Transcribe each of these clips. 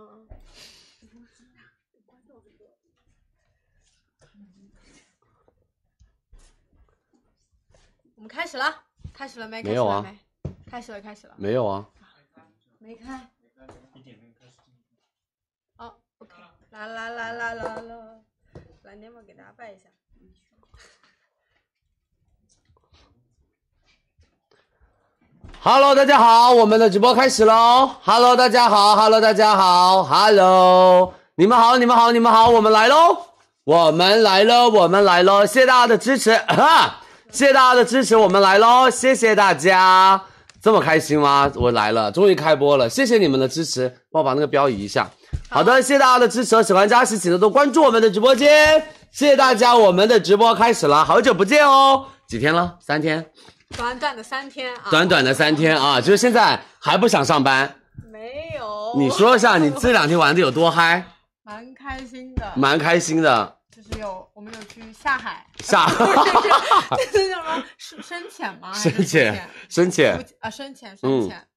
嗯我们开始了，开始了没？没有啊，没，开始了，开始了，没有啊，没开。好，OK，来来来来来来，来电话给大家拜一下。Hello，大家好，我们的直播开始喽！Hello，大家好，Hello，大家好，Hello，你们好，你们好，你们好，我们来喽！我们来喽！我们来喽！谢谢大家的支持，哈，谢谢大家的支持，我们来喽！谢谢大家，这么开心吗？我来了，终于开播了，谢谢你们的支持，帮我把那个标移一下。好的，谢谢大家的支持，喜欢加戏请多多关注我们的直播间，谢谢大家，我们的直播开始了，好久不见哦，几天了？三天。短短的三天啊！短短的三天啊！就是现在还不想上班，没有。你说一下，你这两天玩的有多嗨？蛮开心的，蛮开心的。就是有我们有去下海，下海 是什么？深深浅吗？深浅，深浅啊，深浅，深浅。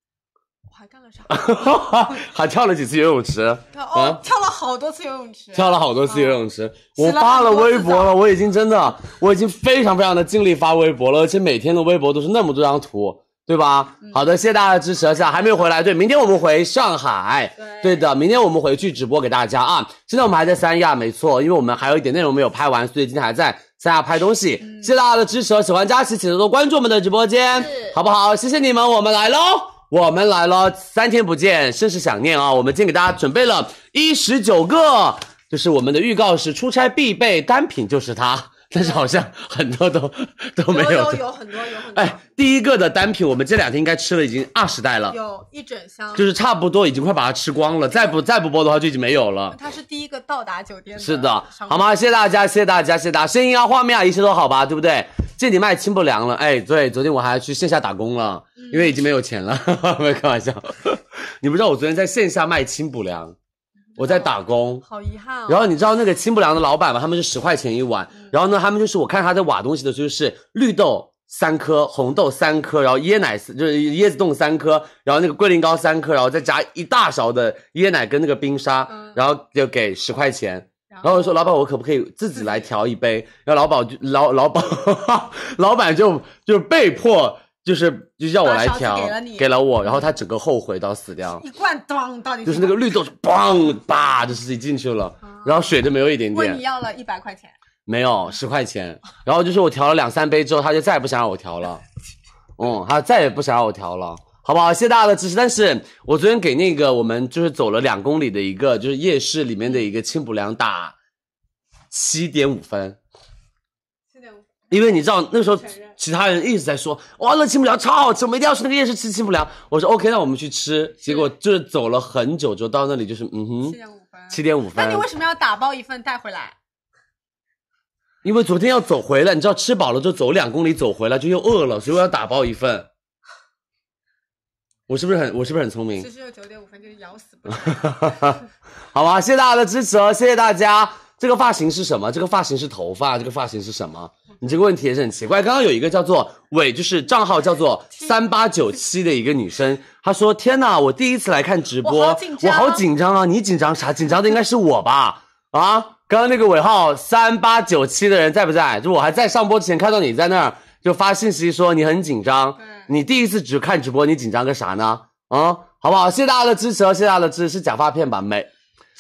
还干了啥？还跳了几次游泳池？啊，跳了好多次游泳池，跳了好多次游泳池。我发了微博了，我已经真的，我已经非常非常的尽力发微博了，而且每天的微博都是那么多张图，对吧？好的，谢谢大家的支持。现在还没有回来，对，明天我们回上海。对的，明天我们回去直播给大家啊。现在我们还在三亚，没错，因为我们还有一点内容没有拍完，所以今天还在三亚拍东西。谢谢大家的支持，喜欢佳琪，请多多关注我们的直播间，好不好？谢谢你们，我们来喽。我们来了，三天不见，甚是想念啊！我们今天给大家准备了一十九个，就是我们的预告是出差必备单品，就是它。但是好像很多都 都没有。有有很多有很哎，第一个的单品，我们这两天应该吃了已经二十袋了，有一整箱，就是差不多已经快把它吃光了。再不再不播的话，就已经没有了。它是第一个到达酒店的，是的，好吗？谢谢大家，谢谢大家，谢谢大家。声音啊，画面啊，一切都好吧，对不对？这里卖清补凉了，哎，对，昨天我还去线下打工了，因为已经没有钱了，没有开玩笑。你不知道我昨天在线下卖清补凉。我在打工，好遗憾。然后你知道那个清不凉的老板吗？他们是十块钱一碗。然后呢，他们就是我看他在挖东西的时候，就是绿豆三颗，红豆三颗，然后椰奶就是椰子冻三颗，然后那个龟苓膏三颗，然后再加一大勺的椰奶跟那个冰沙，然后就给十块钱。然后我说老板，我可不可以自己来调一杯？然后老板就老老板 老板就就被迫。就是就让我来调，给了你，给了我，然后他整个后悔到死掉。一罐咣，到底就是那个绿豆是嘣吧，就是己进去了，然后水都没有一点点。问你要了一百块钱？没有十块钱。然后就是我调了两三杯之后，他就再也不想让我调了。嗯，他再也不想让我调了，好不好？谢谢大家的支持。但是我昨天给那个我们就是走了两公里的一个就是夜市里面的一个清补凉打七点五分。因为你知道那时候，其他人一直在说哇，乐清不凉超好吃，我们一定要去那个夜市吃清不凉。我说 OK，那我们去吃。结果就是走了很久，就到那里，就是嗯哼，七点五分，七点五分。那你为什么要打包一份带回来？因为昨天要走回来，你知道吃饱了就走两公里走回来就又饿了，所以我要打包一份。我是不是很我是不是很聪明？其实有九点五分就是咬死不哈。好吧，谢谢大家的支持，哦，谢谢大家。这个发型是什么？这个发型是头发？这个发型是什么？你这个问题也是很奇怪。刚刚有一个叫做尾，就是账号叫做三八九七的一个女生，她说：“天呐，我第一次来看直播，我好紧张啊！你紧张啥？紧张的应该是我吧？啊，刚刚那个尾号三八九七的人在不在？就我还在上播之前看到你在那儿，就发信息说你很紧张。你第一次只看直播，你紧张个啥呢？啊，好不好？谢谢大家的支持，谢谢大家的支持。是假发片吧？美。”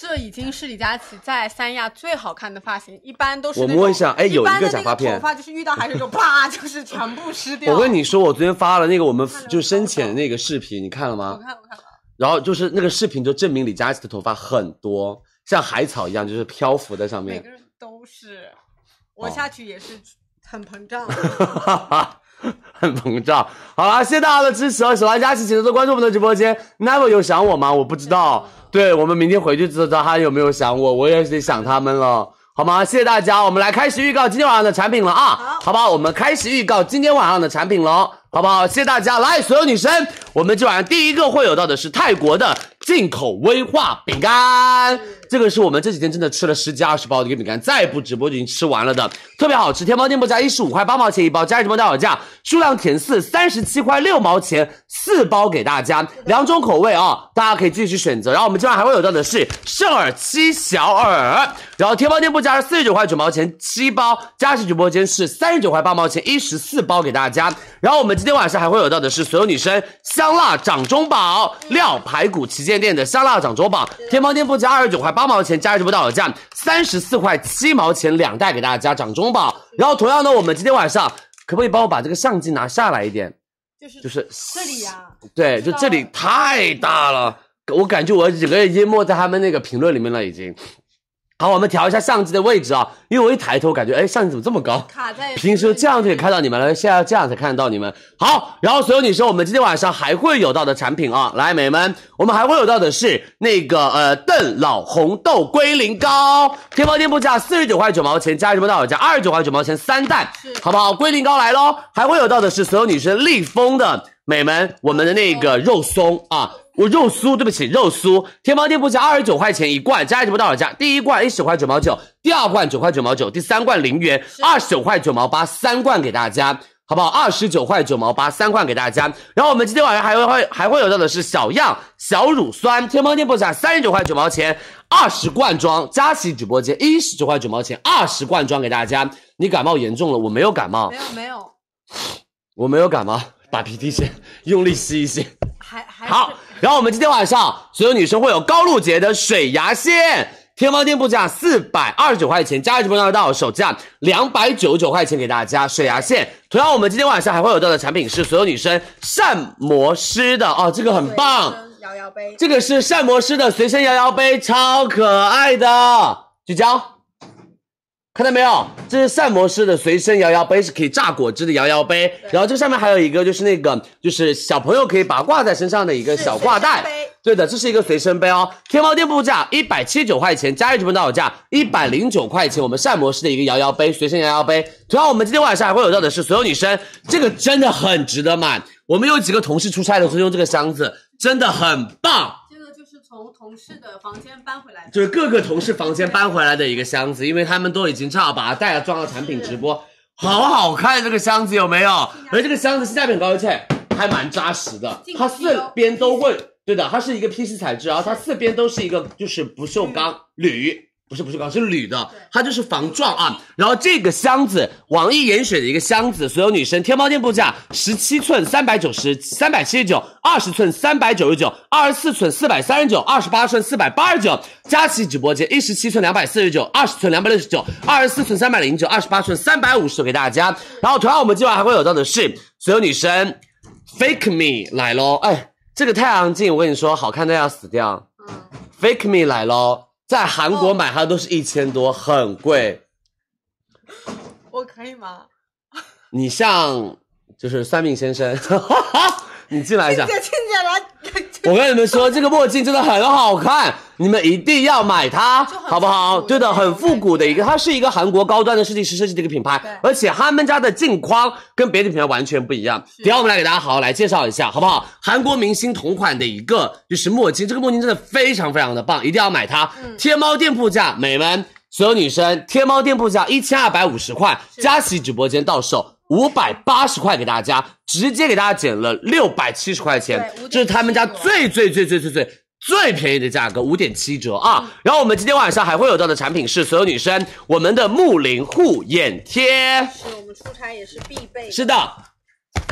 这已经是李佳琦在三亚最好看的发型，一般都是我摸一下，哎，有一个假发片，头发就是遇到海水就啪，就是全部湿掉。我跟你说，我昨天发了那个，我们就深浅的那个视频，你看了吗？看，我看了。然后就是那个视频就证明李佳琦的头发很多，像海草一样，就是漂浮在上面。每个人都是，我下去也是很膨胀。很膨胀，好了，谢谢大家的支持哦！喜欢佳琪，请多多关注我们的直播间。Never 有想我吗？我不知道，对我们明天回去知道他有没有想我，我也是想他们了，好吗？谢谢大家，我们来开始预告今天晚上的产品了啊！好吧，我们开始预告今天晚上的产品了，好不好？谢谢大家，来，所有女生，我们今晚上第一个会有到的是泰国的。进口威化饼干，这个是我们这几天真的吃了十几二十包的一个饼干，再不直播就已经吃完了的，特别好吃。天猫店铺价一十五块八毛钱一包，加琦直播间手价，数量填四，三十七块六毛钱四包给大家，两种口味啊，大家可以自己去选择。然后我们今晚还会有到的是圣尔七小耳，然后天猫店铺价是四十九块九毛钱七包，加琦直播间是三十九块八毛钱一十四包给大家。然后我们今天晚上还会有到的是所有女生香辣掌中宝料排骨旗舰。店的香辣掌中宝，天猫店铺价二十九块八毛钱，加入直播到手价三十四块七毛钱两袋，给大家掌中宝。然后同样呢，我们今天晚上可不可以帮我把这个相机拿下来一点？就是就是这里呀。对，就这里太大了，我感觉我整个人淹没在他们那个评论里面了，已经。好，我们调一下相机的位置啊，因为我一抬头感觉，哎，相机怎么这么高？卡在平时这样可以看到你们了，现在这样才看得到你们。好，然后所有女生，我们今天晚上还会有到的产品啊，来，美们，我们还会有到的是那个呃邓老红豆龟苓膏，天猫店铺价四十九块九毛钱，加什么到手价二十九块九毛钱三袋，好不好？龟苓膏来喽，还会有到的是所有女生立丰的美们，我们的那个肉松啊。我肉酥，对不起，肉酥。天猫店铺价二十九块钱一罐，加琦直播到手价，第一罐一十九块九毛九，第二罐九块九毛九，第三罐零元，二十九块九毛八三罐给大家，好不好？二十九块九毛八三罐给大家。然后我们今天晚上还会还会有到的是小样小乳酸，天猫店铺价三十九块九毛钱二十罐装，佳琦直播间一十九块九毛钱二十罐装给大家。你感冒严重了，我没有感冒，没有没有，我没有感冒，把鼻涕先用力吸一吸，还还好。然后我们今天晚上所有女生会有高露洁的水牙线，天猫店铺价四百二十九块钱，佳琦直播间到手价两百九十九块钱给大家。水牙线，同样我们今天晚上还会有到的产品是所有女生膳魔师的啊，这个很棒，摇摇杯，这个是膳魔师的随身摇摇杯，超可爱的，聚焦。看到没有？这是膳魔师的随身摇摇杯，是可以榨果汁的摇摇杯。然后这上面还有一个，就是那个就是小朋友可以把挂在身上的一个小挂带。对的，这是一个随身杯哦。天猫店铺价一百七九块钱，加直播到手价一百零九块钱。我们膳魔师的一个摇摇杯，随身摇摇杯。同样，我们今天晚上还会有到的是所有女生，这个真的很值得买。我们有几个同事出差的时候用这个箱子，真的很棒。从同事的房间搬回来，就是各个同事房间搬回来的一个箱子，因为他们都已经正好把它带了，装了产品直播，好好看这个箱子有没有？而且这个箱子性价比很高，而且还蛮扎实的，它四边都会，对的，它是一个 P C 材质然后它四边都是一个就是不锈钢铝。不是不是钢是铝的，它就是防撞啊。然后这个箱子，网易严选的一个箱子，所有女生天猫店铺价十七寸三百九十三百七十九，二十寸三百九十九，二十四寸四百三十九，二十八寸四百八十九。佳琦直播间一十七寸两百四十九，二十寸两百六十九，二十四寸三百零九，二十八寸三百五十，给大家。然后同样我们今晚还会有到的是所有女生，fake me 来喽！哎，这个太阳镜我跟你说，好看的要死掉。fake me 来喽！在韩国买它都是一千多，很贵。我可以吗？你像，就是算命先生，你进来一下。姐，姐来。我跟你们说，这个墨镜真的很好看，你们一定要买它，好不好？对的，很复古的一个，它是一个韩国高端的设计师设计的一个品牌，而且他们家的镜框跟别的品牌完全不一样。等下我们来给大家好好来介绍一下，好不好？韩国明星同款的一个就是墨镜，这个墨镜真的非常非常的棒，一定要买它。天猫店铺价，美们所有女生，天猫店铺价一千二百五十块，佳琦直播间到手。五百八十块给大家，直接给大家减了六百七十块钱，这是他们家最最最最最最最便宜的价格，五点七折啊！然后我们今天晚上还会有到的产品是所有女生我们的木林护眼贴，是我们出差也是必备。是的，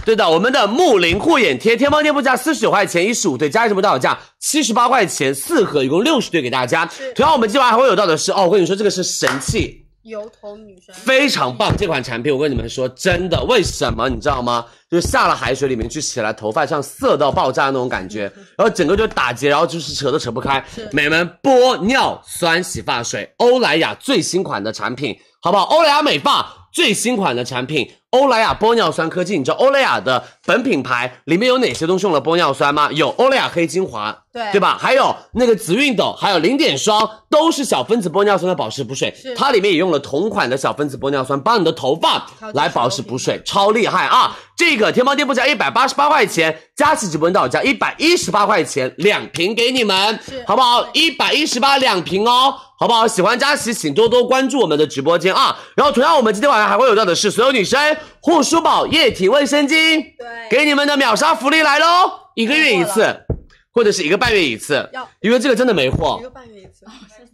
对的，我们的木林护眼贴，天猫店铺价四十九块钱一十五对，加一什么到手价？七十八块钱四盒，一共六十对给大家。同样我们今晚还会有到的是，哦，我跟你说这个是神器。油头女神非常棒，这款产品我跟你们说，真的，为什么你知道吗？就是下了海水里面去起来，头发像涩到爆炸那种感觉，然后整个就打结，然后就是扯都扯不开。美们，玻尿酸洗发水，欧莱雅最新款的产品，好不好？欧莱雅美发最新款的产品。欧莱雅玻尿酸科技，你知道欧莱雅的本品牌里面有哪些东西用了玻尿酸吗？有欧莱雅黑精华，对对吧？还有那个紫熨斗，还有零点霜，都是小分子玻尿酸的保湿补水。它里面也用了同款的小分子玻尿酸，帮你的头发来保湿补水，超厉害啊！这个天猫店铺价一百八十八块钱，佳琦直播间到手价一百一十八块钱，两瓶给你们，好不好？一百一十八两瓶哦。好不好？喜欢佳琪，请多多关注我们的直播间啊！然后，同样，我们今天晚上还会有到的是所有女生护舒宝液体卫生巾，对，给你们的秒杀福利来喽！一个月一次，或者是一个半月一次，因为这个真的没货，一个半月一次，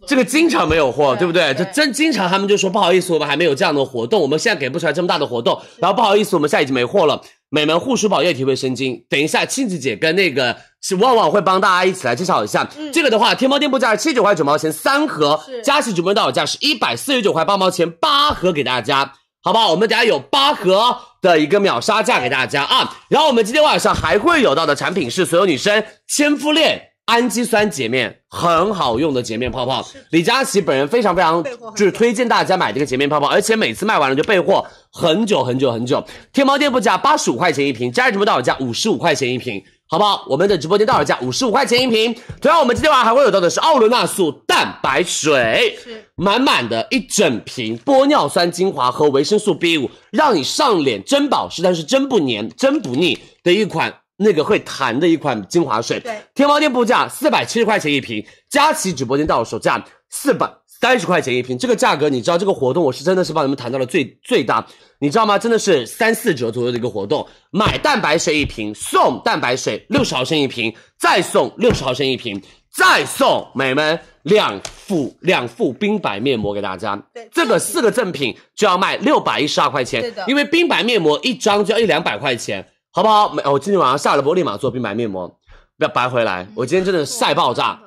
这个经常没有货，对不对？这真经常他们就说不好意思，我们还没有这样的活动，我们现在给不出来这么大的活动，然后不好意思，我们现在已经没货了。美门护舒宝液体卫生巾，等一下，庆子姐跟那个是旺旺会帮大家一起来介绍一下。这个的话，天猫店铺价是七九块九毛钱三盒，佳琦直播到手价是一百四十九块八毛钱八盒，给大家，好不好？我们等下有八盒的一个秒杀价给大家啊。然后我们今天晚上还会有到的产品是所有女生纤肤恋。氨基酸洁面很好用的洁面泡泡，李佳琦本人非常非常就是推荐大家买这个洁面泡泡，而且每次卖完了就备货，很久很久很久。天猫店铺价八十五块钱一瓶，佳琦直播到手价五十五块钱一瓶，好不好？我们的直播间到手价五十五块钱一瓶。同样，我们今天晚上还会有到的是奥伦纳素蛋白水，满满的一整瓶玻尿酸精华和维生素 B5，让你上脸真保湿，但是真不粘、真不腻的一款。那个会弹的一款精华水，对，天猫店铺价四百七十块钱一瓶，佳琦直播间到手价四百三十块钱一瓶。这个价格你知道，这个活动我是真的是帮你们谈到了最最大，你知道吗？真的是三四折左右的一个活动，买蛋白水一瓶送蛋白水六十毫升一瓶，再送六十毫升一瓶，再送美们两副两副冰白面膜给大家。对，这个四个赠品就要卖六百一十二块钱，因为冰白面膜一张就要一两百块钱。好不好？没哦，今天晚上下了播立马做，并买面膜，不要白回来。我今天真的晒爆炸，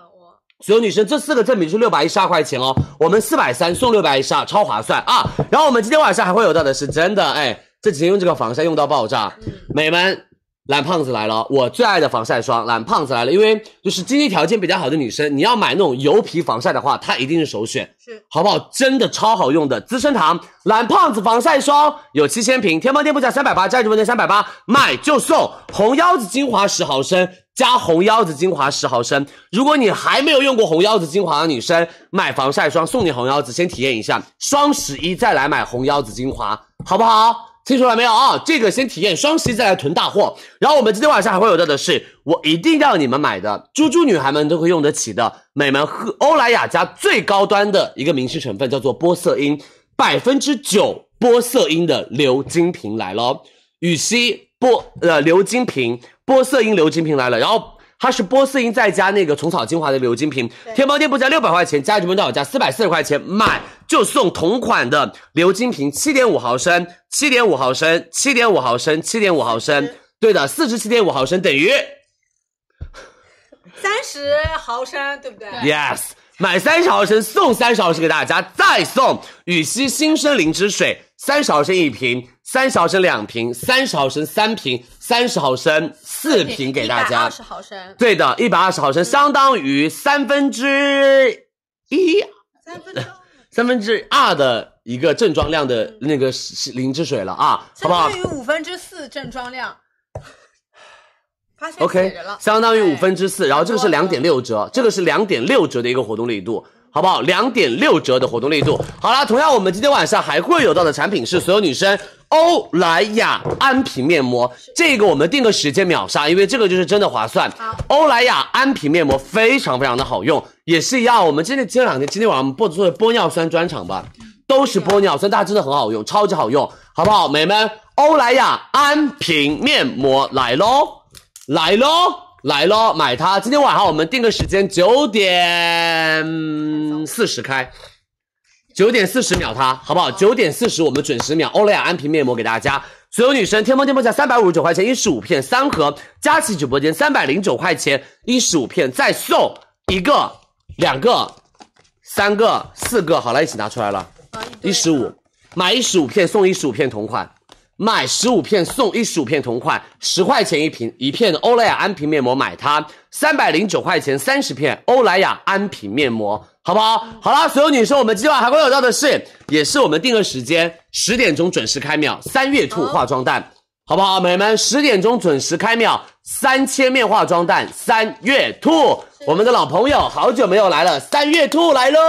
所有女生这四个赠品是六百一十二块钱哦，我们四百三送六百一十二，超划算啊！然后我们今天晚上还会有到的是真的，哎，这几天用这个防晒用到爆炸，美们。懒胖子来了，我最爱的防晒霜。懒胖子来了，因为就是经济条件比较好的女生，你要买那种油皮防晒的话，它一定是首选，是好不好？真的超好用的，资生堂懒胖子防晒霜有七千瓶，天猫店铺价三百八，家直播间三百八，买就送红腰子精华十毫升，加红腰子精华十毫升。如果你还没有用过红腰子精华的女生，买防晒霜送你红腰子，先体验一下，双十一再来买红腰子精华，好不好？听出来没有啊？这个先体验双十，一再来囤大货。然后我们今天晚上还会有到的是，我一定要你们买的，猪猪女孩们都会用得起的，美们赫欧莱雅家最高端的一个明星成分叫做玻色因，百分之九玻色因的鎏金瓶来了，羽西玻呃鎏金瓶，玻色因鎏金瓶来了，然后。它是波司因再加那个虫草精华的鎏金瓶，天猫店铺价六百块钱，家居门手价四百四十块钱买就送同款的鎏金瓶，七点五毫升，七点五毫升，七点五毫升，七点五毫升。对的，四十七点五毫升等于 三十毫升，对不对？Yes，买三十毫升送三十毫升给大家，再送羽西新生灵芝水三十毫升一瓶，三十毫升两瓶，三十毫升三瓶，三十毫升。四瓶给大家，对的，一百二十毫升，相当于三分之一，三分之三分之二的一个正装量的那个灵芝水了啊，相当于五分之四正装量，OK，相当于五分之四，然后这个是两点六折，这个是两点六折的一个活动力度。好不好？两点六折的活动力度。好啦，同样我们今天晚上还会有到的产品是所有女生欧莱雅安瓶面膜，这个我们定个时间秒杀，因为这个就是真的划算。欧莱雅安瓶面膜非常非常的好用，也是一样。我们今天这两天，今天晚上不做玻尿酸专场吧，都是玻尿酸，大家真的很好用，超级好用，好不好，美们？欧莱雅安瓶面膜来喽，来喽。来喽，买它！今天晚上我们定个时间，九点四十开，九点四十秒它，好不好？九点四十我们准时秒欧莱雅安瓶面膜给大家，所有女生，天猫店铺价三百五十九块钱一十五片三盒，佳琦直播间三百零九块钱一十五片，再送一个、两个、三个、四个，好了，一起拿出来了，一十五，买一十五片送一十五片同款。买十五片送一十五片同款，十块钱一瓶一片的欧莱雅安瓶面膜，买它三百零九块钱三十片欧莱雅安瓶面膜，好不好？好啦，所有女生，我们今晚还会有到的是，也是我们定个时间，十点钟准时开秒，三月兔化妆蛋，好不好？美们，十点钟准时开秒。三千面化妆蛋，三月兔，我们的老朋友，好久没有来了，三月兔来喽！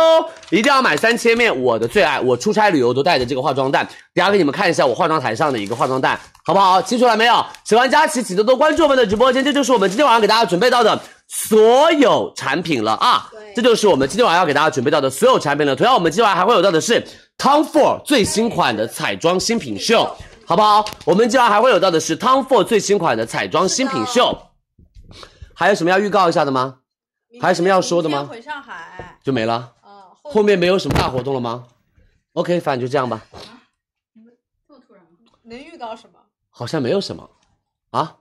一定要买三千面，我的最爱，我出差旅游都带着这个化妆蛋。等下给你们看一下我化妆台上的一个化妆蛋，好不好？清楚了没有？喜欢佳琪，请多多关注我们的直播间。这就是我们今天晚上给大家准备到的所有产品了啊！这就是我们今天晚上要给大家准备到的所有产品了。同样，我们今晚还会有到的是 Tom Ford 最新款的彩妆新品秀。好不好？我们接下来还会有到的是 Tom Ford 最新款的彩妆新品秀，还有什么要预告一下的吗？还有什么要说的吗？就没了。后面没有什么大活动了吗？OK，反正就这样吧。啊，这么突然吗？能预告什么？好像没有什么啊，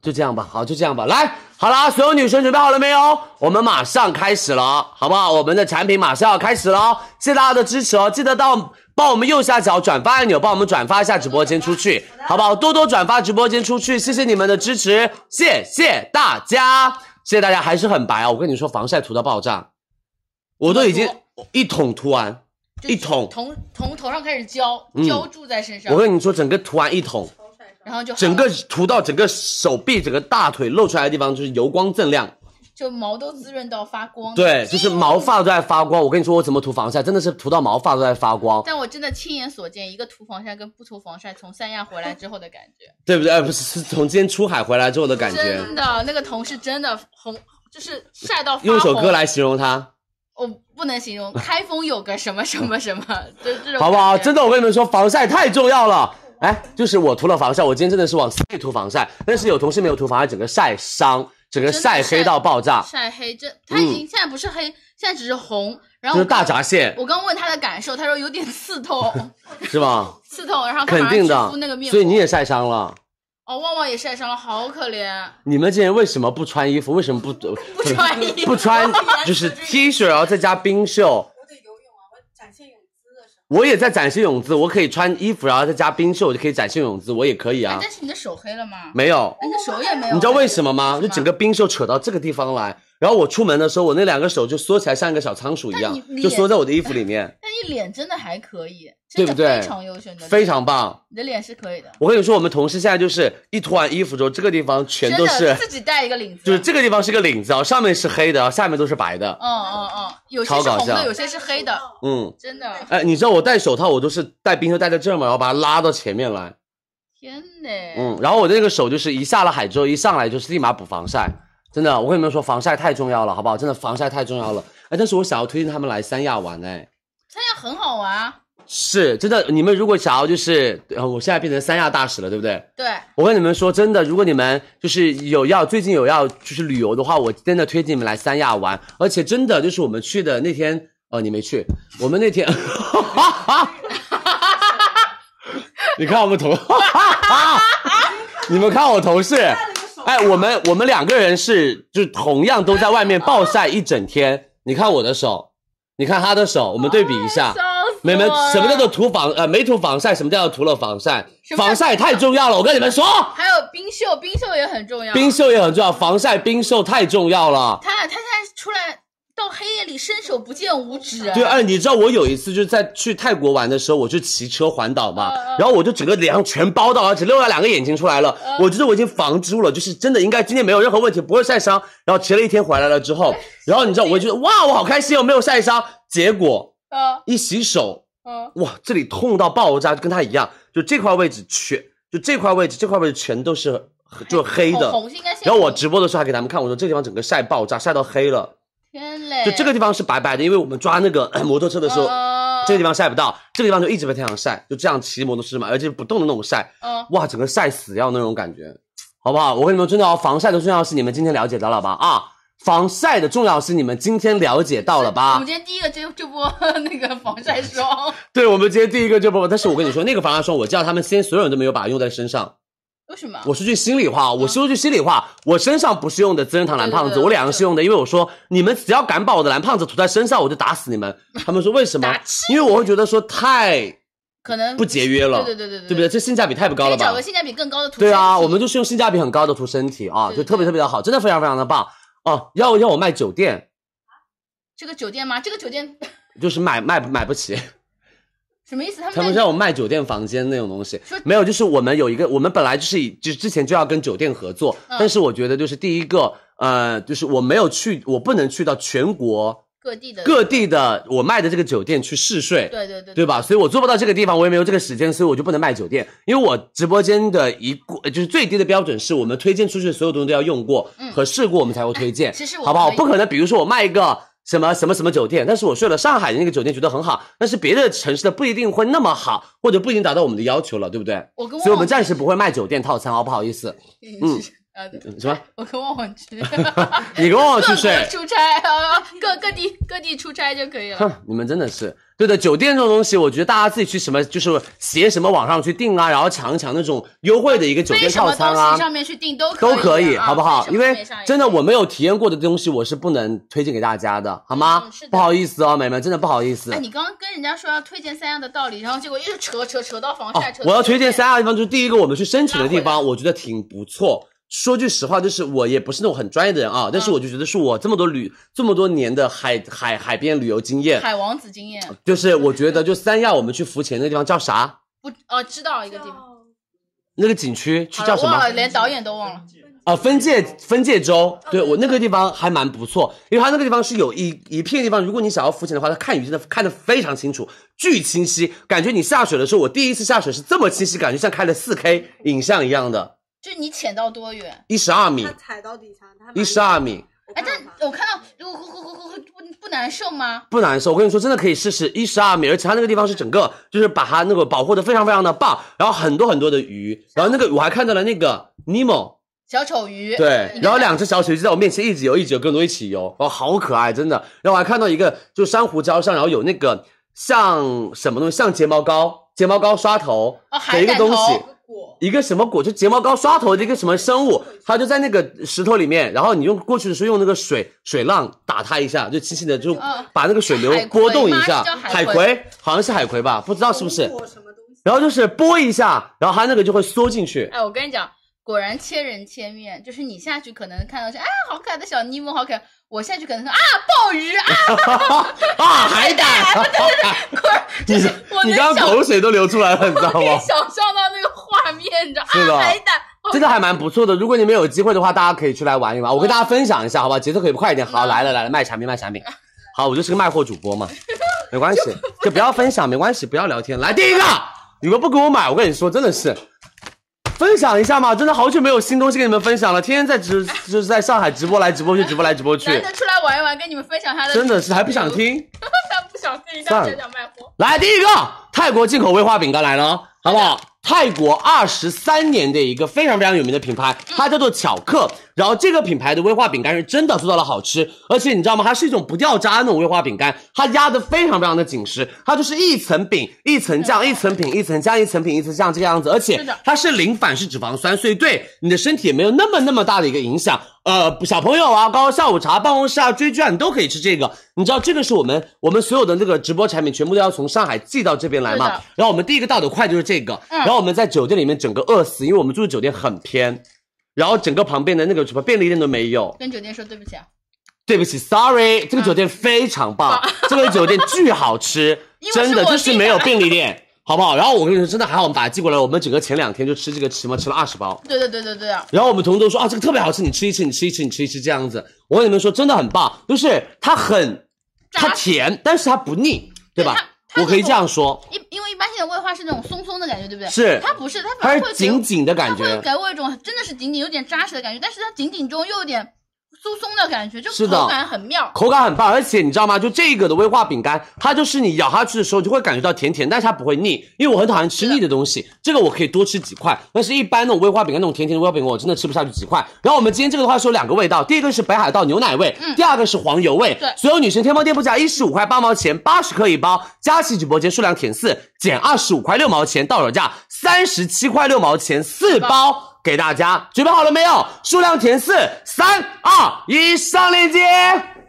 就这样吧。好，就这样吧。来。好啦，所有女生准备好了没有？我们马上开始了，好不好？我们的产品马上要开始了，谢谢大家的支持哦！记得到帮我们右下角转发按钮，帮我们转发一下直播间出去，好不好？多多转发直播间出去，谢谢你们的支持，谢谢大家，谢谢大家，还是很白啊！我跟你说，防晒涂到爆炸，我都已经一桶涂完，一桶从从头上开始浇浇注在身上。我跟你说，整个涂完一桶。然后就整个涂到整个手臂、整个大腿露出来的地方，就是油光锃亮，就毛都滋润到发光。对，就是毛发都在发光。我跟你说，我怎么涂防晒，真的是涂到毛发都在发光。但我真的亲眼所见，一个涂防晒跟不涂防晒从三亚回来之后的感觉，对不对？哎，不是，是从今天出海回来之后的感觉。真的，那个同事真的红，就是晒到。用一首歌来形容他，我不能形容。开封有个什么什么什么，就这种好不好？真的，我跟你们说，防晒太重要了。哎，就是我涂了防晒，我今天真的是往死里涂防晒，但是有同事没有涂防晒，整个晒伤，整个晒黑到爆炸。晒黑，这他已经现在不是黑，现在只是红。然后大闸蟹。我刚问他的感受，他说有点刺痛，是吧？刺痛，然后肯定的。所以你也晒伤了。哦，旺旺也晒伤了，好可怜。你们今天为什么不穿衣服？为什么不 不穿衣服？不穿就是 T 恤然后再加冰袖。我也在展示泳姿，我可以穿衣服，然后再加冰袖我就可以展示泳姿，我也可以啊。但是你的手黑了吗？没有，你的手也没有。你知道为什么吗？就整个冰袖扯到这个地方来，然后我出门的时候，我那两个手就缩起来像一个小仓鼠一样，就缩在我的衣服里面。但你脸真的还可以。对不对？非常优秀，非常棒。你的脸是可以的。我跟你说，我们同事现在就是一脱完衣服之后，这个地方全都是自己带一个领，就是这个地方是个领子啊，上面是黑的，下面都是白的。嗯嗯嗯，有些是红的，有些是黑的。嗯，真的。哎，你知道我戴手套，我都是戴冰袖戴在这儿嘛，然后把它拉到前面来。天呐。嗯，然后我这个手就是一下了海之后，一上来就是立马补防晒，真的。我跟你们说，防晒太重要了，好不好？真的，防晒太重要了。哎，但是我想要推荐他们来三亚玩，哎，三亚很好玩。是真的，你们如果想要就是，我现在变成三亚大使了，对不对？对。我跟你们说，真的，如果你们就是有要最近有要就是旅游的话，我真的推荐你们来三亚玩。而且真的就是我们去的那天，哦，你没去。我们那天，你看我们同，你们看我同事，哎，我们我们两个人是就同样都在外面暴晒一整天。你看我的手，你看他的手，我们对比一下。妹们什么叫做涂防？呃，没涂防晒，什么叫做涂了防晒？防晒太重要了，我跟你们说。还有冰袖，冰袖也很重要。冰袖也很重要，防晒冰袖太重要了。他俩他他出来到黑夜里伸手不见五指。对，哎，你知道我有一次就是在去泰国玩的时候，我就骑车环岛嘛，然后我就整个脸上全包到，而且露了两个眼睛出来了。我觉得我已经防住了，就是真的应该今天没有任何问题，不会晒伤。然后骑了一天回来了之后，然后你知道我就哇，我好开心哦，没有晒伤。结果。一洗手，嗯，哇，这里痛到爆炸，就跟他一样，就这块位置全，就这块位置，这块位置全都是，就是黑的。然后我直播的时候还给他们看，我说这地方整个晒爆炸，晒到黑了。天嘞！就这个地方是白白的，因为我们抓那个 摩托车的时候，这个地方晒不到，这个地方就一直被太阳晒，就这样骑摩托车嘛，而且不动的那种晒。嗯，哇，整个晒死掉那种感觉，好不好？我跟你们真的哦，防晒的重要性你们今天了解到了吧？啊！防晒的重要性，你们今天了解到了吧？我们今天第一个就就播 那个防晒霜。对，我们今天第一个就播。但是我跟你说，那个防晒霜，我叫他们，今天所有人都没有把它用在身上。为什么？我说句心里话，我说句心里话，我身上不是用的资生堂蓝胖子，我脸上是用的，因为我说你们只要敢把我的蓝胖子涂在身上，我就打死你们。他们说为什么？因为我会觉得说太可能不节约了，对对对对对，对不对？这性价比太不高了吧？找个性价比更高的涂。对啊，我们就是用性价比很高的涂身体啊，就特别特别的好，真的非常非常的棒。哦，要要我卖酒店，这个酒店吗？这个酒店就是买卖买不起，什么意思？他们让我卖酒店房间那种东西，没有，就是我们有一个，我们本来就是就之前就要跟酒店合作，但是我觉得就是第一个，呃，就是我没有去，我不能去到全国。各地的各地的，我卖的这个酒店去试睡，对对对，对吧？所以我做不到这个地方，我也没有这个时间，所以我就不能卖酒店，因为我直播间的一过就是最低的标准是我们推荐出去所有东西都要用过和试过，我们才会推荐，好不好？不可能，比如说我卖一个什么什么什么酒店，但是我睡了上海的那个酒店觉得很好，但是别的城市的不一定会那么好，或者不一定达到我们的要求了，对不对？所以我们暂时不会卖酒店套餐，好不好意思？嗯。呃，什么？我跟旺旺去，你跟旺旺去睡出差啊，各各地各地出差就可以了。你们真的是对的，酒店这种东西，我觉得大家自己去什么就是写什么网上去订啊，然后抢一抢那种优惠的一个酒店套餐啊，上面去订都都可以，好不好？因为真的我没有体验过的东西，我是不能推荐给大家的，好吗？不好意思哦，美美，真的不好意思。哎，你刚跟人家说要推荐三亚的道理，然后结果又扯扯扯到防晒。我要推荐三亚地方，就是第一个我们去申请的地方，我觉得挺不错。说句实话，就是我也不是那种很专业的人啊，但是我就觉得是我这么多旅，这么多年的海海海边旅游经验，海王子经验，就是我觉得就三亚我们去浮潜那地方叫啥？不哦，知道一个地方，那个景区去叫什么？忘了，连导演都忘了。哦，分界分界洲，对我那个地方还蛮不错，因为它那个地方是有一一片地方，如果你想要浮潜的话，它看鱼真的看得非常清楚，巨清晰，感觉你下水的时候，我第一次下水是这么清晰，感觉像开了四 K 影像一样的。就是你潜到多远？一十二米。踩到底下，一十二米。哎，这我看到，果，不不不不不不难受吗？不难受。我跟你说，真的可以试试一十二米。而且它那个地方是整个，就是把它那个保护的非常非常的棒，然后很多很多的鱼，然后那个我还看到了那个尼莫小丑鱼。对。然后两只小丑鱼在我面前一直游，一直游，跟我一起游，哦，好可爱，真的。然后我还看到一个，就是珊瑚礁上，然后有那个像什么东西，像睫毛膏，睫毛膏刷头，给一个东西。一个什么果，就睫毛膏刷头的一个什么生物，它就在那个石头里面。然后你用过去的时候用那个水水浪打它一下，就轻轻的就把那个水流拨动一下。海葵，好像是海葵吧，不知道是不是。然后就是拨一下，然后它那个就会缩进去。哎，我跟你讲。果然千人千面，就是你下去可能看到是啊，好可爱的小尼莫，好可爱。我下去可能说啊，鲍鱼 啊，啊 海胆，对对对，快！你你刚刚口水都流出来了，你知道吗？想象到那个画面，你知道吗？海胆，真的还蛮不错的。如果你们有机会的话，大家可以出来玩一玩。我跟大家分享一下，好吧？节奏可以快一点。好，来了来了，卖产品卖产品。好，我就是个卖货主播嘛，没关系，就不要分享，没关系，不要聊天。来第一个，你们不给我买，我跟你说，真的是。分享一下嘛，真的好久没有新东西跟你们分享了。天天在直 就是在上海直播来直播去，直播来直播去。难得出来玩一玩，跟你们分享他的。真的是还不想听，但不想听，一下再讲卖货。来第一个。泰国进口威化饼干来了，好不好？泰国二十三年的一个非常非常有名的品牌，它叫做巧克。然后这个品牌的威化饼干是真的做到了好吃，而且你知道吗？它是一种不掉渣的威化饼干，它压的非常非常的紧实，它就是一层饼一层酱一层饼一层酱一层饼一层酱这个样子，而且它是零反式脂肪酸，所以对你的身体也没有那么那么大的一个影响。呃，小朋友啊，刚刚下午茶、办公室啊、追剧啊，你都可以吃这个。你知道这个是我们我们所有的那个直播产品全部都要从上海寄到这边来嘛？然后我们第一个到的快就是这个。然后我们在酒店里面整个饿死，因为我们住的酒店很偏，然后整个旁边的那个什么便利店都没有。跟酒店说对不起啊，对不起，sorry，这个酒店非常棒，这个酒店巨好吃，真的就是没有便利店。好不好？然后我跟你说，真的还好，我们把它寄过来。我们整个前两天就吃这个吃嘛，吃了二十包。对对对对对啊！然后我们同事都说啊，这个特别好吃，你吃一吃，你吃一吃，你吃一吃这样子。我跟你们说，真的很棒，就是它很，它甜，但是它不腻，对吧？我可以这样说，一因为一般性的威化是那种松松的感觉，对不对？是，它不是，它反而会紧紧的感觉，它会给我一种真的是紧紧有点扎实的感觉，但是它紧紧中又有点。酥松的感觉，就是口感很妙，口感很棒，而且你知道吗？就这个的威化饼干，它就是你咬下去的时候就会感觉到甜甜，但是它不会腻，因为我很讨厌吃腻的东西。这个我可以多吃几块，但是一般那种威化饼干那种甜甜的威化饼干，我真的吃不下去几块。然后我们今天这个的话是有两个味道，第一个是北海道牛奶味，嗯，第二个是黄油味。对，所有女生天猫店铺价一十五块八毛钱，八十克一包，佳琦直播间数量填四，减二十五块六毛钱，到手价三十七块六毛钱四包。给大家，准备好了没有？数量填四，三二一，上链接。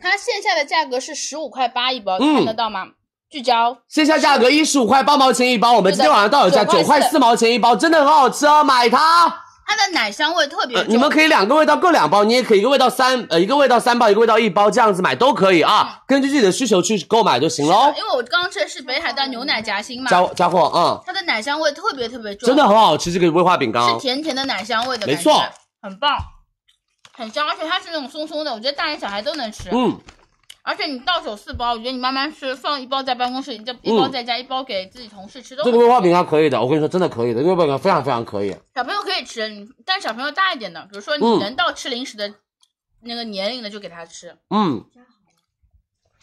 它线下的价格是十五块八一包，看得到吗？聚焦，线下价格一十五块八毛钱一包，我们今天晚上到手价九块四毛钱一包，真的很好吃哦，买它。它的奶香味特别你们可以两个味道各两包，你也可以一个味道三，呃，一个味道三包，一个味道一包，这样子买都可以啊，根据自己的需求去购买就行了。因为我刚刚吃的是北海道牛奶夹心嘛，加货啊，它的奶香味特别特别重，真的很好吃这个威化饼干，是甜甜的奶香味的，没错，很棒，很香，而且它是那种松松的，我觉得大人小孩都能吃，嗯。而且你到手四包，我觉得你慢慢吃，放一包在办公室，一包在家，一包给自己同事吃，都这个威化饼干可以的，我跟你说真的可以的，威化饼干非常非常可以。小朋友可以吃，但小朋友大一点的，比如说你能到吃零食的，那个年龄的就给他吃。嗯。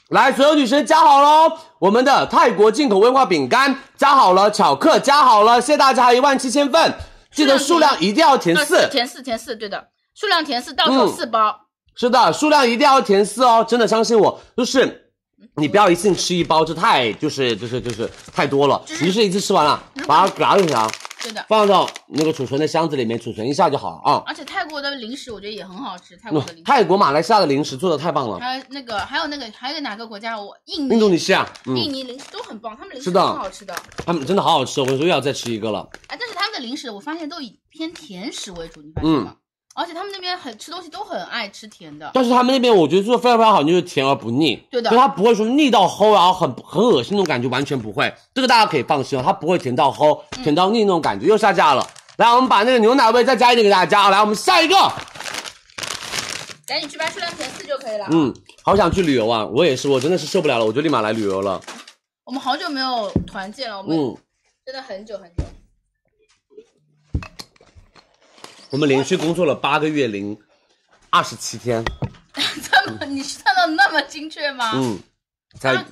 来，所有女生加好喽！我们的泰国进口威化饼干加好了，巧克加好了，谢大家一万七千份，记得数量一定要填四，填四填四，对的，数量填四，到手四包。是的，数量一定要填四哦，真的相信我，就是你不要一次性吃一包，这太就是就是就是太多了，你是一次吃完了，把它嘎一下，真的放到那个储存的箱子里面储存一下就好啊。而且泰国的零食我觉得也很好吃，泰国的零食，泰国马来西亚的零食做的太棒了。还有那个还有那个还有哪个国家？我印度尼西亚，印尼零食都很棒，他们零食都很好吃的，他们真的好好吃，我跟你说又要再吃一个了。哎，但是他们的零食我发现都以偏甜食为主，你发现吗？而且他们那边很吃东西，都很爱吃甜的。但是他们那边我觉得做的非常非常好，就是甜而不腻。对的，它不会说腻到齁，然后很很恶心那种感觉，完全不会。这个大家可以放心，它不会甜到齁，甜到腻那种感觉又下架了。来，我们把那个牛奶味再加一点给大家。来，我们下一个。赶紧去搬数量填四就可以了。嗯，好想去旅游啊！我也是，我真的是受不了了，我就立马来旅游了。我们好久没有团建了，我们真的很久很久。我们连续工作了八个月零二十七天，这么你算的那么精确吗？嗯，才。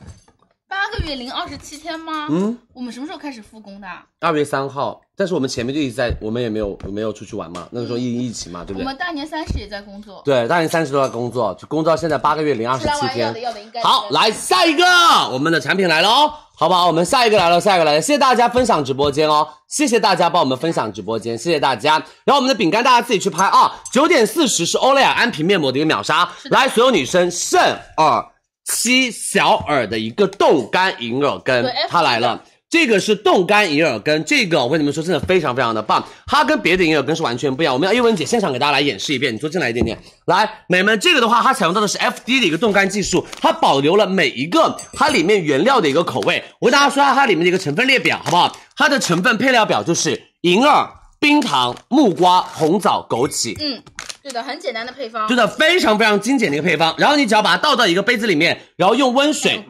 八个月零二十七天吗？嗯，我们什么时候开始复工的？二月三号，但是我们前面就一直在，我们也没有没有出去玩嘛，那个时候疫疫情嘛，对不对？我们大年三十也在工作，对，大年三十都在工作，就工作到现在八个月零二十七天。要的要的，应该好，来下一个，我们的产品来了，好不好？我们下一个来了，下一个来了，谢谢大家分享直播间哦，谢谢大家帮我们分享直播间，谢谢大家。然后我们的饼干大家自己去拍啊，九点四十是欧莱雅安瓶面膜的一个秒杀，来所有女生剩二。七小耳的一个冻干银耳羹，它来了。这个是冻干银耳羹，这个我跟你们说，真的非常非常的棒。它跟别的银耳羹是完全不一样。我们要叶文姐现场给大家来演示一遍，你坐进来一点点。来，美们，这个的话，它采用到的是 FD 的一个冻干技术，它保留了每一个它里面原料的一个口味。我跟大家说，下它里面的一个成分列表，好不好？它的成分配料表就是银耳、冰糖、木瓜、红枣、枸杞。嗯。是的，很简单的配方。对的，非常非常精简的一个配方。然后你只要把它倒到一个杯子里面，然后用温水，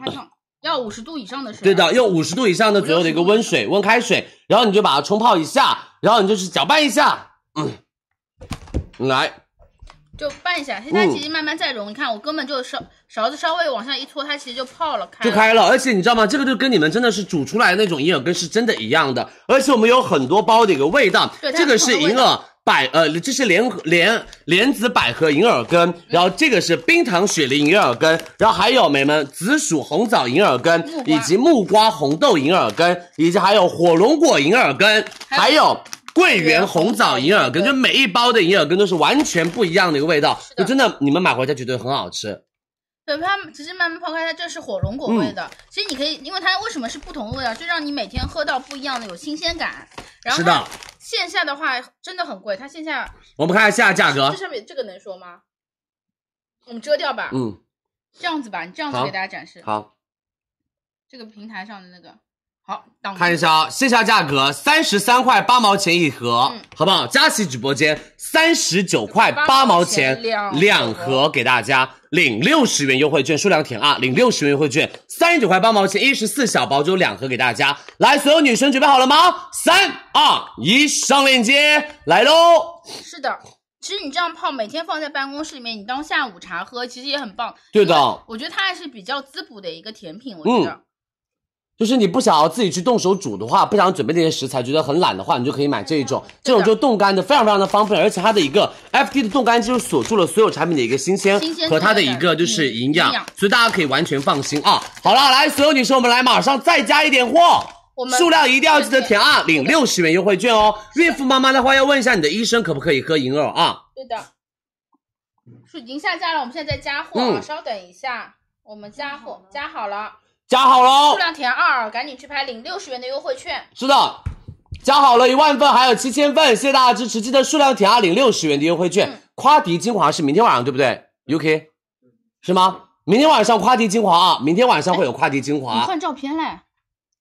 要五十度以上的水。对的，用五十度以上的左右的一个温水、温开水，然后你就把它冲泡一下，然后你就是搅拌一下，嗯，来，就拌一下，现在其实慢慢在融，你看，我根本就稍勺子稍微往下一拖，它其实就泡了开，就开了。而且你知道吗？这个就跟你们真的是煮出来的那种银耳羹是真的一样的。而且我们有很多包的一个味道，这个是银耳。百呃，这是莲莲莲子百合银耳羹，然后这个是冰糖雪梨银耳羹，然后还有美们紫薯红枣银耳羹，以及木瓜红豆银耳羹，以及还有火龙果银耳羹，还有桂圆红枣银耳羹。就每一包的银耳羹都是完全不一样的一个味道，就真的你们买回家绝对很好吃。对，它其实慢慢泡开它，就是火龙果味的。其实你可以，因为它为什么是不同味道，就让你每天喝到不一样的，有新鲜感。是的。线下的话真的很贵，它线下我们看一下价格。这上面这个能说吗？我们遮掉吧。嗯，这样子吧，你这样子给大家展示。好，这个平台上的那个。好，看一下啊，线下价格三十三块八毛钱一盒，好不好？佳琦直播间三十九块八毛钱两盒，给大家领六十元优惠券，数量挺啊，领六十元优惠券，三十九块八毛钱一十四小包，只有两盒给大家。来，所有女生准备好了吗？三二一，上链接来喽。是的，其实你这样泡，每天放在办公室里面，你当下午茶喝，其实也很棒。对的，我觉得它还是比较滋补的一个甜品，我觉得。就是你不想要自己去动手煮的话，不想准备这些食材，觉得很懒的话，你就可以买这一种，这种就冻干的，非常非常的方便，而且它的一个 F D 的冻干技术锁住了所有产品的一个新鲜和它的一个就是营养，所以大家可以完全放心啊。好了，来所有女生，我们来马上再加一点货，数量一定要记得填二，领六十元优惠券哦。孕妇妈妈的话要问一下你的医生可不可以喝银耳啊？对的，是已经下架了，我们现在在加货啊，稍等一下，我们加货加好了。加好喽，数量填二，赶紧去拍领六十元的优惠券。是的，加好了，一万份还有七千份，谢谢大家支持。记得数量填二，领六十元的优惠券。夸迪精华是明天晚上，对不对？OK，是吗？明天晚上夸迪精华啊，明天晚上会有夸迪精华。换照片嘞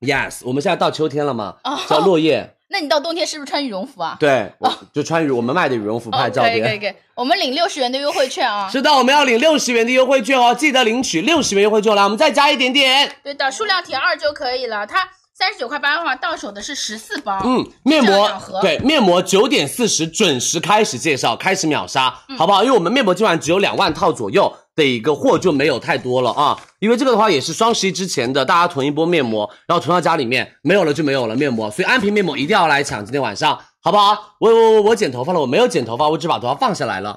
Yes，我们现在到秋天了嘛？啊，叫落叶。那你到冬天是不是穿羽绒服啊？对，我就穿羽，我们卖的羽绒服拍照片。可以，可以，我们领六十元的优惠券啊！是的，我们要领六十元的优惠券哦，记得领取六十元优惠券。来，我们再加一点点。对的，数量填二就可以了。它。三十九块八的话，到手的是十四包。嗯，面膜对面膜九点四十准时开始介绍，开始秒杀，好不好？因为我们面膜今晚只有两万套左右的一个货，就没有太多了啊。因为这个的话也是双十一之前的，大家囤一波面膜，然后囤到家里面，没有了就没有了面膜。所以安瓶面膜一定要来抢，今天晚上好不好？我我我我剪头发了，我没有剪头发，我只把头发放下来了。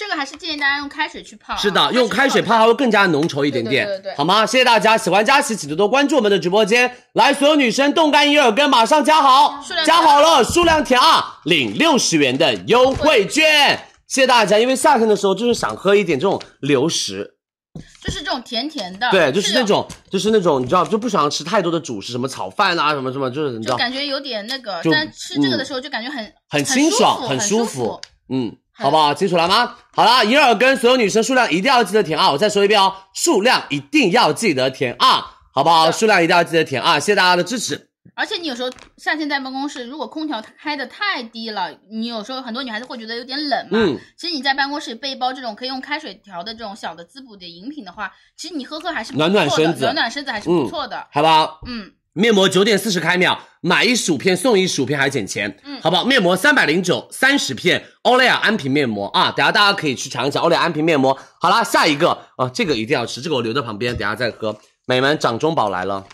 这个还是建议大家用开水去泡。是的，用开水泡还会更加浓稠一点点。对对对，好吗？谢谢大家，喜欢佳琪，请多多关注我们的直播间。来，所有女生冻干银耳根马上加好，加好了，数量填二，领六十元的优惠券。谢谢大家，因为夏天的时候就是想喝一点这种流食，就是这种甜甜的，对，就是那种，就是那种，你知道，就不喜欢吃太多的主食，什么炒饭啊，什么什么，就是你知道，感觉有点那个，但吃这个的时候就感觉很很清爽，很舒服，嗯。好不好？清楚了吗？好了，银耳跟所有女生数量一定要记得填啊！我再说一遍哦，数量一定要记得填啊！好不好？数量一定要记得填啊！谢谢大家的支持。而且你有时候夏天在办公室，如果空调开的太低了，你有时候很多女孩子会觉得有点冷嘛。嗯。其实你在办公室备包这种可以用开水调的这种小的滋补的饮品的话，其实你喝喝还是暖暖身子，暖暖身子还是不错的，好不好？嗯。面膜九点四十开秒，买一薯片送一薯片，还减钱，好不好？面膜三百零九三十片，欧莱雅安瓶面膜啊，等下大家可以去抢一抢欧莱雅安瓶面膜。好啦，下一个啊，这个一定要吃，这个我留在旁边，等下再喝。美们，掌中宝来了。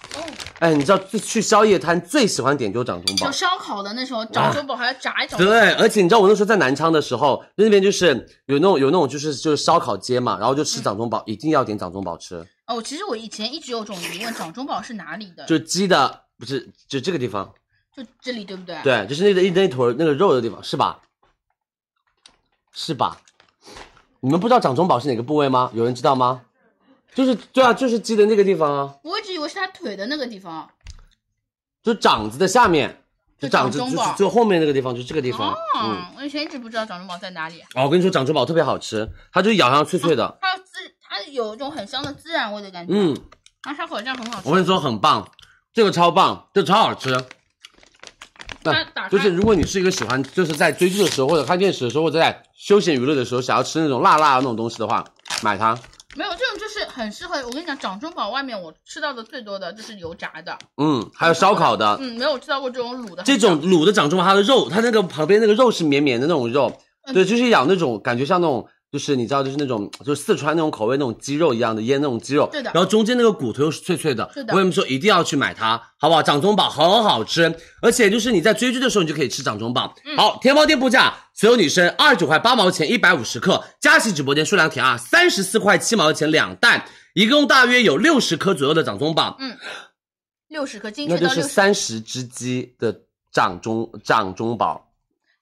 哎，你知道去去宵夜摊最喜欢点就是掌中宝，有烧烤的那时候，掌中宝还要炸一炸。对，而且你知道我那时候在南昌的时候，那边就是有那种有那种就是就是烧烤街嘛，然后就吃掌中宝，一定要点掌中宝吃。哦，其实我以前一直有种疑问，掌中宝是哪里的？就是鸡的，不是就这个地方，就这里对不对？对，就是那个一那坨那个肉的地方，是吧？是吧？你们不知道掌中宝是哪个部位吗？有人知道吗？就是对啊，就是鸡的那个地方啊。我一直以为是他腿的那个地方，就掌子的下面，就掌子就最后面那个地方，就这个地方。哦，我以前一直不知道掌中宝在哪里。哦，我跟你说，掌中宝特别好吃，它就咬上脆脆的，它自它有一种很香的孜然味的感觉。嗯，啊，烧烤像很好吃。我跟你说，很棒，这个超棒，这超好吃。就是如果你是一个喜欢就是在追剧的时候或者看电视的时候或者在休闲娱乐的时候想要吃那种辣辣的那种东西的话，买它。没有这种，就是很适合。我跟你讲，掌中宝外面我吃到的最多的就是油炸的，嗯，还有烧烤的，嗯，没有吃到过这种卤的。这种卤的掌中宝，它的肉，它那个旁边那个肉是绵绵的那种肉，对，就是咬那种感觉像那种。就是你知道，就是那种，就是四川那种口味，那种鸡肉一样的腌那种鸡肉，对的。然后中间那个骨头又是脆脆的，对的。我跟你们说，一定要去买它，好不好？掌中宝很好吃，而且就是你在追剧的时候，你就可以吃掌中宝。好，天猫店铺价，所有女生二十九块八毛钱，一百五十克。佳琦直播间数量填啊，三十四块七毛钱两袋，一共大约有六十颗左右的掌中宝。嗯，六十颗，精确到那就是三十只鸡的掌中掌中宝。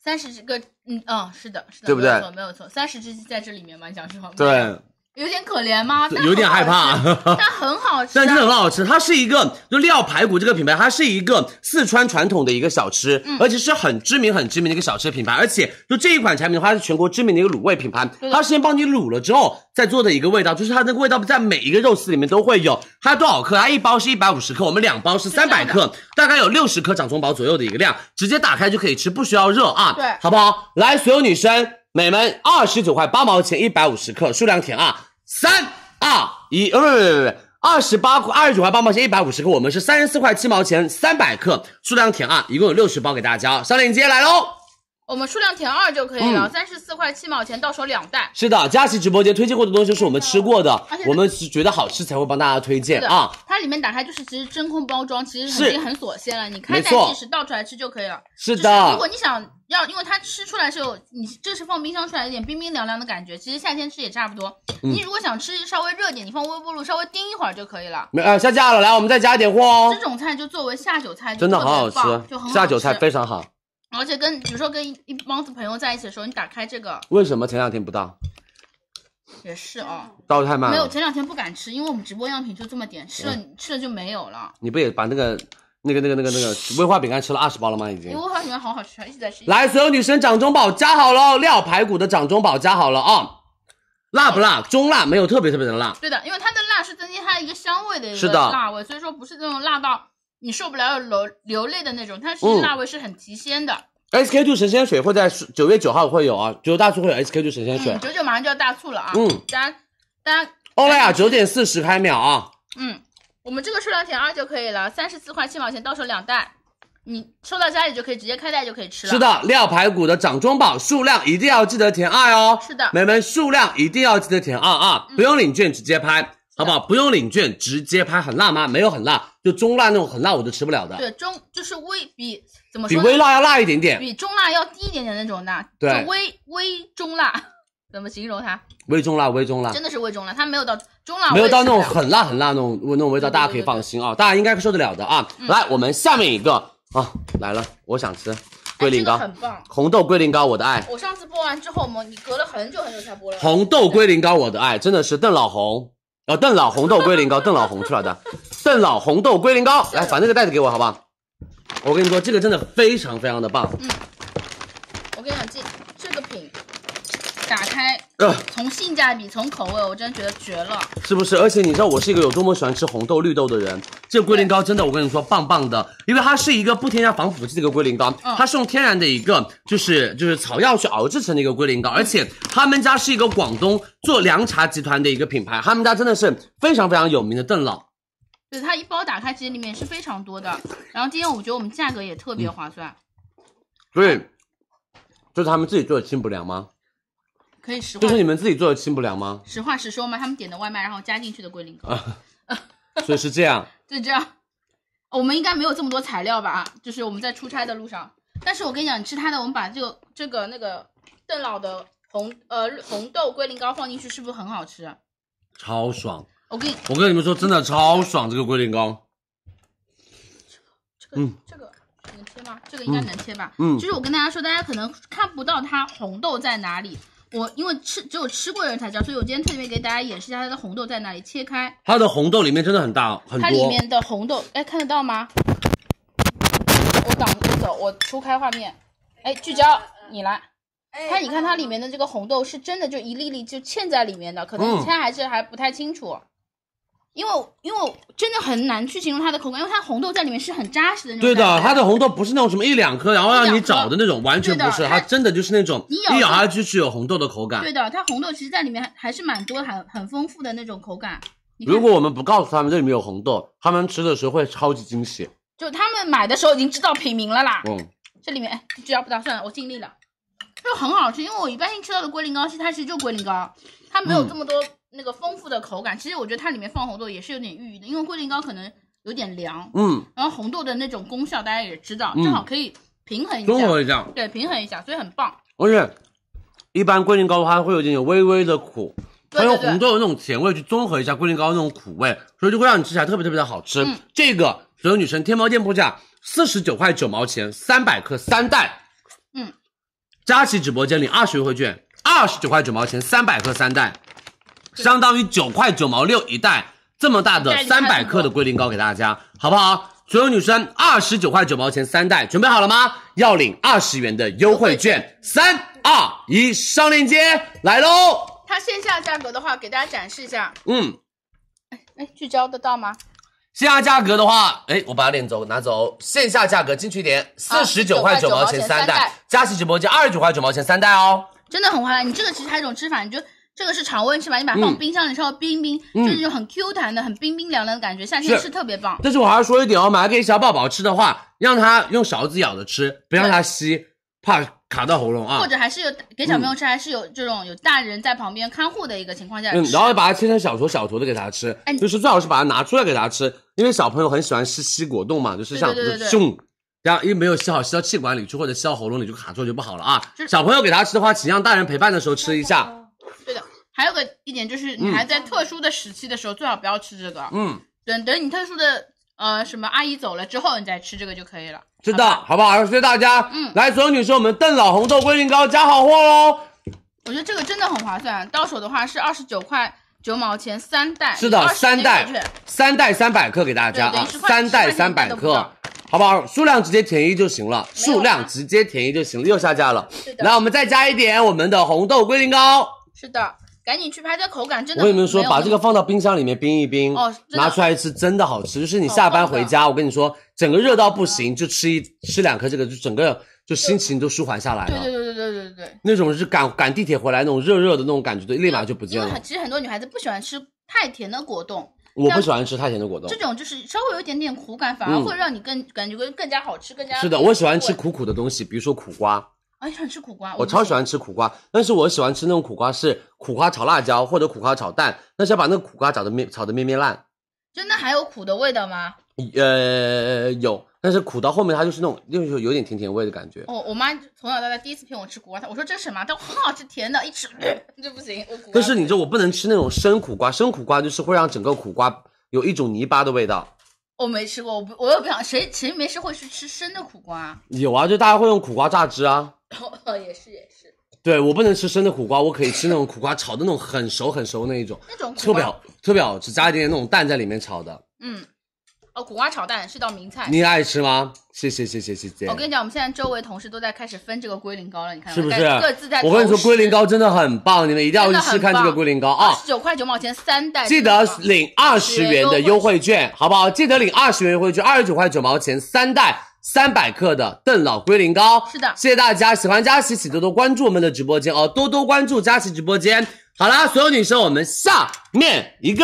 三十只鸽，嗯，哦，是的，是的，没有错，没有错，三十只鸡在这里面吗？你讲实话，对。有点可怜吗？有点害怕，但很好吃。但的很好吃，它是一个就料排骨这个品牌，它是一个四川传统的一个小吃，而且是很知名很知名的一个小吃品牌。而且就这一款产品的话，是全国知名的一个卤味品牌。它先帮你卤了之后再做的一个味道，就是它个味道在每一个肉丝里面都会有。它多少克？它一包是一百五十克，我们两包是三百克，大概有六十克掌中宝左右的一个量，直接打开就可以吃，不需要热啊，对，好不好？来，所有女生。美们，二十九块八毛钱，一百五十克，数量填二，三二一，呃不不不不，二十八块二十九块八毛钱，一百五十克，我们是三十四块七毛钱，三百克，数量填二，一共有六十包给大家，上链接来喽。我们数量填二就可以了，三十四块七毛钱，到手两袋。是的，佳琪直播间推荐过的东西，是我们吃过的，我们是觉得好吃才会帮大家推荐啊。它里面打开就是其实真空包装，其实已经很锁鲜了，你开袋即食倒出来吃就可以了。是的，如果你想。因为它吃出来是有，你这是放冰箱出来有点冰冰凉凉的感觉，其实夏天吃也差不多。你如果想吃稍微热点，你放微波炉稍微叮一会儿就可以了。没啊，下架了，来我们再加一点货哦。这种菜就作为下酒菜，真的好好吃，就很好。下酒菜非常好，而且跟比如说跟一帮子朋友在一起的时候，你打开这个。为什么前两天不到？也是哦，到的太慢。没有，前两天不敢吃，因为我们直播样品就这么点，吃了吃了就没有了。你不也把那个？那个那个那个那个威化饼干吃了二十包了吗？已经。威化饼干好好吃，一直在吃。来，所有女生掌中宝加好了，料排骨的掌中宝加好了啊。辣不辣？中辣，没有特别特别的辣。对的，因为它的辣是增加它一个香味的一个辣味，所以说不是那种辣到你受不了流流泪的那种，它是辣味是很提鲜的。S K two 神仙水会在九月九号会有啊，九大促会有 S K two 神仙水。九九马上就要大促了啊。嗯。大家大家，欧莱雅九点四十开秒啊。嗯。我们这个数量填二就可以了，三十四块七毛钱，到手两袋。你收到家里就可以直接开袋就可以吃了。是的，料排骨的掌中宝，数量一定要记得填二哦。是的，美眉，数量一定要记得填二啊，不用领券直接拍，好不好？不用领券直接拍，很辣吗？没有很辣，就中辣那种，很辣我都吃不了的。对，中就是微比怎么比微辣要辣一点点，比中辣要低一点点那种辣，对，微微中辣。怎么形容它？微中辣，微中辣，真的是微中辣。它没有到中辣，没有到那种很辣很辣那种那种味道，大家可以放心啊，大家应该受得了的啊。来，我们下面一个啊，来了，我想吃龟苓膏，很棒，红豆龟苓膏，我的爱。我上次播完之后，我们你隔了很久很久才播了。红豆龟苓膏，我的爱，真的是邓老红，哦，邓老红豆龟苓膏，邓老红出来的，邓老红豆龟苓膏，来，把那个袋子给我，好不好？我跟你说，这个真的非常非常的棒。嗯，我跟你讲，这这个品打开。呃，从性价比，从口味，我真的觉得绝了，是不是？而且你知道我是一个有多么喜欢吃红豆、绿豆的人，这个龟苓膏真的，我跟你说，棒棒的，因为它是一个不添加防腐剂的一个龟苓膏，它是用天然的一个就是就是草药去熬制成的一个龟苓膏，而且他们家是一个广东做凉茶集团的一个品牌，他们家真的是非常非常有名的邓老。对，它一包打开，其实里面是非常多的，然后今天我觉得我们价格也特别划算。对，就是他们自己做的清补凉吗？可以实，就是你们自己做的清补凉吗？实话实说嘛，他们点的外卖，然后加进去的龟苓膏，所以是这样，就 这样。我们应该没有这么多材料吧？啊，就是我们在出差的路上。但是我跟你讲，你吃它的，我们把这个、这个、那个邓老的红呃红豆龟苓膏放进去，是不是很好吃？超爽！我跟你我跟你们说，真的超爽，这个龟苓膏。这个，这个，这个能切吗？这个应该能切吧？嗯，就是我跟大家说，大家可能看不到它红豆在哪里。我因为吃只有吃过的人才知道，所以我今天特别给大家演示一下它的红豆在哪里切开。它的红豆里面真的很大，很多。它里面的红豆，哎，看得到吗？我挡住走，我出开画面。哎，聚焦，你来。哎，它你看它里面的这个红豆是真的，就一粒粒就嵌在里面的，可能现在还是还不太清楚。因为，因为真的很难去形容它的口感，因为它红豆在里面是很扎实的。那种。对的，它的红豆不是那种什么一两颗然后让你找的那种，完全不是，它真的就是那种一咬下去就有红豆的口感。对的，它红豆其实在里面还是蛮多，很很丰富的那种口感。如果我们不告诉他们这里面有红豆，他们吃的时候会超级惊喜。就他们买的时候已经知道品名了啦。嗯。这里面只要不打算，我尽力了。就很好吃，因为我一般性吃到的龟苓膏是它，其实就是龟苓膏，它没有这么多。那个丰富的口感，其实我觉得它里面放红豆也是有点寓意的，因为龟苓膏可能有点凉，嗯，然后红豆的那种功效大家也知道，正好可以平衡一下，综合一下，对，平衡一下，所以很棒。而且，一般龟苓膏它会有一点微微的苦，它用红豆那种甜味去综合一下龟苓膏那种苦味，所以就会让你吃起来特别特别的好吃。这个所有女生天猫店铺价四十九块九毛钱，三百克三袋，嗯，佳琦直播间领二十优惠券，二十九块九毛钱，三百克三袋。相当于九块九毛六一袋，这么大的三百克的龟苓膏给大家，好不好？所有女生二十九块九毛钱三袋，准备好了吗？要领二十元的优惠券，三二一，上链接来喽！它线下价格的话，给大家展示一下。嗯，哎，聚焦得到吗？线下价格的话，哎，我把它链走拿走。线下价格进去点，四十九块九毛钱三袋。佳琦直播间二十九块九毛钱三袋哦，真的很划算。你这个其实还一种吃法，你就。这个是常温吃吧，你把它放冰箱里稍微冰冰，就是那种很 Q 弹的、很冰冰凉凉的感觉，夏天吃特别棒。但是我还要说一点哦，买给小宝宝吃的话，让他用勺子舀着吃，不让他吸，怕卡到喉咙啊。或者还是有给小朋友吃，还是有这种有大人在旁边看护的一个情况下，嗯，然后把它切成小坨小坨的给他吃，哎，就是最好是把它拿出来给他吃，因为小朋友很喜欢吸果冻嘛，就是像对对对，这样为没有吸好，吸到气管里去或者吸到喉咙里就卡住就不好了啊。小朋友给他吃的话，请让大人陪伴的时候吃一下。对的，还有个一点就是，你还在特殊的时期的时候，最好不要吃这个。嗯，等等你特殊的呃什么阿姨走了之后，你再吃这个就可以了。是的，好不好？谢谢大家。嗯，来，所有女生，我们邓老红豆龟苓膏加好货喽。我觉得这个真的很划算，到手的话是二十九块九毛钱三袋。是的，三袋，三袋三百克给大家，三袋三百克，好不好？数量直接填一就行了，数量直接填一就行了，又下架了。来，我们再加一点我们的红豆龟苓膏。是的，赶紧去拍，这口感真的。我跟你们说，把这个放到冰箱里面冰一冰，哦，拿出来吃真的好吃。就是你下班回家，我跟你说，整个热到不行，就吃一吃两颗这个，就整个就心情都舒缓下来了。对对对对对对对。那种是赶赶地铁回来那种热热的那种感觉，立马就不见了。其实很多女孩子不喜欢吃太甜的果冻，我不喜欢吃太甜的果冻。这种就是稍微有一点点苦感，反而会让你更感觉更加好吃，更加。是的，我喜欢吃苦苦的东西，比如说苦瓜。很喜欢吃苦瓜，我超喜欢吃苦瓜，但是我喜欢吃那种苦瓜是苦瓜炒辣椒或者苦瓜炒蛋，但是要把那个苦瓜炒的面炒的面面烂。真的还有苦的味道吗？呃，有，但是苦到后面它就是那种就是有点甜甜味的感觉。哦，我妈从小到大第一次骗我吃苦瓜，她我说这什么？她说好吃，甜的，一吃就不行。但是你道我不能吃那种生苦瓜，生苦瓜就是会让整个苦瓜有一种泥巴的味道。我没吃过，我不，我又不想谁谁没事会去吃生的苦瓜。有啊，就大家会用苦瓜榨汁啊。哦，也是也是。对，我不能吃生的苦瓜，我可以吃那种苦瓜炒的那种很熟很熟那一种。那种苦瓜特别好，特别好，只加一点点那种蛋在里面炒的。嗯。哦，苦瓜炒蛋是道名菜，你爱吃吗？谢谢谢谢谢谢。我跟你讲，我们现在周围同事都在开始分这个龟苓膏了，你看是不是？各自在。我跟你说，龟苓膏真的很棒，你们一定要去试看这个龟苓膏啊！十九块九毛钱三袋，记得领二十元的优惠券，好不好？记得领二十元优惠券，二十九块九毛钱三袋。三百克的邓老龟苓膏，是的，谢谢大家，喜欢佳琪，请多多关注我们的直播间哦，多多关注佳琪直播间。好啦，所有女生，我们下面一个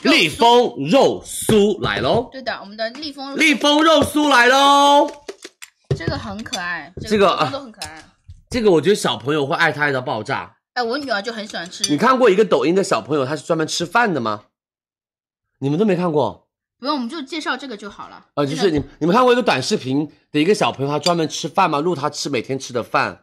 立丰肉酥来喽。对的，我们的立丰利丰肉酥来喽，这个很可爱，这个都很可爱，这个我觉得小朋友会爱它爱到爆炸。哎，我女儿就很喜欢吃。你看过一个抖音的小朋友，他是专门吃饭的吗？你们都没看过。不用，我们就介绍这个就好了。啊，就是你你们看过一个短视频的一个小朋友，他专门吃饭嘛，录他吃每天吃的饭，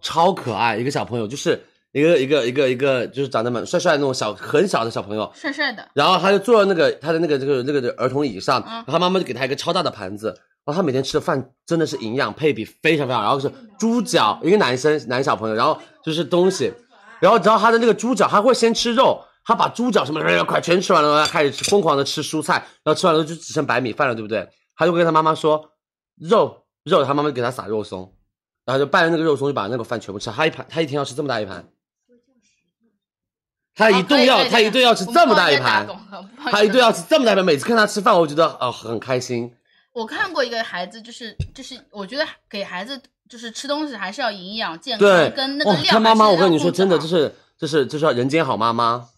超可爱。一个小朋友就是一个一个一个一个，就是长得蛮帅帅那种小很小的小朋友，帅帅的。然后他就坐那个他的那个这个这个儿童椅上，然后他妈妈就给他一个超大的盘子，然后他每天吃的饭真的是营养配比非常非常，然后是猪脚，一个男生男小朋友，然后就是东西，然后然后他的那个猪脚他会先吃肉。他把猪脚什么什么快全吃完了，然后开始疯狂的吃蔬菜，然后吃完了就只剩白米饭了，对不对？他就跟他妈妈说肉肉，他妈妈给他撒肉松，然后就拌那个肉松就把那个饭全部吃。他一盘，他一天要吃这么大一盘。他一顿要他一顿要吃这么大一盘，他一顿要吃这么大一盘。每次看他吃饭，我觉得哦很开心。我看过一个孩子，就是就是，我觉得给孩子就是吃东西还是要营养健康，跟那个量。他妈妈，我跟你说真的，就是就是就是人间好妈妈。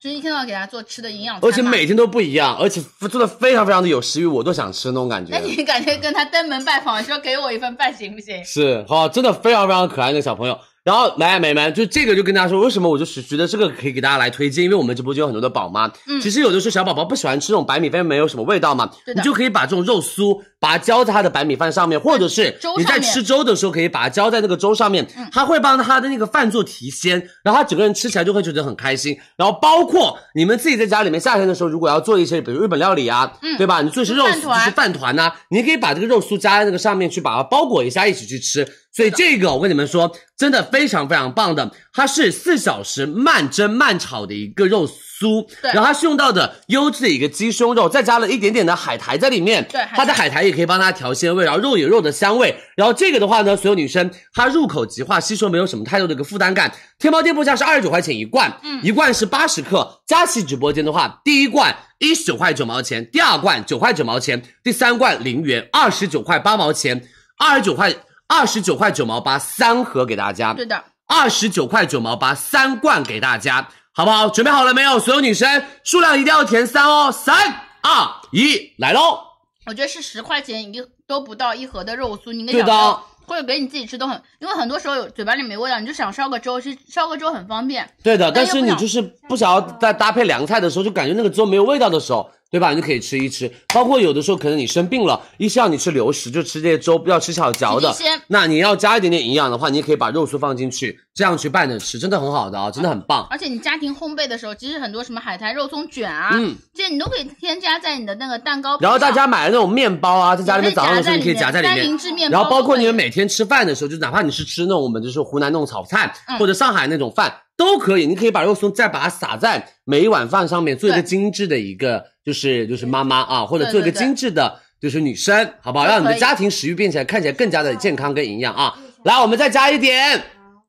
就是一天到晚给他做吃的营养餐，而且每天都不一样，而且做的非常非常的有食欲，我都想吃那种感觉。那你感觉跟他登门拜访，说给我一份饭行不行？是，好，真的非常非常可爱那小朋友。然后，来美女们，就这个就跟大家说，为什么我就是觉得这个可以给大家来推荐，因为我们直播间有很多的宝妈。嗯，其实有的时候小宝宝不喜欢吃这种白米饭，没有什么味道嘛。对你就可以把这种肉酥把它浇在它的白米饭上面，或者是你在吃粥的时候，可以把它浇在那个粥上面。嗯。他会帮他的那个饭做提鲜，然后他整个人吃起来就会觉得很开心。然后包括你们自己在家里面，夏天的时候如果要做一些，比如日本料理啊，嗯，对吧？你做些肉酥，就是饭团呢，你可以把这个肉酥加在那个上面去把它包裹一下，一起去吃。所以这个我跟你们说，真的非常非常棒的，它是四小时慢蒸慢炒的一个肉酥，然后它是用到的优质的一个鸡胸肉，再加了一点点的海苔在里面，对，它的海苔也可以帮它调鲜味，然后肉有肉的香味，然后这个的话呢，所有女生它入口即化，吸收没有什么太多的一个负担感。天猫店铺价是二十九块钱一罐，嗯，一罐是八十克。佳琦直播间的话，第一罐一十九块九毛钱，第二罐九块九毛钱，第三罐零元，二十九块八毛钱，二十九块。二十九块九毛八三盒给大家，对的。二十九块九毛八三罐给大家，好不好？准备好了没有？所有女生数量一定要填三哦。三二一，来喽！我觉得是十块钱一都不到一盒的肉酥，你给对的。或者给你自己吃都很，因为很多时候有嘴巴里没味道，你就想烧个粥，实烧个粥很方便。对的，但是你就是不想要在搭配凉菜的时候，就感觉那个粥没有味道的时候。对吧？你就可以吃一吃，包括有的时候可能你生病了，一让你吃流食就吃这些粥，不要吃小嚼的。那你要加一点点营养的话，你也可以把肉松放进去，这样去拌着吃，真的很好的啊，真的很棒。而且你家庭烘焙的时候，其实很多什么海苔肉松卷啊，嗯，这些你都可以添加在你的那个蛋糕。然后大家买的那种面包啊，在家里面早上的时候你可以夹在里面。面包。然后包括你们每天吃饭的时候，就哪怕你是吃那种我们就是湖南那种炒菜，或者上海那种饭，都可以。你可以把肉松再把它撒在每一碗饭上面，做一个精致的一个。就是就是妈妈啊，或者做一个精致的，就是女生，好不好？让你的家庭食欲变起来，看起来更加的健康跟营养啊！来，我们再加一点。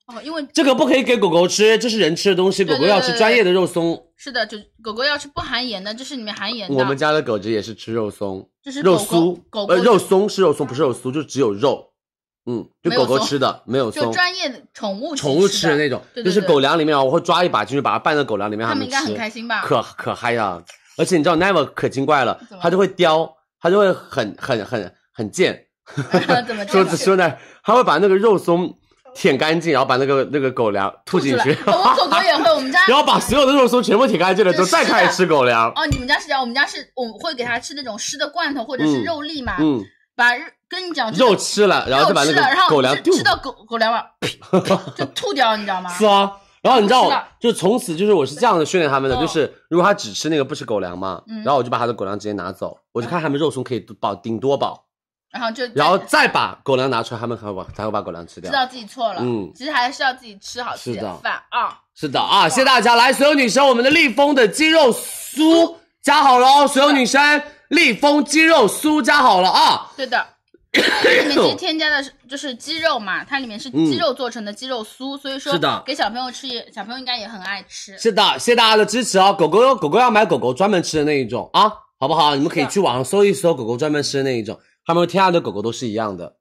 哦，因为这个不可以给狗狗吃，这是人吃的东西。狗狗要吃专业的肉松。是的，就狗狗要吃不含盐的，这是里面含盐的。我们家的狗子也是吃肉松，就是肉酥，狗呃肉松是肉松，不是肉酥，就只有肉。嗯，就狗狗吃的，没有松。专业的宠物宠物吃的那种，就是狗粮里面，我会抓一把进去，把它拌在狗粮里面，它们应该很开心吧？可可嗨呀！而且你知道 Never 可精怪了，他就会叼，他就会很很很很贱，说说呢？他会把那个肉松舔干净，然后把那个那个狗粮吐进去。我们狗狗也会，我们家。然后把所有的肉松全部舔干净了，就再开始吃狗粮。哦，你们家是这样，我们家是我会给它吃那种湿的罐头或者是肉粒嘛，把跟你讲肉吃了，然后就把那个狗粮吃到狗狗粮碗，就吐掉，你知道吗？是啊。然后你知道就从此就是我是这样的训练他们的，就是如果他只吃那个不吃狗粮嘛，然后我就把他的狗粮直接拿走，我就看他们肉松可以饱顶多饱，然后就然后再把狗粮拿出来，他们才会把才会把狗粮吃掉，知道自己错了，嗯，其实还是要自己吃好吃的饭啊，是的啊，谢谢大家，来所有女生，我们的立峰的鸡肉酥加好了，哦，所有女生立峰鸡肉酥加好了啊，对的。里面是 添加的，是就是鸡肉嘛，它里面是鸡肉做成的鸡肉酥，所以说给小朋友吃，小朋友应该也很爱吃。是的，谢谢大家的支持哦。狗狗狗狗要买狗狗专门吃的那一种啊，好不好？你们可以去网上搜一搜狗狗专门吃的那一种，他们天下的狗狗都是一样的。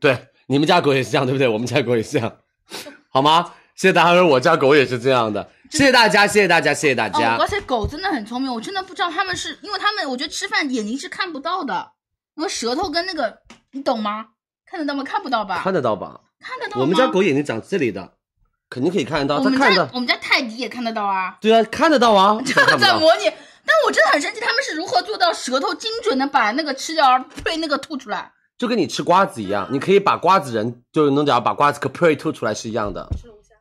对，你们家狗也是这样，对不对？我们家狗也是这样，好吗？谢谢大家，我家狗也是这样的。谢谢大家，谢谢大家，谢谢大家。而且狗真的很聪明，我真的不知道他们是因为他们，我觉得吃饭眼睛是看不到的。那舌头跟那个，你懂吗？看得到吗？看不到吧？看得到吧？看得到。我们家狗眼睛长这里的，肯定可以看得到。我们家我们家泰迪也看得到啊。对啊，看得到啊。在模拟，但我真的很生气，他们是如何做到舌头精准的把那个吃掉而被那个吐出来？就跟你吃瓜子一样，你可以把瓜子仁，就是弄掉，把瓜子壳呸吐出来是一样的。好龙虾。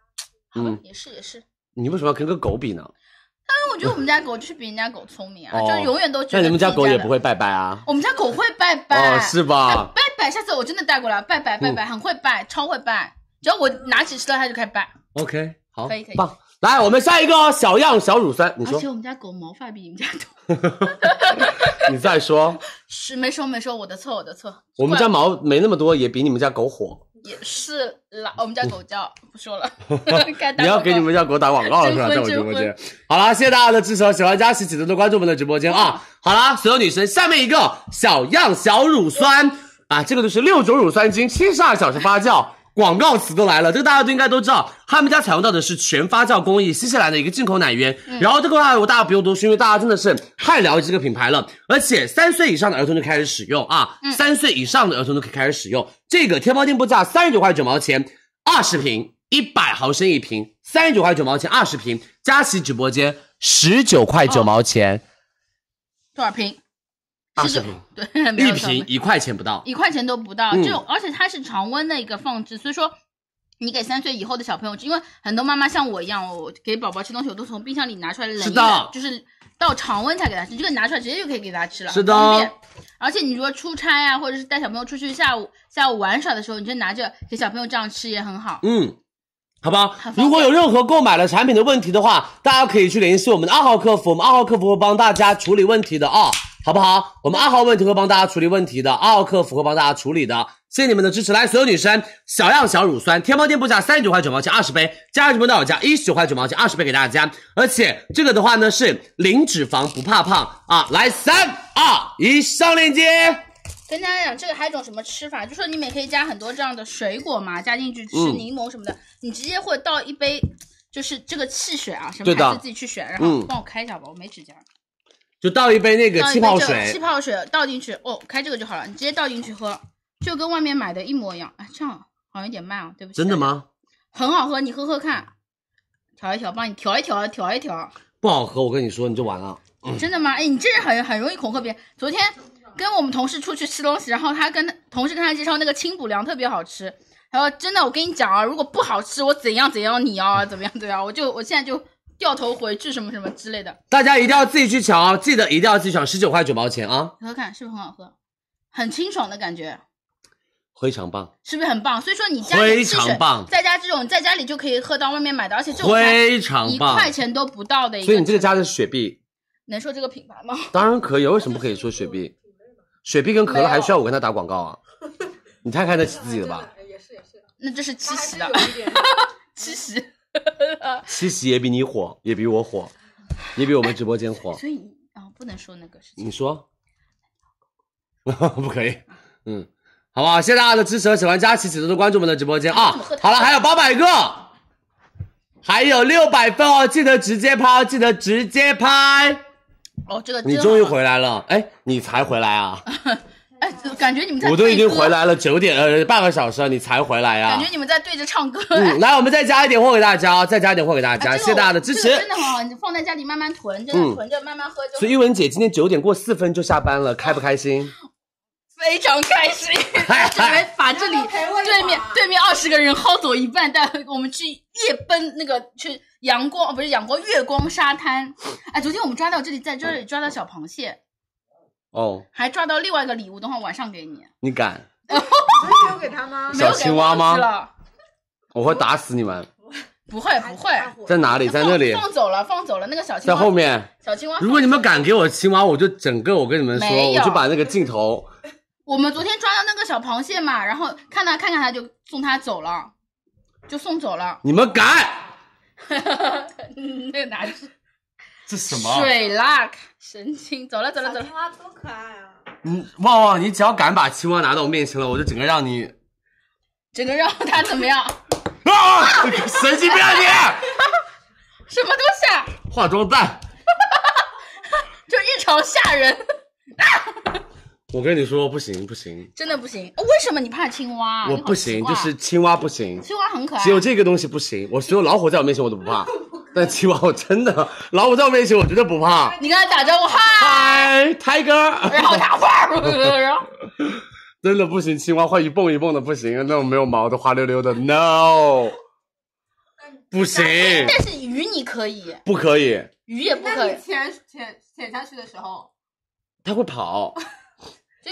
嗯，也是也是。你为什么要跟个狗比呢？但是我觉得我们家狗就是比人家狗聪明啊，就是永远都。那你们家狗也不会拜拜啊？我们家狗会拜拜，是吧？拜拜，下次我真的带过来拜拜拜拜，很会拜，超会拜，只要我拿起吃的它就开始拜。OK，好，可可以棒！来，我们下一个小样小乳酸，你说。而且我们家狗毛发比你们家多。你再说。是没说没说，我的错我的错。我们家毛没那么多，也比你们家狗火。也是啦，我们家狗叫不说了。你要给你们家狗打广告了是吧？在我直播间。好啦，谢谢大家的支持，喜欢佳琪，记得多关注我们的直播间啊。好啦，所有女生，下面一个小样小乳酸啊，这个就是六种乳酸菌，七十二小时发酵。广告词都来了，这个大家都应该都知道。他们家采用到的是全发酵工艺，新西兰的一个进口奶源。然后这个话我大家不用多说，因为大家真的是太了解这个品牌了。而且三岁以上的儿童就开始使用啊，三岁以上的儿童都可以开始使用。这个天猫店铺价三十九块九毛钱，二十瓶，一百毫升一瓶，三十九块九毛钱二十瓶。佳琦直播间十九块九毛钱，多少瓶？是度，对，一瓶一块钱不到，一块钱都不到。嗯，而且它是常温的一个放置，所以说你给三岁以后的小朋友吃，因为很多妈妈像我一样，我给宝宝吃东西我都从冰箱里拿出来冷的，就是到常温才给他。吃，这个拿出来直接就可以给他吃了，是的，而且你如果出差啊，或者是带小朋友出去下午下午玩耍的时候，你就拿着给小朋友这样吃也很好。嗯，好吧。如果有任何购买了产品的问题的话，大家可以去联系我们的二号客服，我们二号客服会帮大家处理问题的啊。好不好？我们二号问题会帮大家处理问题的，二号客服会帮大家处理的。谢谢你们的支持。来，所有女生，小样小乳酸，天猫店铺价三十九块九毛钱二十杯，加入直播到我家一十九块九毛钱二十杯给大家。而且这个的话呢是零脂肪，不怕胖啊！来，三二一，上链接。跟大家讲，这个还有一种什么吃法？就说你每可以加很多这样的水果嘛，加进去吃柠檬什么的。你直接会倒一杯，就是这个汽水啊，什么自己去选。然后帮我开一下吧，我没指甲。就倒一杯那个气泡水，气泡水倒进去哦，开这个就好了，你直接倒进去喝，就跟外面买的一模一样。哎，这样好像有点慢啊，对不起。真的吗？很好喝，你喝喝看，调一调，帮你调一调，调一调。不好喝，我跟你说，你就完了。真的吗？哎，你这是很很容易恐吓别人。昨天跟我们同事出去吃东西，然后他跟同事跟他介绍那个清补凉特别好吃，然后真的，我跟你讲啊，如果不好吃，我怎样怎样你啊，怎么样怎样，我就我现在就。掉头回去什么什么之类的，大家一定要自己去抢，哦，记得一定要去抢，十九块九毛钱啊！喝喝看是不是很好喝，很清爽的感觉，非常棒，是不是很棒？所以说你家里常棒，在家这种在家里就可以喝到外面买的，而且这种棒，一块钱都不到的，所以你这个加的是雪碧，能说这个品牌吗？当然可以，为什么不可以说雪碧？雪碧跟可乐还需要我跟他打广告啊？你太看得起自己了吧？也是也是，那这是七喜的，七喜。七 喜也比你火，也比我火，也比我们直播间火。所以啊，不能说那个。你说，不可以。嗯，好不好？谢谢大家的支持和喜欢。佳琪，多多关注我们的直播间啊！好了，还有八百个，还有六百分哦，记得直接拍，记得直接拍。哦，这个你终于回来了，哎，你才回来啊？哎，感觉你们在我都已经回来了，九点呃半个小时了，你才回来呀？感觉你们在对着唱歌。来，我们再加一点货给大家再加一点货给大家，谢谢大家的支持，真的很好，你放在家里慢慢囤，真的囤着慢慢喝。所以玉文姐今天九点过四分就下班了，开不开心？非常开心，来把这里 对面对面二十个人薅走一半，带我们去夜奔那个去阳光不是阳光月光沙滩。哎，昨天我们抓到这里在这里抓到小螃蟹。哦，还抓到另外一个礼物，等会晚上给你。你敢？还给给他吗？小青蛙吗？我会打死你们！不会不会。在哪里？在那里。放走了放走了那个小青在后面。小青蛙，如果你们敢给我青蛙，我就整个我跟你们说，我就把那个镜头。我们昨天抓到那个小螃蟹嘛，然后看他看看他，就送他走了，就送走了。你们敢？哈哈，那男是？这什么？水啦，神经，走了走了走了。青蛙多可爱啊！你旺旺，你只要敢把青蛙拿到我面前了，我就整个让你，整个让他怎么样？啊！神经病，啊你什么东西啊？化妆蛋。哈哈哈！就异常吓人。啊哈哈！我跟你说，不行，不行，真的不行。为什么你怕青蛙？我不行，就是青蛙不行。青蛙很可爱。只有这个东西不行。我只有老虎在我面前，我都不怕。但青蛙，我真的老虎在我面前，我绝对不怕。你跟他打招呼，嗨，嗨，Tiger，然后他跑。真的不行，青蛙会一蹦一蹦的，不行。那种没有毛的滑溜溜的，no，不行。但是鱼你可以。不可以。鱼也不可。以。潜潜潜下去的时候，它会跑。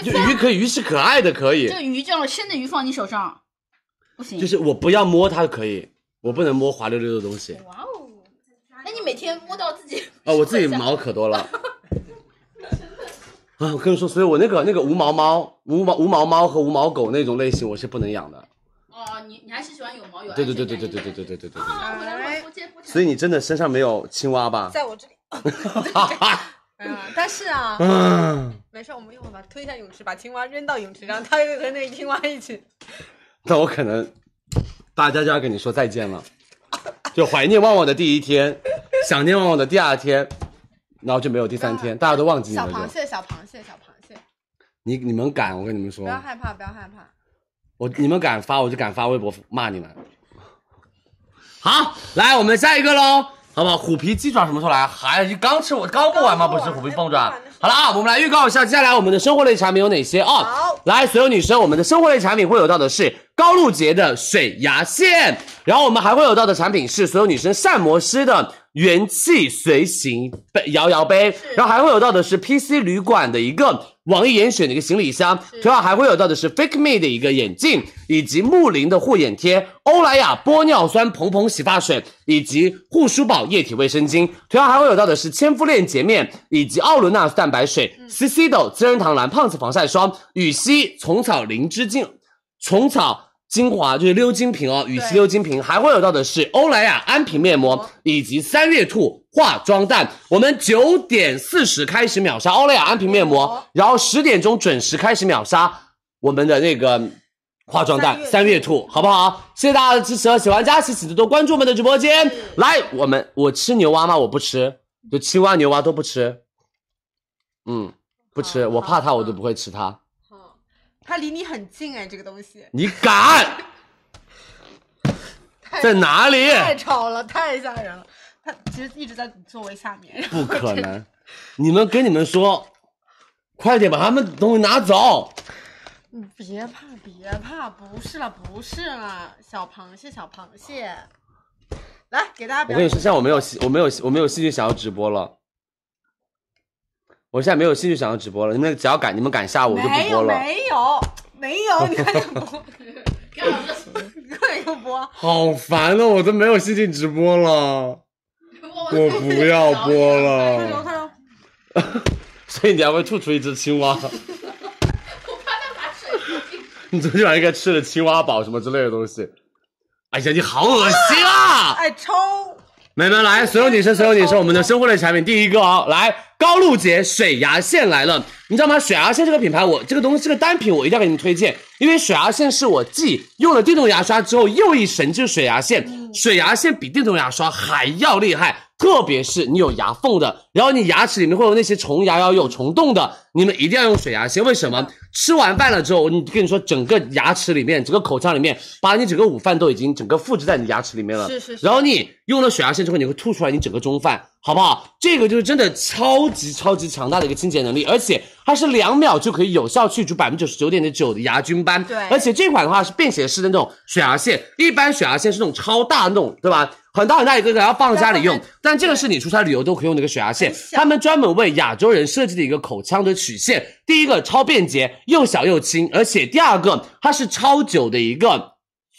就鱼可以，鱼是可爱的，可以。这鱼叫，生的鱼放你手上，不行。就是我不要摸它，可以。我不能摸滑溜溜的东西。哇哦，那你每天摸到自己？啊，我自己毛可多了。啊，我跟你说，所以我那个那个无毛猫、无毛无毛猫和无毛狗那种类型，我是不能养的。哦，你你还是喜欢有毛有。对对对对对对对对对对对。所以你真的身上没有青蛙吧？在我这里。哈哈。嗯，但是啊，嗯，没事，我们一会儿把推下泳池，把青蛙扔到泳池上，他又和那青蛙一起。那我可能大家就要跟你说再见了，就怀念旺旺的第一天，想念旺旺的第二天，然后就没有第三天，大家都忘记你了。小螃蟹，小螃蟹，小螃蟹。你你们敢，我跟你们说，不要害怕，不要害怕。我你们敢发，我就敢发微博骂你们。好，来，我们下一个喽。好好？虎皮鸡爪什么时候来？还呀，刚吃我刚过完吗？不是虎皮凤爪。好了啊，我们来预告一下，接下来我们的生活类产品有哪些啊？来所有女生，我们的生活类产品会有到的是高露洁的水牙线，然后我们还会有到的产品是所有女生膳魔师的。元气随行杯摇摇杯，然后还会有到的是 PC 旅馆的一个网易严选的一个行李箱，同样还会有到的是 Fake Me 的一个眼镜，以及木林的护眼贴，欧莱雅玻尿酸蓬蓬洗发水，以及护舒宝液体卫生巾，同样还会有到的是千肤链洁面，以及奥伦纳斯蛋白水，C C 斗资生堂蓝胖子防晒霜，羽西虫草灵芝净虫草。精华就是溜金瓶哦，雨琦溜金瓶，还会有到的是欧莱雅安瓶面膜以及三月兔化妆蛋。我们九点四十开始秒杀欧莱雅安瓶面膜，然后十点钟准时开始秒杀我们的那个化妆蛋三月兔，好不好？谢谢大家的支持，喜欢佳琪，请多多关注我们的直播间。来，我们我吃牛蛙吗？我不吃，就青蛙牛蛙都不吃。嗯，不吃，我怕它，我都不会吃它。它离你很近哎，这个东西。你敢？在哪里？太吵了，太吓人了。它其实一直在座位下面。不可能！你们跟你们说，快点把他们东西拿走。你别怕，别怕，不是啦，不是啦，小螃蟹，小螃蟹。来给大家，我跟你说，像我没有，我没有，我没有戏菌想要直播了。我现在没有兴趣想要直播了。那只要敢，你们敢下，我就不播了。没有没有没有，你快点播，快点播！好烦哦，我都没有心情直播了，我不要播了。所以你还会吐出一只青蛙。我怕他把水你昨天晚上应该吃了青蛙堡什么之类的东西。哎呀，你好恶心啊！哎，抽。美们来，所有女生，所有女生，我们的生活类产品，第一个哦，来高露洁水牙线来了，你知道吗？水牙线这个品牌，我这个东西这个单品，我一定要给你们推荐，因为水牙线是我既用了电动牙刷之后又一神技，水牙线，水牙线比电动牙刷还要厉害，特别是你有牙缝的，然后你牙齿里面会有那些虫牙，要有虫洞的。你们一定要用水牙线，为什么？吃完饭了之后，我跟你说，整个牙齿里面，整个口腔里面，把你整个午饭都已经整个复制在你牙齿里面了。是是是。然后你用了水牙线之后，你会吐出来你整个中饭，好不好？这个就是真的超级超级强大的一个清洁能力，而且它是两秒就可以有效去除百分之九十九点九的牙菌斑。对。而且这款的话是便携式的那种水牙线，一般水牙线是那种超大那种，对吧？很大很大一个，然后放在家里用。但这个是你出差旅游都可以用的一个水牙线，他们专门为亚洲人设计的一个口腔的。曲线，第一个超便捷，又小又轻，而且第二个它是超久的一个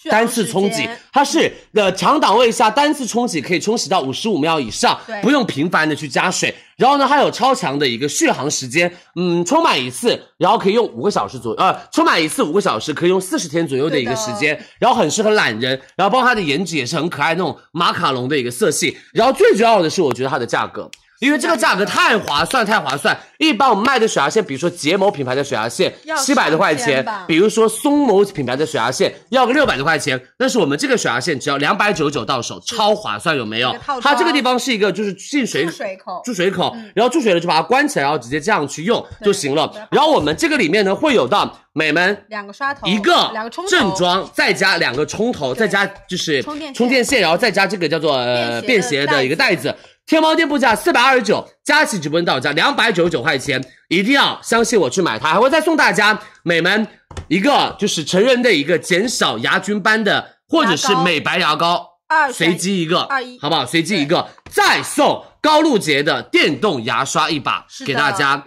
单次冲洗，它是的长档位下单次冲洗可以冲洗到五十五秒以上，不用频繁的去加水。然后呢，它有超强的一个续航时间，嗯，充满一次，然后可以用五个小时左呃，充满一次五个小时可以用四十天左右的一个时间，然后很适合懒人，然后包括它的颜值也是很可爱那种马卡龙的一个色系，然后最主要的是我觉得它的价格。因为这个价格太划算，太划算！一般我们卖的水牙线，比如说洁某品牌的水牙线，七百多块钱；比如说松某品牌的水牙线，要个六百多块钱。但是我们这个水牙线只要两百九十九到手，超划算，有没有？它这个地方是一个就是进水注水口，注水口，然后注水了就把它关起来，然后直接这样去用就行了。然后我们这个里面呢会有到美们两个刷头，一个两个冲正装再加两个冲头，再加就是充电线，然后再加这个叫做呃便携的一个袋子。天猫店铺价四百二十九，佳琦直播间到手价两百九十九块钱，一定要相信我去买它，还会再送大家美们一个，就是成人的一个减少牙菌斑的或者是美白牙膏，随机一个，二一，好不好？随机一个，再送高露洁的电动牙刷一把给大家，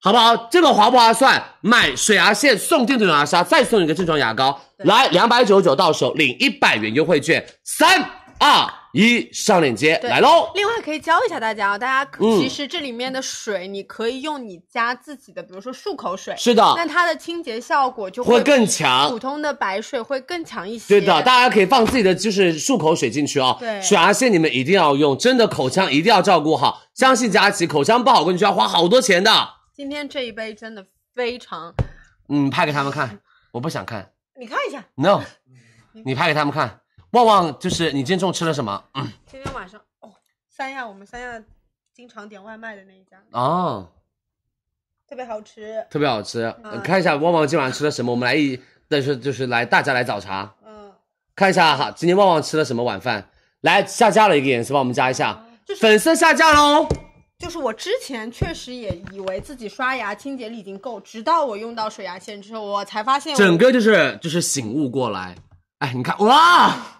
好不好？这个划不划算？买水牙线送电动牙刷，再送一个正装牙膏，来两百九十九到手，领一百元优惠券，三二。一上链接来喽！另外可以教一下大家啊，大家其实这里面的水，你可以用你家自己的，比如说漱口水。是的。那它的清洁效果就会更强，普通的白水会更强一些。对的，大家可以放自己的就是漱口水进去哦。对。水牙线你们一定要用，真的口腔一定要照顾好。相信佳琪，口腔不好，你计要花好多钱的。今天这一杯真的非常，嗯，拍给他们看，我不想看。你看一下。No，你拍给他们看。旺旺，就是你今天中午吃了什么？嗯、今天晚上哦，三亚，我们三亚经常点外卖的那一家啊，特别好吃，特别好吃。看一下旺旺今晚吃了什么？我们来，一，但是就是来大家来找茬。嗯，看一下哈，今天旺旺吃了什么晚饭？来下架了一个颜色，帮我们加一下，就是粉色下架喽。就是我之前确实也以为自己刷牙清洁力已经够，直到我用到水牙线之后，我才发现整个就是就是醒悟过来。哎，你看哇。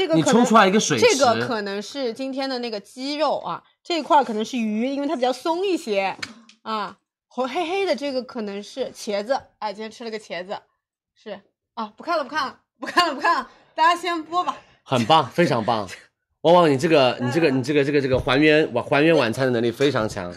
这个冲出来一个水这个可能是今天的那个鸡肉啊，这一块可能是鱼，因为它比较松一些啊。红黑黑的这个可能是茄子，哎，今天吃了个茄子，是啊，不看了不看了不看了不看了，大家先播吧，很棒非常棒，旺旺你这个你这个你这个这个这个还原还原晚餐的能力非常强，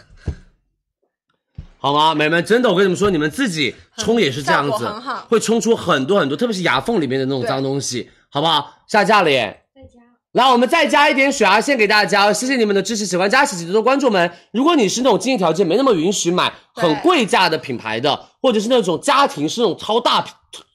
好吗美美真的我跟你们说，你们自己冲也是这样子，会冲出很多很多，特别是牙缝里面的那种脏东西。好不好？下架了耶！再加来，我们再加一点水压线给大家，谢谢你们的支持，喜欢加水线的注我们。如果你是那种经济条件没那么允许买很贵价的品牌的，或者是那种家庭是那种超大，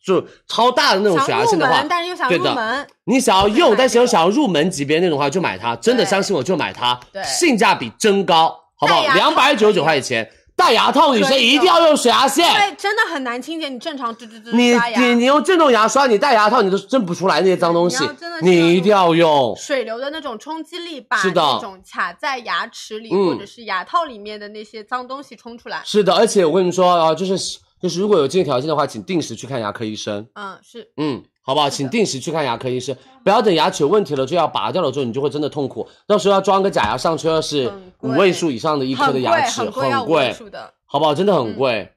就超大的那种水压线的话，但是又想对的，你想要用，但是又想要入门级别那种话，就买它，真的相信我，就买它，性价比真高，好不好？两百九十九块钱。戴牙套，女生一定要用水牙线，因为真的很难清洁。你正常吱吱吱，你你你用电动牙刷，你戴牙套，你都震不出来那些脏东西。你真的，你一定要用水流的那种冲击力，把那种卡在牙齿里或者是牙套里面的那些脏东西冲出来。是的，而且我跟你说啊，就是就是如果有这个条件的话，请定时去看牙科医生。嗯，是。嗯。好不好？请定时去看牙科医生，不要等牙齿有问题了就要拔掉了之后，你就会真的痛苦。到时候要装个假牙上车是五位数以上的一颗的牙齿，很贵。五的，好不好？真的很贵。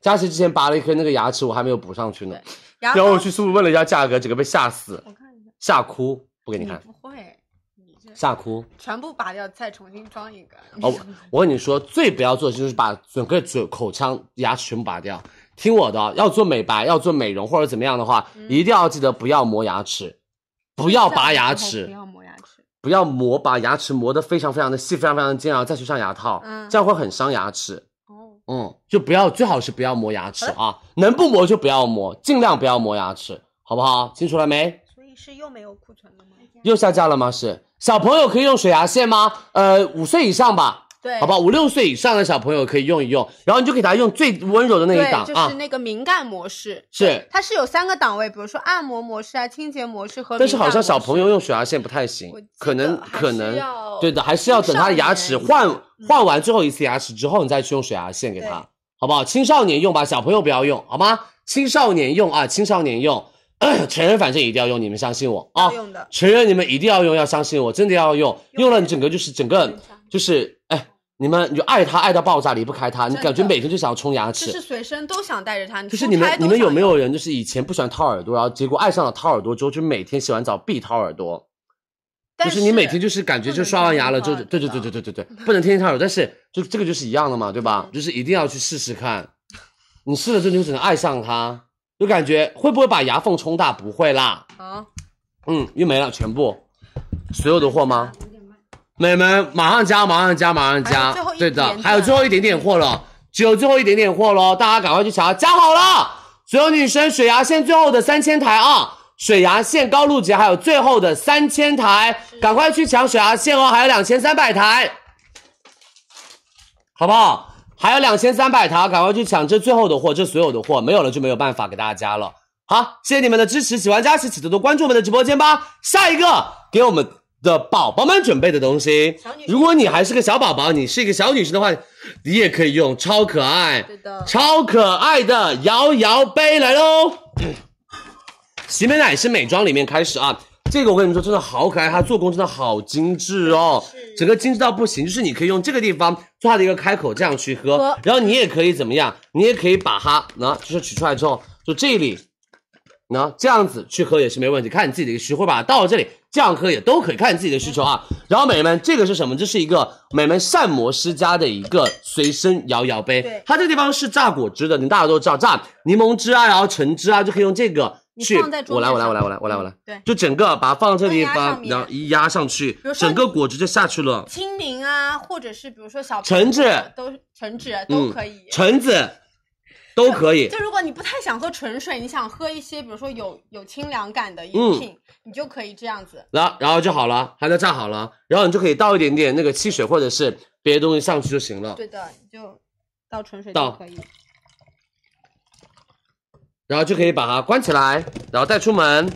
佳琪之前拔了一颗那个牙齿，我还没有补上去呢。然后我去宿舍问了一下价格，结果被吓死我看一下，吓哭！不给你看。不会，你这吓哭？全部拔掉再重新装一个？哦，我跟你说，最不要做就是把整个嘴口腔牙齿全部拔掉。听我的，要做美白，要做美容或者怎么样的话，一定要记得不要磨牙齿，不要拔牙齿，不要磨牙齿，不要磨把牙齿磨得非常非常的细，非常非常的尖然后再去上牙套，这样会很伤牙齿。哦，嗯，就不要，最好是不要磨牙齿啊，能不磨就不要磨，尽量不要磨牙齿，好不好？清楚了没？所以是又没有库存了吗？又下架了吗？是小朋友可以用水牙线吗？呃，五岁以上吧。好吧，五六岁以上的小朋友可以用一用，然后你就给他用最温柔的那一档啊，就是那个敏感模式。是，它是有三个档位，比如说按摩模式啊、清洁模式和。但是好像小朋友用水牙线不太行，可能可能对的，还是要等他的牙齿换换完最后一次牙齿之后，你再去用水牙线给他，好不好？青少年用吧，小朋友不要用，好吗？青少年用啊，青少年用，成人反正一定要用，你们相信我啊，成人你们一定要用，要相信我，真的要用，用了你整个就是整个就是。你们就爱它爱到爆炸，离不开它，你感觉每天就想要冲牙齿，就是随身都想带着它。就是你们你们有没有人就是以前不喜欢掏耳朵，然后结果爱上了掏耳朵，之后就每天洗完澡必掏耳朵。就是你每天就是感觉就刷完牙了就对对对对对对对，不能天天掏耳，朵，但是就这个就是一样的嘛，对吧？就是一定要去试试看，你试了之后只能爱上它，就感觉会不会把牙缝冲大？不会啦。啊。嗯，又没了全部所有的货吗？美们，马上加，马上加，马上加！最后，对的，还有最后一点点货了，只有最后一点点货了，大家赶快去抢，加好了！所有女生，水牙线最后的三千台啊，水牙线高露洁还有最后的三千台，赶快去抢水牙线哦，还有两千三百台，好不好？还有两千三百台，赶快去抢这最后的货，这所有的货没有了就没有办法给大家了。好，谢谢你们的支持，喜欢佳琪，请多多关注我们的直播间吧。下一个，给我们。的宝宝们准备的东西。如果你还是个小宝宝，你是一个小女生的话，你也可以用，超可爱，超可爱的摇摇杯来喽。洗面奶是美妆里面开始啊，这个我跟你们说，真的好可爱，它做工真的好精致哦，整个精致到不行。就是你可以用这个地方做它的一个开口，这样去喝，然后你也可以怎么样？你也可以把它，呢，就是取出来之后，就这里，那这样子去喝也是没问题。看你自己的一个把它吧。到这里。这样喝也都可以，看你自己的需求啊。然后美眉们，这个是什么？这是一个美们膳魔师家的一个随身摇摇杯。对，它这个地方是榨果汁的，你大家都知道，榨柠檬汁啊，然后橙汁啊，就可以用这个去。我来，我来，我来，我来，我来，我来。对，就整个把它放到这个地方，然后一压上去，整个果汁就下去了。青柠啊，或者是比如说小橙子都橙子都可以，橙子都可以。就如果你不太想喝纯水，你想喝一些，比如说有有清凉感的饮品。你就可以这样子，然后然后就好了，还能站好了，然后你就可以倒一点点那个汽水或者是别的东西上去就行了。对的，你就倒纯水就可以。然后就可以把它关起来，然后再出门。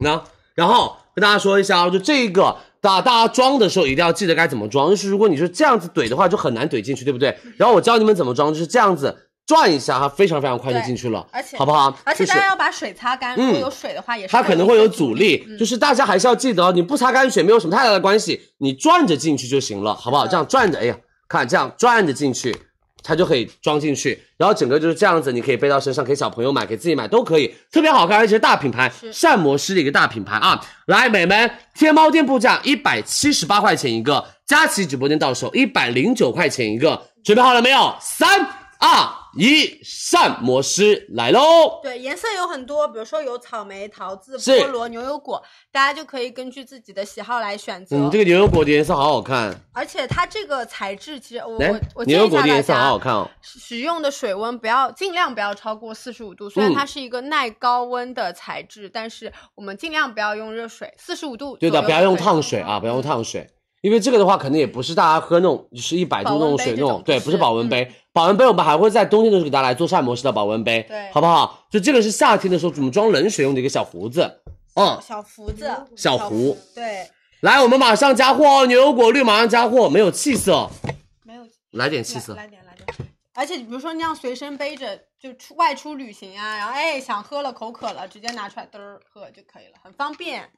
那然后跟大家说一下啊，就这个大大家装的时候一定要记得该怎么装，就是如果你是这样子怼的话，就很难怼进去，对不对？然后我教你们怎么装，就是这样子。转一下它非常非常快就进去了，而且好不好？而且大家要把水擦干，嗯，有水的话也是它可能会有阻力，就是大家还是要记得，你不擦干水没有什么太大的关系，你转着进去就行了，好不好？这样转着，哎呀，看这样转着进去，它就可以装进去，然后整个就是这样子，你可以背到身上，给小朋友买，给自己买都可以，特别好看，而且大品牌，膳魔师的一个大品牌啊。来，美们，天猫店铺价一百七十八块钱一个，佳琦直播间到手一百零九块钱一个，准备好了没有？三。二一膳魔师来喽！对，颜色有很多，比如说有草莓、桃子、菠萝、牛油果，大家就可以根据自己的喜好来选择。嗯，这个牛油果的颜色好好看，而且它这个材质其实我我建议大家。牛油果的颜色好好看哦。使用的水温不要尽量不要超过四十五度，虽然它是一个耐高温的材质，但是我们尽量不要用热水，四十五度。对的，不要用烫水啊，不要用烫水。因为这个的话，肯定也不是大家喝那种，就是一百度那种水，那种对，不是保温杯。保温杯我们还会在冬天的时候给大家来做晒模式的保温杯，对，好不好？就这个是夏天的时候怎么装冷水用的一个小壶子，嗯，小壶子，小壶，对。来，我们马上加货哦，牛油果绿马上加货，没有气色，没有，来点气色，来点来点。而且比如说那样随身背着，就出外出旅行啊，然后哎想喝了口渴了，直接拿出来嘚儿喝就可以了，很方便。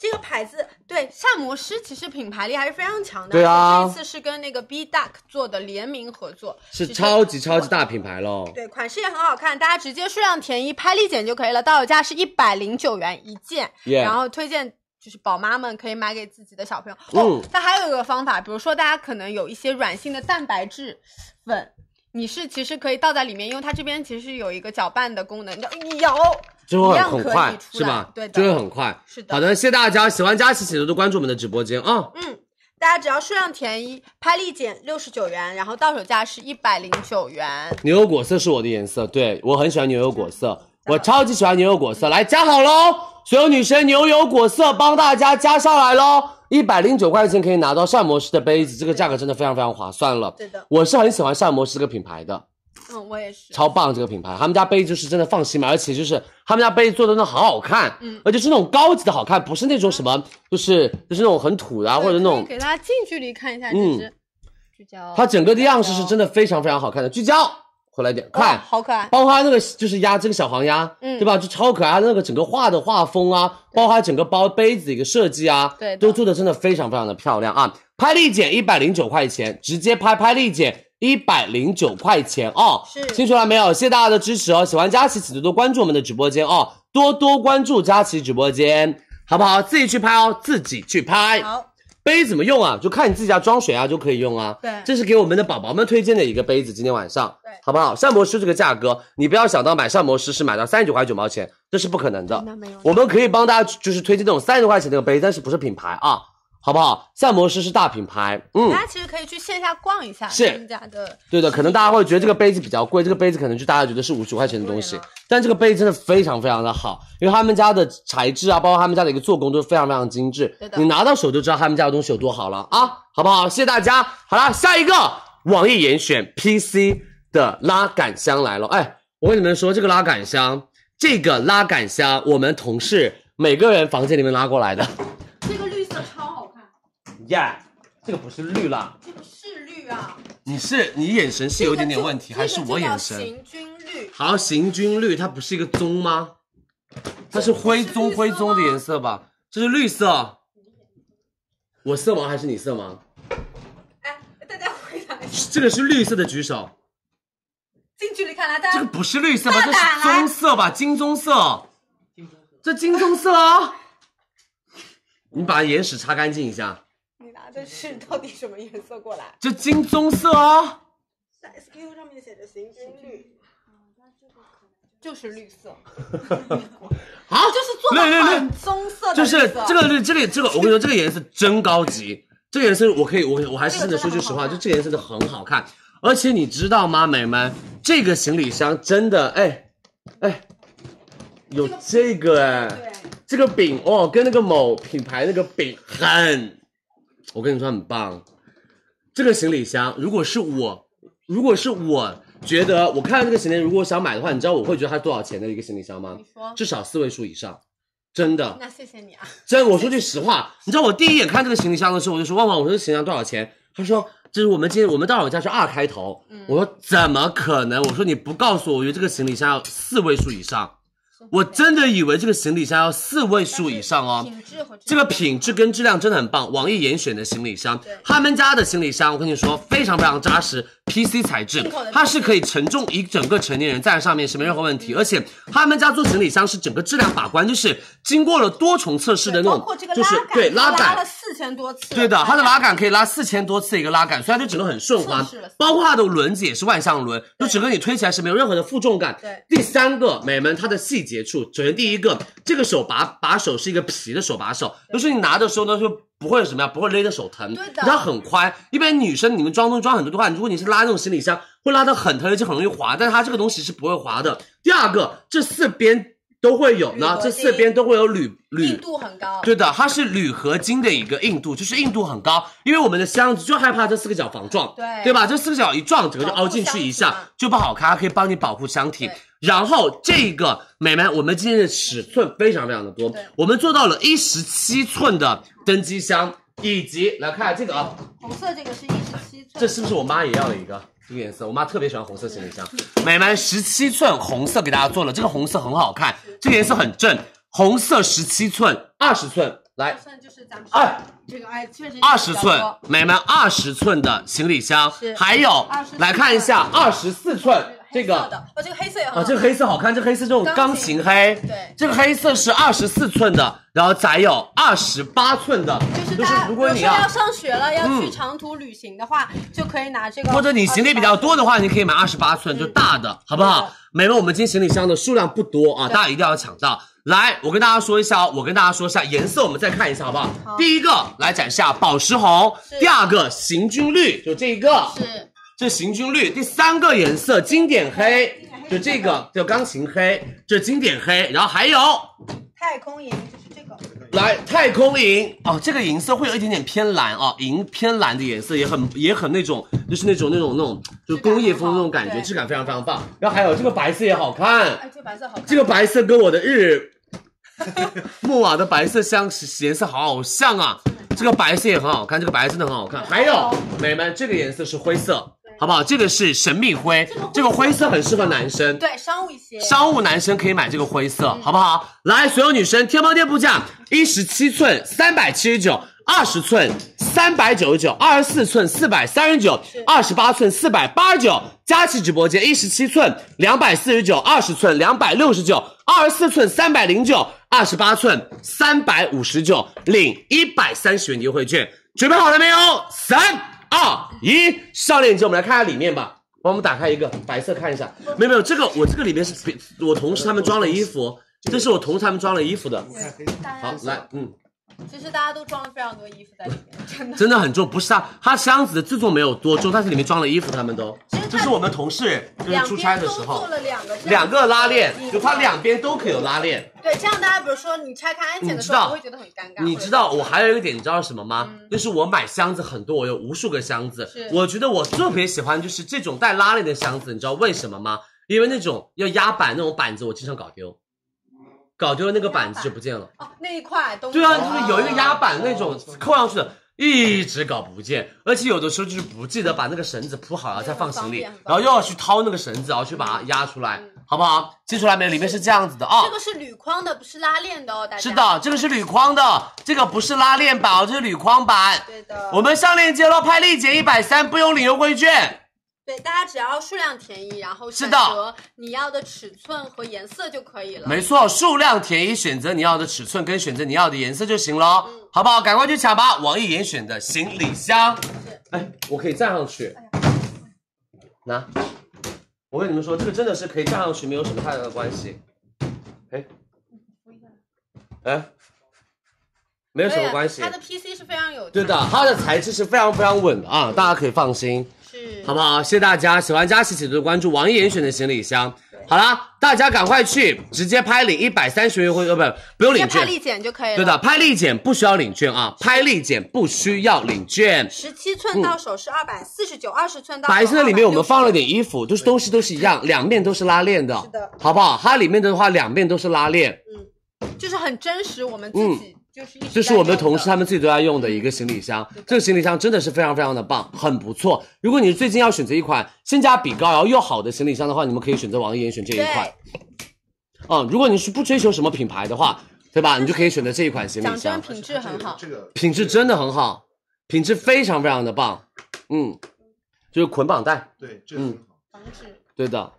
这个牌子对膳魔师其实品牌力还是非常强的。对啊，这次是跟那个 b Duck 做的联名合作，是超级超级大品牌喽。对，款式也很好看，大家直接数量填一拍立减就可以了，到手价是一百零九元一件。然后推荐就是宝妈们可以买给自己的小朋友。哦。它还有一个方法，比如说大家可能有一些软性的蛋白质粉，你是其实可以倒在里面，因为它这边其实有一个搅拌的功能，你摇。就会很快，是吧？对就会很快，是的。好的，谢谢大家，喜欢佳琪喜的都关注我们的直播间啊。嗯，大家只要数量填一，拍立减六十九元，然后到手价是一百零九元。牛油果色是我的颜色，对我很喜欢牛油果色，我超级喜欢牛油果色，来加好喽！所有女生牛油果色帮大家加上来喽！一百零九块钱可以拿到膳魔师的杯子，这个价格真的非常非常划算了。对的，我是很喜欢膳魔师这个品牌的。嗯，我也是，超棒这个品牌，他们家杯就是真的放心嘛，而且就是他们家杯做的真的好好看，嗯，而且是那种高级的好看，不是那种什么，就是就是那种很土，的、啊、或者那种。给大家近距离看一下，嗯，聚焦。它整个的样式是真的非常非常好看的，聚焦，回来点，看，好可爱。包括它那个就是鸭这个小黄鸭，嗯，对吧？就超可爱，它那个整个画的画风啊，包括它整个包杯子的一个设计啊，对，都做的真的非常非常的漂亮啊，拍立减一百零九块钱，直接拍，拍立减。一百零九块钱哦，清楚了没有？谢谢大家的支持哦！喜欢佳琪，请多多关注我们的直播间哦，多多关注佳琪直播间，好不好？自己去拍哦，自己去拍。好，杯怎么用啊？就看你自己家装水啊，就可以用啊。对，这是给我们的宝宝们推荐的一个杯子，今天晚上，对，好不好？膳魔师这个价格，你不要想到买膳魔师是买到三十九块九毛钱，这是不可能的。没有，我们可以帮大家就是推荐这种三十块钱的杯，但是不是品牌啊。好不好？赛摩斯是大品牌，嗯，大家其实可以去线下逛一下，是家的，对的。可能大家会觉得这个杯子比较贵，这个杯子可能就大家觉得是五十块钱的东西，但这个杯子真的非常非常的好，因为他们家的材质啊，包括他们家的一个做工都是非常非常精致。对的，你拿到手就知道他们家的东西有多好了啊，好不好？谢谢大家。好了，下一个网易严选 PC 的拉杆箱来了。哎，我跟你们说，这个拉杆箱，这个拉杆箱，我们同事每个人房间里面拉过来的。呀，这个不是绿啦，不是绿啊！你是你眼神是有点点问题，还是我眼神？行军绿。好，行军绿，它不是一个棕吗？它是灰棕、灰棕的颜色吧？这是绿色，我色盲还是你色盲？哎，大家回答一下，这个是绿色的，举手。近距离看来，大家这个不是绿色吧？这是棕色吧？金棕色，这金棕色。你把眼屎擦干净一下。这是到底什么颜色过来？这金棕色啊，在 SKU 上面写的行军绿，那这个可能就是绿色，啊，就是做的很棕色的色。就是这个绿，这个这个，我跟你说，这个颜色真高级，这个颜色我可以，我我还是真的说句实话，就这个颜色真的很好看，而且你知道吗，美们，这个行李箱真的，哎，哎，有这个哎，这个饼哦，跟那个某品牌那个饼很。我跟你说很棒，这个行李箱，如果是我，如果是我觉得我看到这个行李，如果想买的话，你知道我会觉得它多少钱的一个行李箱吗？你说至少四位数以上，真的。那谢谢你啊。真，我说句实话，你知道我第一眼看这个行李箱的时候，我就说旺旺，我说这行李箱多少钱？他说就是我们今我们到手价是二开头，我说怎么可能？我说你不告诉我，我觉得这个行李箱要四位数以上。我真的以为这个行李箱要四位数以上哦，这个品质跟质量真的很棒，网易严选的行李箱，他们家的行李箱我跟你说非常非常扎实，PC 材质，它是可以承重一整个成年人在上面是没任何问题，而且他们家做行李箱是整个质量把关，就是经过了多重测试的那种，就是对拉杆，拉了四千多次，对的，它的拉杆可以拉四千多次一个拉杆，所以它就整个很顺滑，包括它的轮子也是万向轮，就整个你推起来是没有任何的负重感。对，第三个美们它的细节。接触，首先第一个，这个手把把手是一个皮的手把手，就是你拿的时候呢就不会有什么呀，不会勒的手疼，对的，然很宽，一般女生你们装东西装很多的话，如果你是拉那种行李箱，会拉的很疼，而且很容易滑，但它这个东西是不会滑的。第二个，这四边。都会有，呢，这四边都会有铝铝，硬度很高，对的，它是铝合金的一个硬度，就是硬度很高，因为我们的箱子就害怕这四个角防撞，对，对吧？这四个角一撞，整个就凹进去一下，就不好看，它可以帮你保护箱体。然后这个美们，我们今天的尺寸非常非常的多，我们做到了一十七寸的登机箱，以及来看下这个啊，红色这个是一十七寸，这是不是我妈也要的一个？这个颜色，我妈特别喜欢红色行李箱，美眉十七寸红色给大家做了，这个红色很好看，这个颜色很正，红色十七寸、二十寸，来，寸就是咱们二，这个哎确实二十寸，美眉二十寸的行李箱，还有来看一下二十四寸。这个，哦，这个黑色也好、哦，这个黑色好看，这黑色这种钢琴黑，对，这个黑色是二十四寸的，然后还有二十八寸的，就是如果你要上学了，要去长途旅行的话，就可以拿这个，或者你行李比较多的话，你可以买二十八寸，就大的，好不好？美们，我们今行李箱的数量不多啊，大家一定要抢到。来，我跟大家说一下哦，我跟大家说一下颜色，我们再看一下好不好？第一个来展示下宝石红，第二个行军绿，就这一个是。这行军绿，第三个颜色经典黑，就这个叫钢琴黑，这经典黑。然后还有太空银，就是这个。来，太空银哦，这个银色会有一点点偏蓝哦，银偏蓝的颜色也很也很那种，就是那种那种那种，就工业风那种感觉，质感非常非常棒。然后还有这个白色也好看，这个白色好，这个白色跟我的日 木瓦的白色相颜色好像啊，这个白色也很好看，这个白真的很好看。还有美们，这个颜色是灰色。好不好？这个是神秘灰，这个灰色很适合男生，对，商务一些，商务男生可以买这个灰色，好不好？来，所有女生，天猫店铺价一十七寸三百七十九，二十寸三百九十九，二十四寸四百三十九，二十八寸四百八十九。佳琦直播间一十七寸两百四十九，二十寸两百六十九，二十四寸三百零九，二十八寸三百五十九，领一百三十元优惠券。准备好了没有？三。二一上链接，我们来看下里面吧。帮我们打开一个白色看一下，没有没有这个，我这个里面是我同事他们装了衣服，这是我同事他们装了衣服的。好来，嗯。其实大家都装了非常多衣服在里面，真的真的很重。不是它，它箱子的制作没有多重，但是里面装了衣服，他们都。这是我们同事就是出差的时候做了两个，两个拉链，就它两边都可以有拉链。对，这样大家比如说你拆开安检的时候不会觉得很尴尬。你知道我还有一个点，你知道什么吗？就是我买箱子很多，我有无数个箱子。我觉得我特别喜欢就是这种带拉链的箱子，你知道为什么吗？因为那种要压板那种板子，我经常搞丢。搞丢了那个板子就不见了哦，那一块都对啊，就是有一个压板那种扣上去的，一直搞不见，而且有的时候就是不记得把那个绳子铺好了再放行李，然后又要去掏那个绳子，然后去把它压出来，好不好？记出来没有？里面是这样子的啊，这个是铝框的，不是拉链的哦，大家是的，这个是铝框的，这个不是拉链板，哦，这是铝框板，对的。我们上链接了，拍立减一百三，不用领优惠券。对，大家只要数量填一，然后选择你要的尺寸和颜色就可以了。没错，数量填一，选择你要的尺寸跟选择你要的颜色就行了，好不好？赶快去抢吧！网易严选的行李箱，哎，我可以站上去。拿，我跟你们说，这个真的是可以站上去，没有什么太大的关系。哎，扶一下。哎，没有什么关系。它的 PC 是非常有，对的，它的材质是非常非常稳的啊，大家可以放心。好不好？谢谢大家，喜欢琪姐请多关注王一言选的行李箱。好啦，大家赶快去直接拍领一百三十元优惠，呃，不，不用领券，拍立减就可以了。对的，拍立减不需要领券啊，拍立减不需要领券。十七寸到手是二百四十九，二十寸到。白色的里面我们放了点衣服，就是东西都是一样，两面都是拉链的，是的，好不好？它里面的话两面都是拉链，嗯，就是很真实，我们自己。这是我们同事他们自己都在用的一个行李箱，这个行李箱真的是非常非常的棒，很不错。如果你最近要选择一款性价比高然后又好的行李箱的话，你们可以选择网易严选这一款。嗯，如果你是不追求什么品牌的话，对吧？你就可以选择这一款行李箱。品质很好，这个品质真的很好，品质非常非常的棒。嗯，就是捆绑带，对，嗯，防止，对的。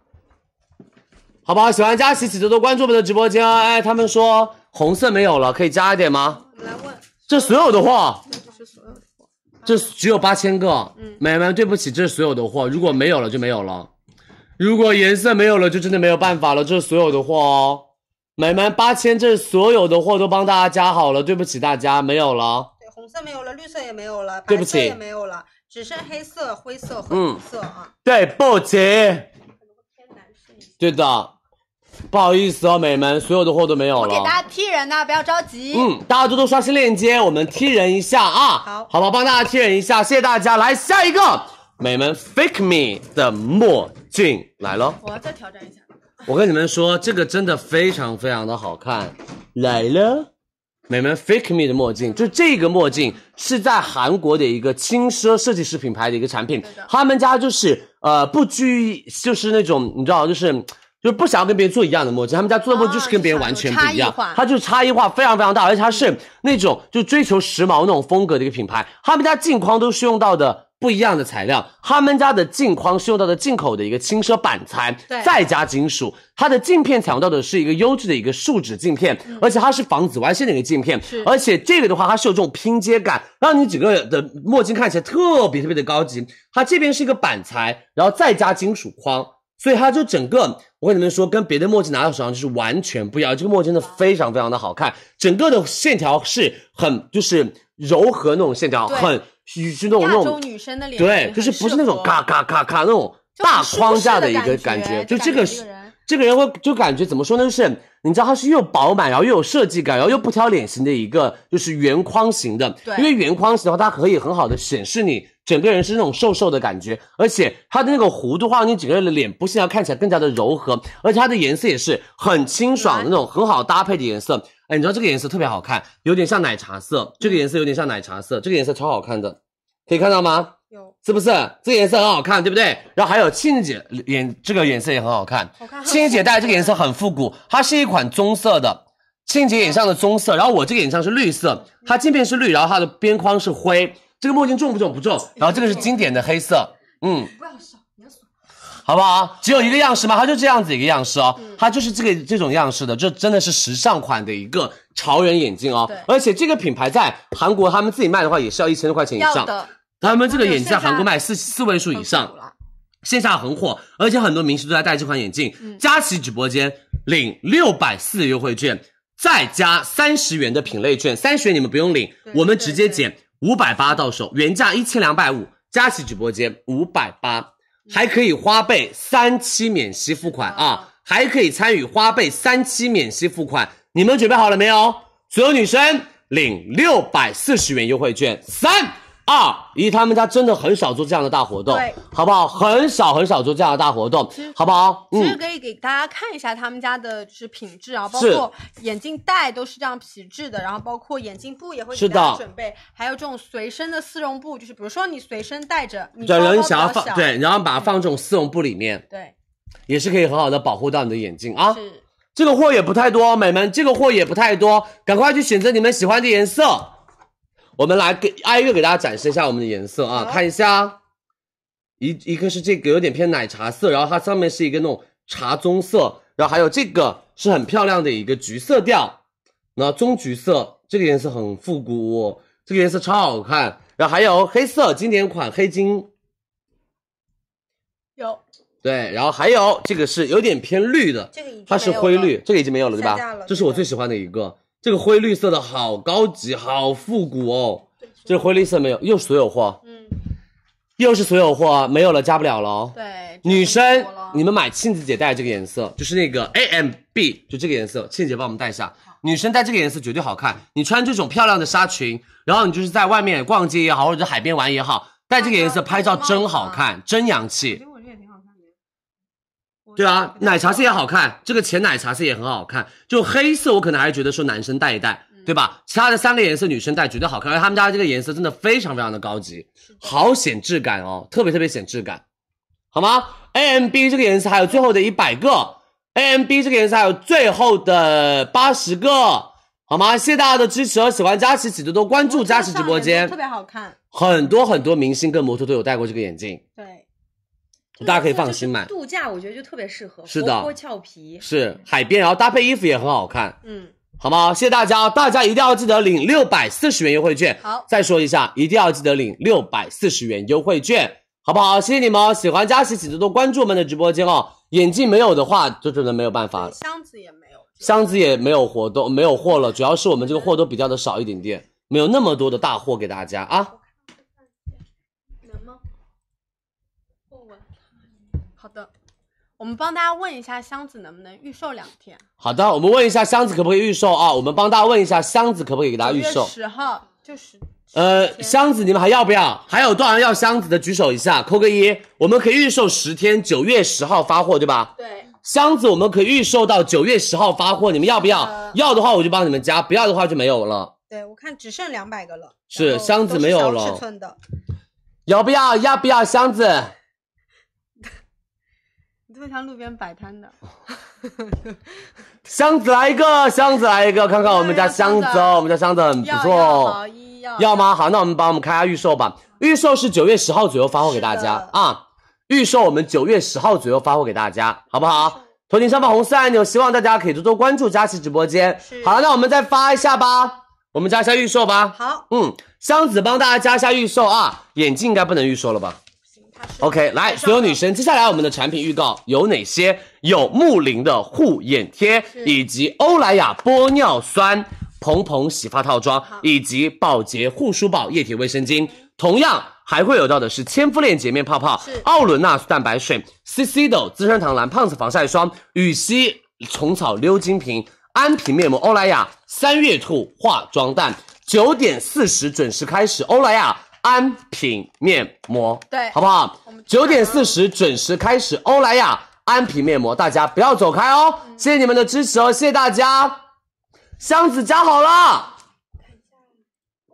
好不好？喜欢佳琪，记得多关注我们的直播间啊！哎，他们说红色没有了，可以加一点吗？来问，这所有的货，这所有的货，这只有八千个。嗯，美们，对不起，这是所有的货，如果没有了就没有了。如果颜色没有了，就真的没有办法了。这是所有的货哦，买们，八千，这所有的货都帮大家加好了。对不起大家，没有了。对，红色没有了，绿色也没有了，白色也没有了，只剩黑色、灰色和紫色啊。对，不起。对的，不好意思哦，美们，所有的货都没有了。我给大家踢人呢，不要着急。嗯，大家多多刷新链接，我们踢人一下啊。好，好不好？帮大家踢人一下，谢谢大家。来下一个，美们，Fake Me 的墨镜来了。我要再挑战一下。我跟你们说，这个真的非常非常的好看。来了，美们，Fake Me 的墨镜，就这个墨镜是在韩国的一个轻奢设计师品牌的一个产品，他们家就是。呃，不拘就是那种，你知道，就是，就是不想要跟别人做一样的墨镜，他们家做的墨镜就是跟别人完全不一样，它就差异化非常非常大，而且它是那种就追求时髦那种风格的一个品牌，他们家镜框都是用到的。不一样的材料，他们家的镜框是用到的进口的一个轻奢板材，再加金属。它的镜片强调的是一个优质的一个树脂镜片，而且它是防紫外线的一个镜片。是，而且这个的话，它是有这种拼接感，让你整个的墨镜看起来特别特别的高级。它这边是一个板材，然后再加金属框，所以它就整个我跟你们说，跟别的墨镜拿到手上就是完全不一样。这个墨镜真的非常非常的好看，整个的线条是很就是柔和那种线条，很。就是那种那种女生的脸，对，就是不是那种嘎嘎嘎嘎那种大框架的一个感觉，就这个这个人会就感觉怎么说呢？就是，你知道他是又饱满，然后又有设计感，然后又不挑脸型的一个就是圆框型的。对，因为圆框型的话，它可以很好的显示你整个人是那种瘦瘦的感觉，而且它的那个弧度话，你整个人的脸不想要看起来更加的柔和，而且它的颜色也是很清爽的那种，很好搭配的颜色。哎，你知道这个颜色特别好看，有点像奶茶色。这个颜色有点像奶茶色，这个颜色超好看的，可以看到吗？有，是不是？这个颜色很好看，对不对？然后还有庆姐颜，这个颜色也很好看，好看。庆姐戴这个颜色很复古，它是一款棕色的。庆姐眼上的棕色，然后我这个眼上是绿色，它镜片是绿，然后它的边框是灰。这个墨镜重不重？不重。然后这个是经典的黑色，嗯。不要好不好？只有一个样式吗？它就这样子一个样式哦，它就是这个这种样式的，这真的是时尚款的一个潮人眼镜哦。而且这个品牌在韩国他们自己卖的话也是要一千多块钱以上，他们这个眼镜在韩国卖四四位数以上，线下很火，而且很多明星都在戴这款眼镜。佳琦直播间领六百四优惠券，再加三十元的品类券，三十元你们不用领，我们直接减五百八到手，原价一千两百五，佳琦直播间五百八。还可以花呗三期免息付款啊，还可以参与花呗三期免息付款。你们准备好了没有？所有女生领六百四十元优惠券三。二一，他们家真的很少做这样的大活动，好不好？很少很少做这样的大活动，好不好？其实可以给大家看一下他们家的就是品质啊，包括眼镜带都是这样皮质的，然后包括眼镜布也会给大家准备，还有这种随身的丝绒布，就是比如说你随身带着，对，你想要放对，然后把它放这种丝绒布里面，对，也是可以很好的保护到你的眼镜啊。这个货也不太多，美们，这个货也不太多，赶快去选择你们喜欢的颜色。我们来给挨个给大家展示一下我们的颜色啊，看一下，一一个是这个有点偏奶茶色，然后它上面是一个那种茶棕色，然后还有这个是很漂亮的一个橘色调，那棕橘色，这个颜色很复古，这个颜色超好看，然后还有黑色经典款黑金，有，对，然后还有这个是有点偏绿的，这个已经这个已经没有了对吧？这是我最喜欢的一个。这个灰绿色的好高级，好复古哦。这个灰绿色没有，又是所有货。嗯，又是所有货，没有了，加不了了。对，女生，你们买庆子姐带这个颜色，就是那个 A M B，就这个颜色。庆子姐帮我们带一下，女生戴这个颜色绝对好看。你穿这种漂亮的纱裙，然后你就是在外面逛街也好，或者海边玩也好，戴这个颜色拍照真好看，真洋气。对啊，奶茶色也好看，这个浅奶茶色也很好看。就黑色，我可能还是觉得说男生戴一戴，对吧？其他的三个颜色女生戴绝对好看。而他们家这个颜色真的非常非常的高级，好显质感哦，特别特别显质感，好吗？A M B 这个颜色还有最后的一百个，A M B 这个颜色还有最后的八十个，好吗？谢谢大家的支持和喜欢，佳琪，请多多关注佳琪直播间，特别好看。很多很多明星跟模特都有戴过这个眼镜，对。大家可以放心买，度假我觉得就特别适合，活泼俏皮是海边，然后搭配衣服也很好看，嗯，好吗？谢谢大家，大家一定要记得领六百四十元优惠券。好，再说一下，一定要记得领六百四十元优惠券，好不好？谢谢你们，喜欢佳琪，请多多关注我们的直播间哦。眼镜没有的话，就真的没有办法。箱子也没有，箱子也没有活动，没有货了。主要是我们这个货都比较的少一点点，没有那么多的大货给大家啊。我们帮大家问一下箱子能不能预售两天？好的，我们问一下箱子可不可以预售啊？我们帮大家问一下箱子可不可以给大家预售？十号就十。呃，箱子你们还要不要？还有多少人要箱子的举手一下，扣个一。我们可以预售十天，九月十号发货，对吧？对。箱子我们可以预售到九月十号发货，你们要不要？要的话我就帮你们加，不要的话就没有了。对，我看只剩两百个了。是箱子没有了。尺寸的。要不要？要不要箱子？就上路边摆摊的箱子来一个，箱子来一个，看看我们家箱子，我们家箱子很不错哦。要吗？好，那我们帮我们开下预售吧。预售是九月十号左右发货给大家啊。预售我们九月十号左右发货给大家，好不好？头顶上方红色按钮，希望大家可以多多关注佳琪直播间。好，那我们再发一下吧，我们加一下预售吧。好，嗯，箱子帮大家加一下预售啊。眼镜应该不能预售了吧？OK，来，所有女生，接下来我们的产品预告有哪些？有木林的护眼贴，以及欧莱雅玻尿酸蓬蓬洗发套装，以及宝洁护舒宝液体卫生巾。同样还会有到的是千肤链洁面泡泡，奥伦纳素蛋白水，CC 的资生堂蓝胖子防晒霜，羽西虫草鎏金瓶，安瓶面膜，欧莱雅三月兔化妆蛋。九点四十准时开始，欧莱雅。安瓶面膜，对，好不好？九点四十准时开始。欧莱雅安瓶面膜，大家不要走开哦！谢谢你们的支持哦，谢谢大家。箱子加好了，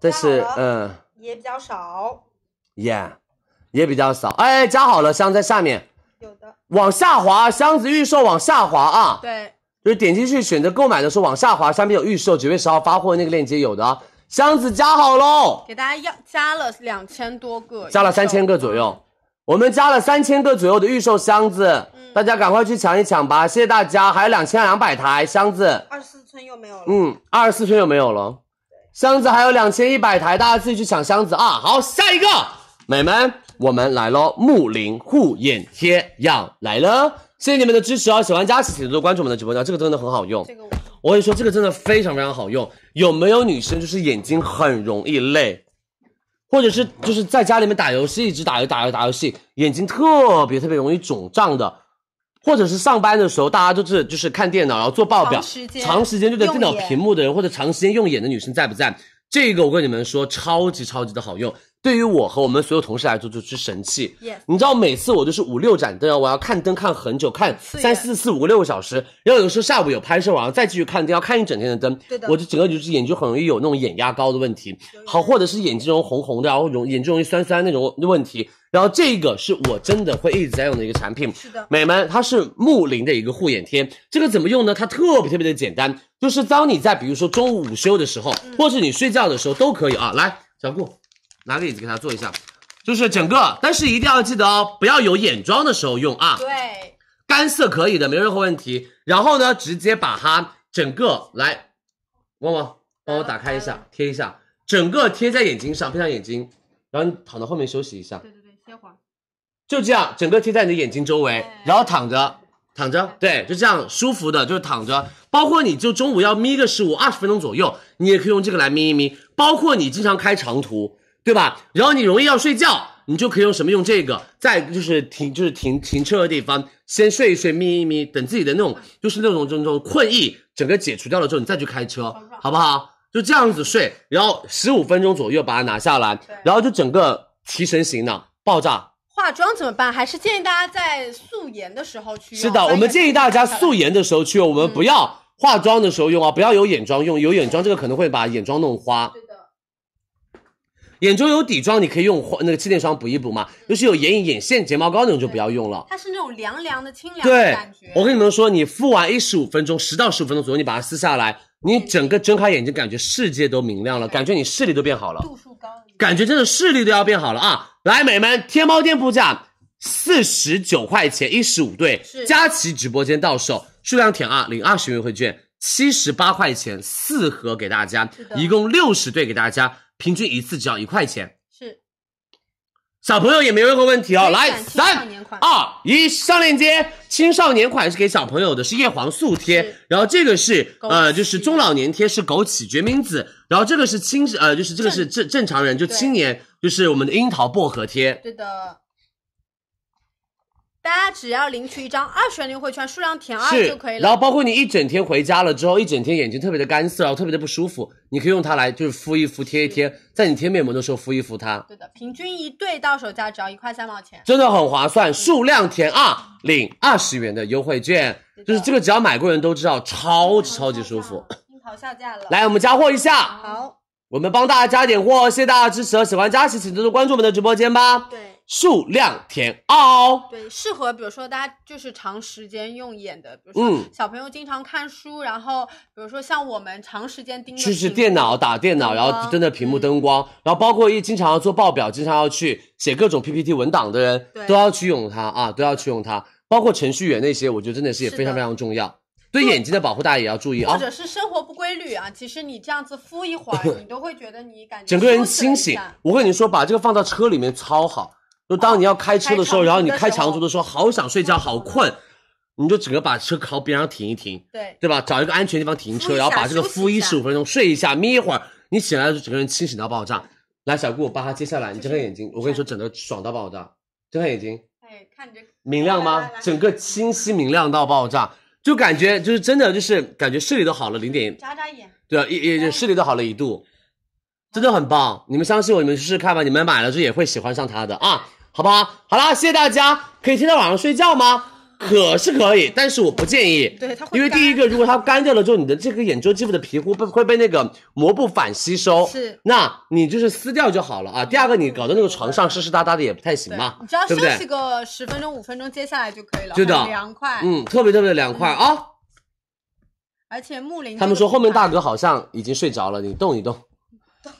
但是嗯，也比较少，耶，也比较少。哎，加好了，箱子在下面，有的往下滑，箱子预售往下滑啊。对，就是点进去选择购买的时候往下滑，上面有预售，九月十号发货那个链接有的。箱子加好喽，给大家要加了两千多个，加了三千个左右，我们加了三千个左右的预售箱子，大家赶快去抢一抢吧，谢谢大家，还有两千两百台箱子，二十四寸又没有了，嗯，二十四寸又没有了，箱子还有两千一百台，大家自己去抢箱子啊，好，下一个，美们，我们来喽，木林护眼贴要来了，谢谢你们的支持哦，喜欢加起，请多关注我们的直播间，这个真的很好用。我跟你说，这个真的非常非常好用。有没有女生就是眼睛很容易累，或者是就是在家里面打游戏，一直打游打游打游戏，眼睛特别特别容易肿胀的，或者是上班的时候大家都是就是看电脑然后做报表，长时间对着电脑屏幕的人，或者长时间用眼的女生在不在？这个我跟你们说，超级超级的好用，对于我和我们所有同事来说，就是神器。你知道，每次我就是五六盏灯，我要看灯看很久，看三四四五个六个小时，然后有时候下午有拍摄，晚上再继续看灯，看一整天的灯，我就整个就是眼睛很容易有那种眼压高的问题，好，或者是眼睛容易红红的，然后容眼睛容易酸酸那种问题。然后这个是我真的会一直在用的一个产品，是的，美们，它是木林的一个护眼贴。这个怎么用呢？它特别特别的简单，就是当你在比如说中午午休的时候，或者你睡觉的时候都可以啊。来，小顾，拿个椅子给他坐一下，就是整个，但是一定要记得哦，不要有眼妆的时候用啊。对，干涩可以的，没有任何问题。然后呢，直接把它整个来，旺旺，帮我打开一下，贴一下，整个贴在眼睛上，贴上眼睛，然后你躺到后面休息一下。贴环，就这样，整个贴在你的眼睛周围，然后躺着，躺着，对，就这样，舒服的，就是躺着。包括你就中午要眯个十五二十分钟左右，你也可以用这个来眯一眯。包括你经常开长途，对吧？然后你容易要睡觉，你就可以用什么？用这个，在就是停就是停停车的地方，先睡一睡，眯一眯，等自己的那种就是那种这种困意整个解除掉了之后，你再去开车，好不好？就这样子睡，然后十五分钟左右把它拿下来，然后就整个提神醒脑。爆炸化妆怎么办？还是建议大家在素颜的时候去。是的，我们建议大家素颜的时候去。我们不要化妆的时候用啊，不要有眼妆用，有眼妆这个可能会把眼妆弄花。对的，眼中有底妆，你可以用那个气垫霜补一补嘛。尤其有眼影、眼线、睫毛膏那种就不要用了。它是那种凉凉的清凉的感觉。我跟你们说，你敷完一十五分钟，十到十五分钟左右你把它撕下来，你整个睁开眼睛，感觉世界都明亮了，感觉你视力都变好了，度数高，感觉真的视力都要变好了啊。来，美们，天猫店铺价四十九块钱一十五对，佳琦直播间到手，数量填二，领二十元优惠券，七十八块钱四盒给大家，一共六十对给大家，平均一次只要一块钱。是，小朋友也没任何问题哦。来，三二一，上链接，青少年款是给小朋友的，是叶黄素贴，然后这个是呃，就是中老年贴，是枸杞、决明子，然后这个是青，呃，就是这个是正正常人，就青年。就是我们的樱桃薄荷贴，对的。大家只要领取一张二十元优惠券，数量填二就可以了。然后包括你一整天回家了之后，一整天眼睛特别的干涩，然后特别的不舒服，你可以用它来就是敷一敷，贴一贴，在你贴面膜的时候敷一敷它。对的，平均一对到手价只要一块三毛钱，真的很划算。数量填二，领二十元的优惠券，就是这个，只要买过人都知道，超级超级舒服。樱桃下架了，来我们加货一下。好。我们帮大家加点货，谢谢大家支持！喜欢佳琦，请多多关注我们的直播间吧。对，数量填二。对，适合比如说大家就是长时间用眼的，比如嗯，小朋友经常看书，然后比如说像我们长时间盯着，就是电脑打电脑，然后盯着屏幕灯光，然后包括一经常要做报表，经常要去写各种 PPT 文档的人，都要去用它啊，都要去用它，包括程序员那些，我觉得真的是也非常非常重要。对眼睛的保护，大家也要注意啊！或者是生活不规律啊。其实你这样子敷一会儿，你都会觉得你感觉整个人清醒。我跟你说，把这个放到车里面超好。就当你要开车的时候，然后你开长途的时候，好想睡觉，好困，你就整个把车靠边上停一停，对对吧？找一个安全地方停车，然后把这个敷一十五分钟，睡一下，眯一会儿。你醒来的时候，整个人清醒到爆炸。来，小顾，把它揭下来，你睁开眼睛。我跟你说，整个爽到爆炸。睁开眼睛，哎，看你这明亮吗？整个清晰明亮到爆炸。就感觉就是真的，就是感觉视力都好了零点，眨眨眼，对啊，也也视力都好了一度，真的很棒。你们相信我，你们试试看吧，你们买了之后也会喜欢上它的啊，好不好？好啦，谢谢大家，可以现在晚上睡觉吗？可是可以，但是我不建议。对，它因为第一个，如果它干掉了之后，你的这个眼周肌肤的皮肤被会被那个膜布反吸收。是，那你就是撕掉就好了啊。第二个，你搞到那个床上湿湿哒哒的也不太行嘛。你只要休息个十分钟、五分钟，接下来就可以了。对的，凉快，嗯，特别特别的凉快啊。而且木林他们说后面大哥好像已经睡着了，你动一动。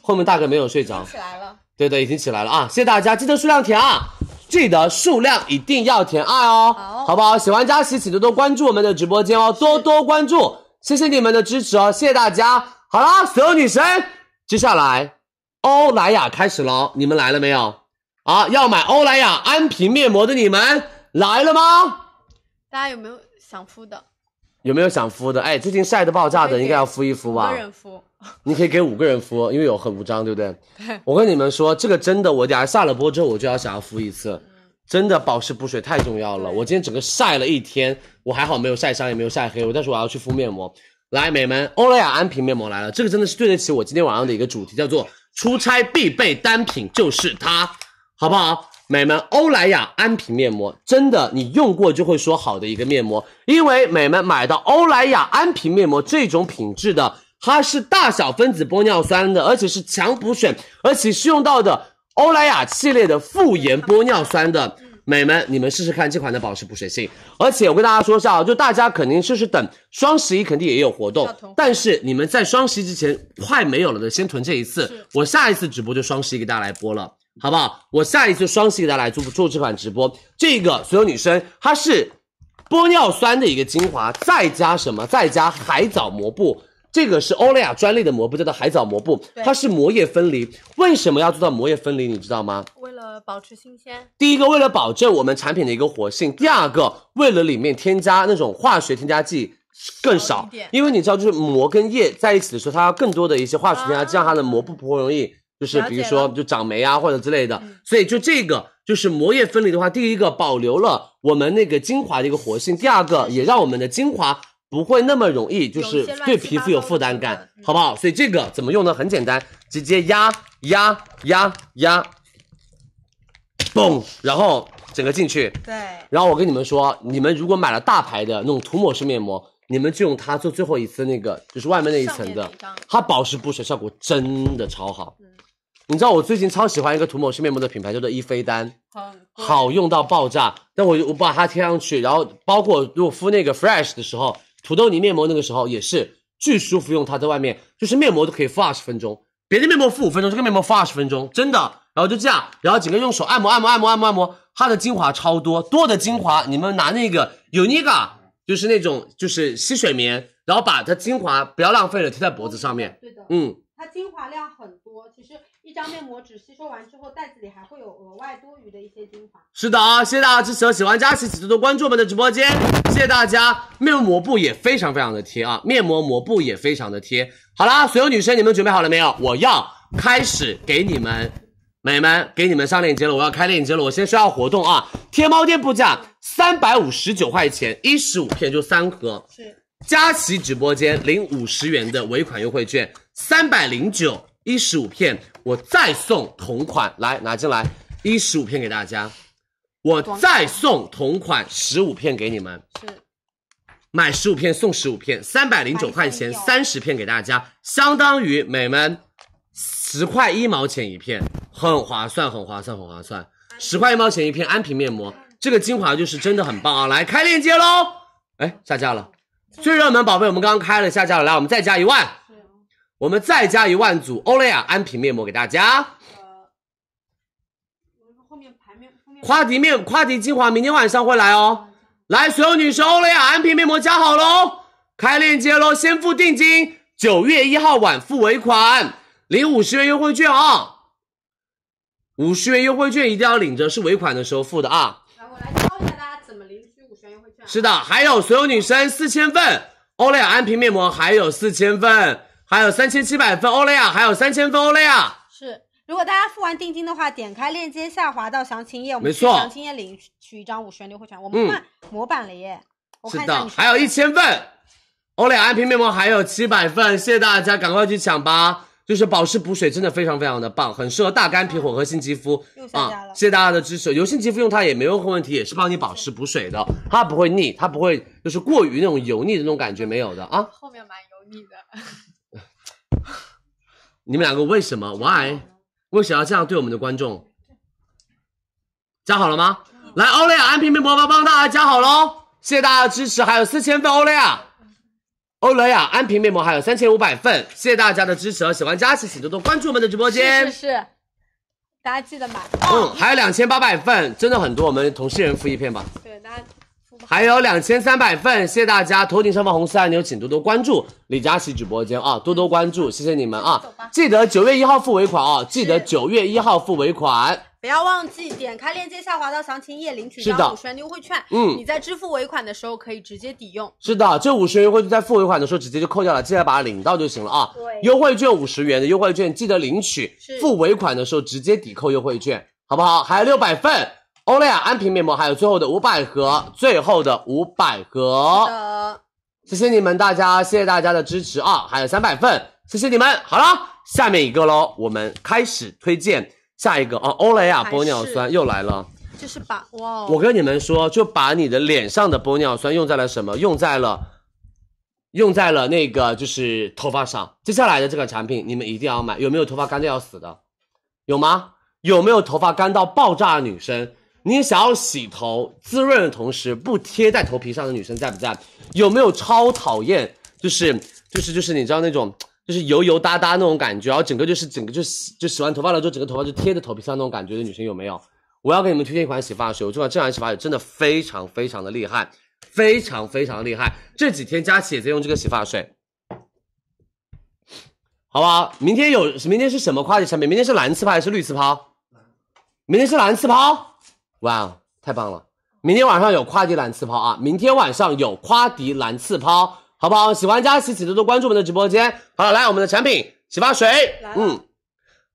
后面大哥没有睡着，起来了。对的，已经起来了啊！谢谢大家，记得数量填啊。记得数量一定要填二哦，好不好？喜欢佳琪，请多多关注我们的直播间哦，多多关注，谢谢你们的支持哦，谢谢大家。好啦，所有女生，接下来欧莱雅开始了，你们来了没有？啊，要买欧莱雅安瓶面膜的你们来了吗？大家有没有想敷的？有没有想敷的？哎，最近晒的爆炸的，应该要敷一敷吧。五个人敷，你可以给五个人敷，因为有很五张，对不对？对。我跟你们说，这个真的，我等下下了播之后，我就要想要敷一次。真的，保湿补水太重要了。我今天整个晒了一天，我还好没有晒伤，也没有晒黑。我，但是我要去敷面膜。来，美们，欧莱雅安瓶面膜来了，这个真的是对得起我今天晚上的一个主题，叫做出差必备单品就是它，好不好？美们，欧莱雅安瓶面膜真的，你用过就会说好的一个面膜。因为美们买到欧莱雅安瓶面膜这种品质的，它是大小分子玻尿酸的，而且是强补水，而且是用到的欧莱雅系列的复颜玻尿酸的。美们，你们试试看这款的保湿补水性。而且我跟大家说一下啊，就大家肯定就是等双十一肯定也有活动，但是你们在双十一之前快没有了的，先囤这一次。我下一次直播就双十一给大家来播了。好不好？我下一次双十一大来做做这款直播。这个所有女生，它是玻尿酸的一个精华，再加什么？再加海藻膜布。这个是欧莱雅专利的膜布，叫做海藻膜布。它是膜液分离。为什么要做到膜液分离？你知道吗？为了保持新鲜。第一个，为了保证我们产品的一个活性；第二个，为了里面添加那种化学添加剂更少。因为你知道，就是膜跟液在一起的时候，它要更多的一些化学添加剂，让它的膜布不会容易。就是比如说就长霉啊或者之类的，所以就这个就是膜液分离的话，第一个保留了我们那个精华的一个活性，第二个也让我们的精华不会那么容易就是对皮肤有负担感，好不好？所以这个怎么用呢？很简单，直接压压压压，嘣，然后整个进去。对。然后我跟你们说，你们如果买了大牌的那种涂抹式面膜，你们就用它做最后一次那个，就是外面那一层的，它保湿补水效果真的超好。你知道我最近超喜欢一个涂抹式面膜的品牌，叫做伊菲丹，好用到爆炸。但我我把它贴上去，然后包括如果敷那个 fresh 的时候，土豆泥面膜那个时候也是巨舒服，用它在外面就是面膜都可以敷二十分钟，别的面膜敷五分钟，这个面膜敷二十分钟，真的。然后就这样，然后整个用手按摩，按摩，按摩，按摩，按摩。它的精华超多，多的精华，你们拿那个 i 尼 a 就是那种就是吸水棉，然后把它精华不要浪费了，贴在脖子上面。对的，嗯，它精华量很多，其实。将面膜纸吸收完之后，袋子里还会有额外多余的一些精华。是的啊，谢谢大家支持和喜欢佳琪请多多关注我们的直播间，谢谢大家。面膜布也非常非常的贴啊，面膜膜布也非常的贴。好啦，所有女生你们准备好了没有？我要开始给你们美们给你们上链接了，我要开链接了，我先说下活动啊，天猫店铺价三百五十九块钱，一十五片就三盒，是佳琪直播间领五十元的尾款优惠券，三百零九。一十五片，我再送同款来拿进来，一十五片给大家，我再送同款十五片给你们，是买十五片送十五片，三百零九块钱三十片给大家，相当于美们十块一毛钱一片，很划算很划算很划算，十块一毛钱一片安瓶面膜，这个精华就是真的很棒啊！来开链接喽，哎下架了，最热门宝贝我们刚刚开了下架了，来我们再加一万。我们再加一万组欧莱雅安瓶面膜给大家。我们后面排面，夸迪面，夸迪精华，明天晚上会来哦。来，所有女生欧莱雅安瓶面膜加好喽，开链接喽，先付定金，九月一号晚付尾款，领五十元优惠券啊！五十元优惠券一定要领着，是尾款的时候付的啊。来，我来教一下大家怎么领取五十元优惠券。是的，还有所有女生四千份欧莱雅安瓶面膜，还有四千份。还有三千七百分欧莱雅，还有三千分欧莱雅。是，如果大家付完定金的话，点开链接下滑到详情页，我们去详情页领取一张五元优惠券。我们换模板了耶。是的。还有一千份欧莱雅安瓶面膜，还有七百份，谢谢大家，赶快去抢吧。就是保湿补水真的非常非常的棒，很适合大干皮、混合性肌肤。又下架了。谢谢大家的支持，油性肌肤用它也没任何问题，也是帮你保湿补水的，它不会腻，它不会就是过于那种油腻的那种感觉没有的啊。后面蛮油腻的。你们两个为什么？Why？为什么要这样对我们的观众？加好了吗？来，欧莱雅安瓶面膜帮大家加好喽！谢谢大家的支持，还有四千份欧莱雅，欧莱雅安瓶面膜还有三千五百份，谢谢大家的支持。喜欢加的请多多关注我们的直播间。是是，大家记得买。嗯，还有两千八百份，真的很多，我们同事人敷一片吧。还有两千三百份，谢谢大家！头顶上方红色按钮，请多多关注李佳琦直播间啊，多多关注，谢谢你们啊！记得九月一号付尾款啊！记得九月一号付尾款。不要忘记点开链接，下滑到详情页领取到五十元优惠券。嗯，你在支付尾款的时候可以直接抵用。是的，这五十元优惠券在付尾款的时候直接就扣掉了，记得把它领到就行了啊。对，优惠券五十元的优惠券，记得领取，付尾款的时候直接抵扣优惠券，好不好？还有六百份。欧莱雅安瓶面膜还有最后的五百盒，最后的五百盒，谢谢你们大家，谢谢大家的支持啊！还有三百份，谢谢你们。好了，下面一个喽，我们开始推荐下一个啊！欧莱雅玻尿酸又来了，就是把哇！我跟你们说，就把你的脸上的玻尿酸用在了什么？用在了，用在了那个就是头发上。接下来的这款产品你们一定要买，有没有头发干的要死的？有吗？有没有头发干到爆炸的女生？你想要洗头滋润的同时不贴在头皮上的女生在不在？有没有超讨厌就是就是就是你知道那种就是油油哒哒那种感觉，然后整个就是整个就洗就洗完头发了之后整个头发就贴在头皮上那种感觉的女生有没有？我要给你们推荐一款洗发水，我这款这款洗发水真的非常非常的厉害，非常非常厉害。这几天佳琪也在用这个洗发水，好不好？明天有明天是什么跨界产品？明天是蓝刺泡还是绿刺泡？明天是蓝刺泡。哇，太棒了！明天晚上有夸迪蓝刺抛啊，明天晚上有夸迪蓝刺抛，好不好？喜欢佳琪请多多关注我们的直播间。好，来我们的产品，洗发水，嗯，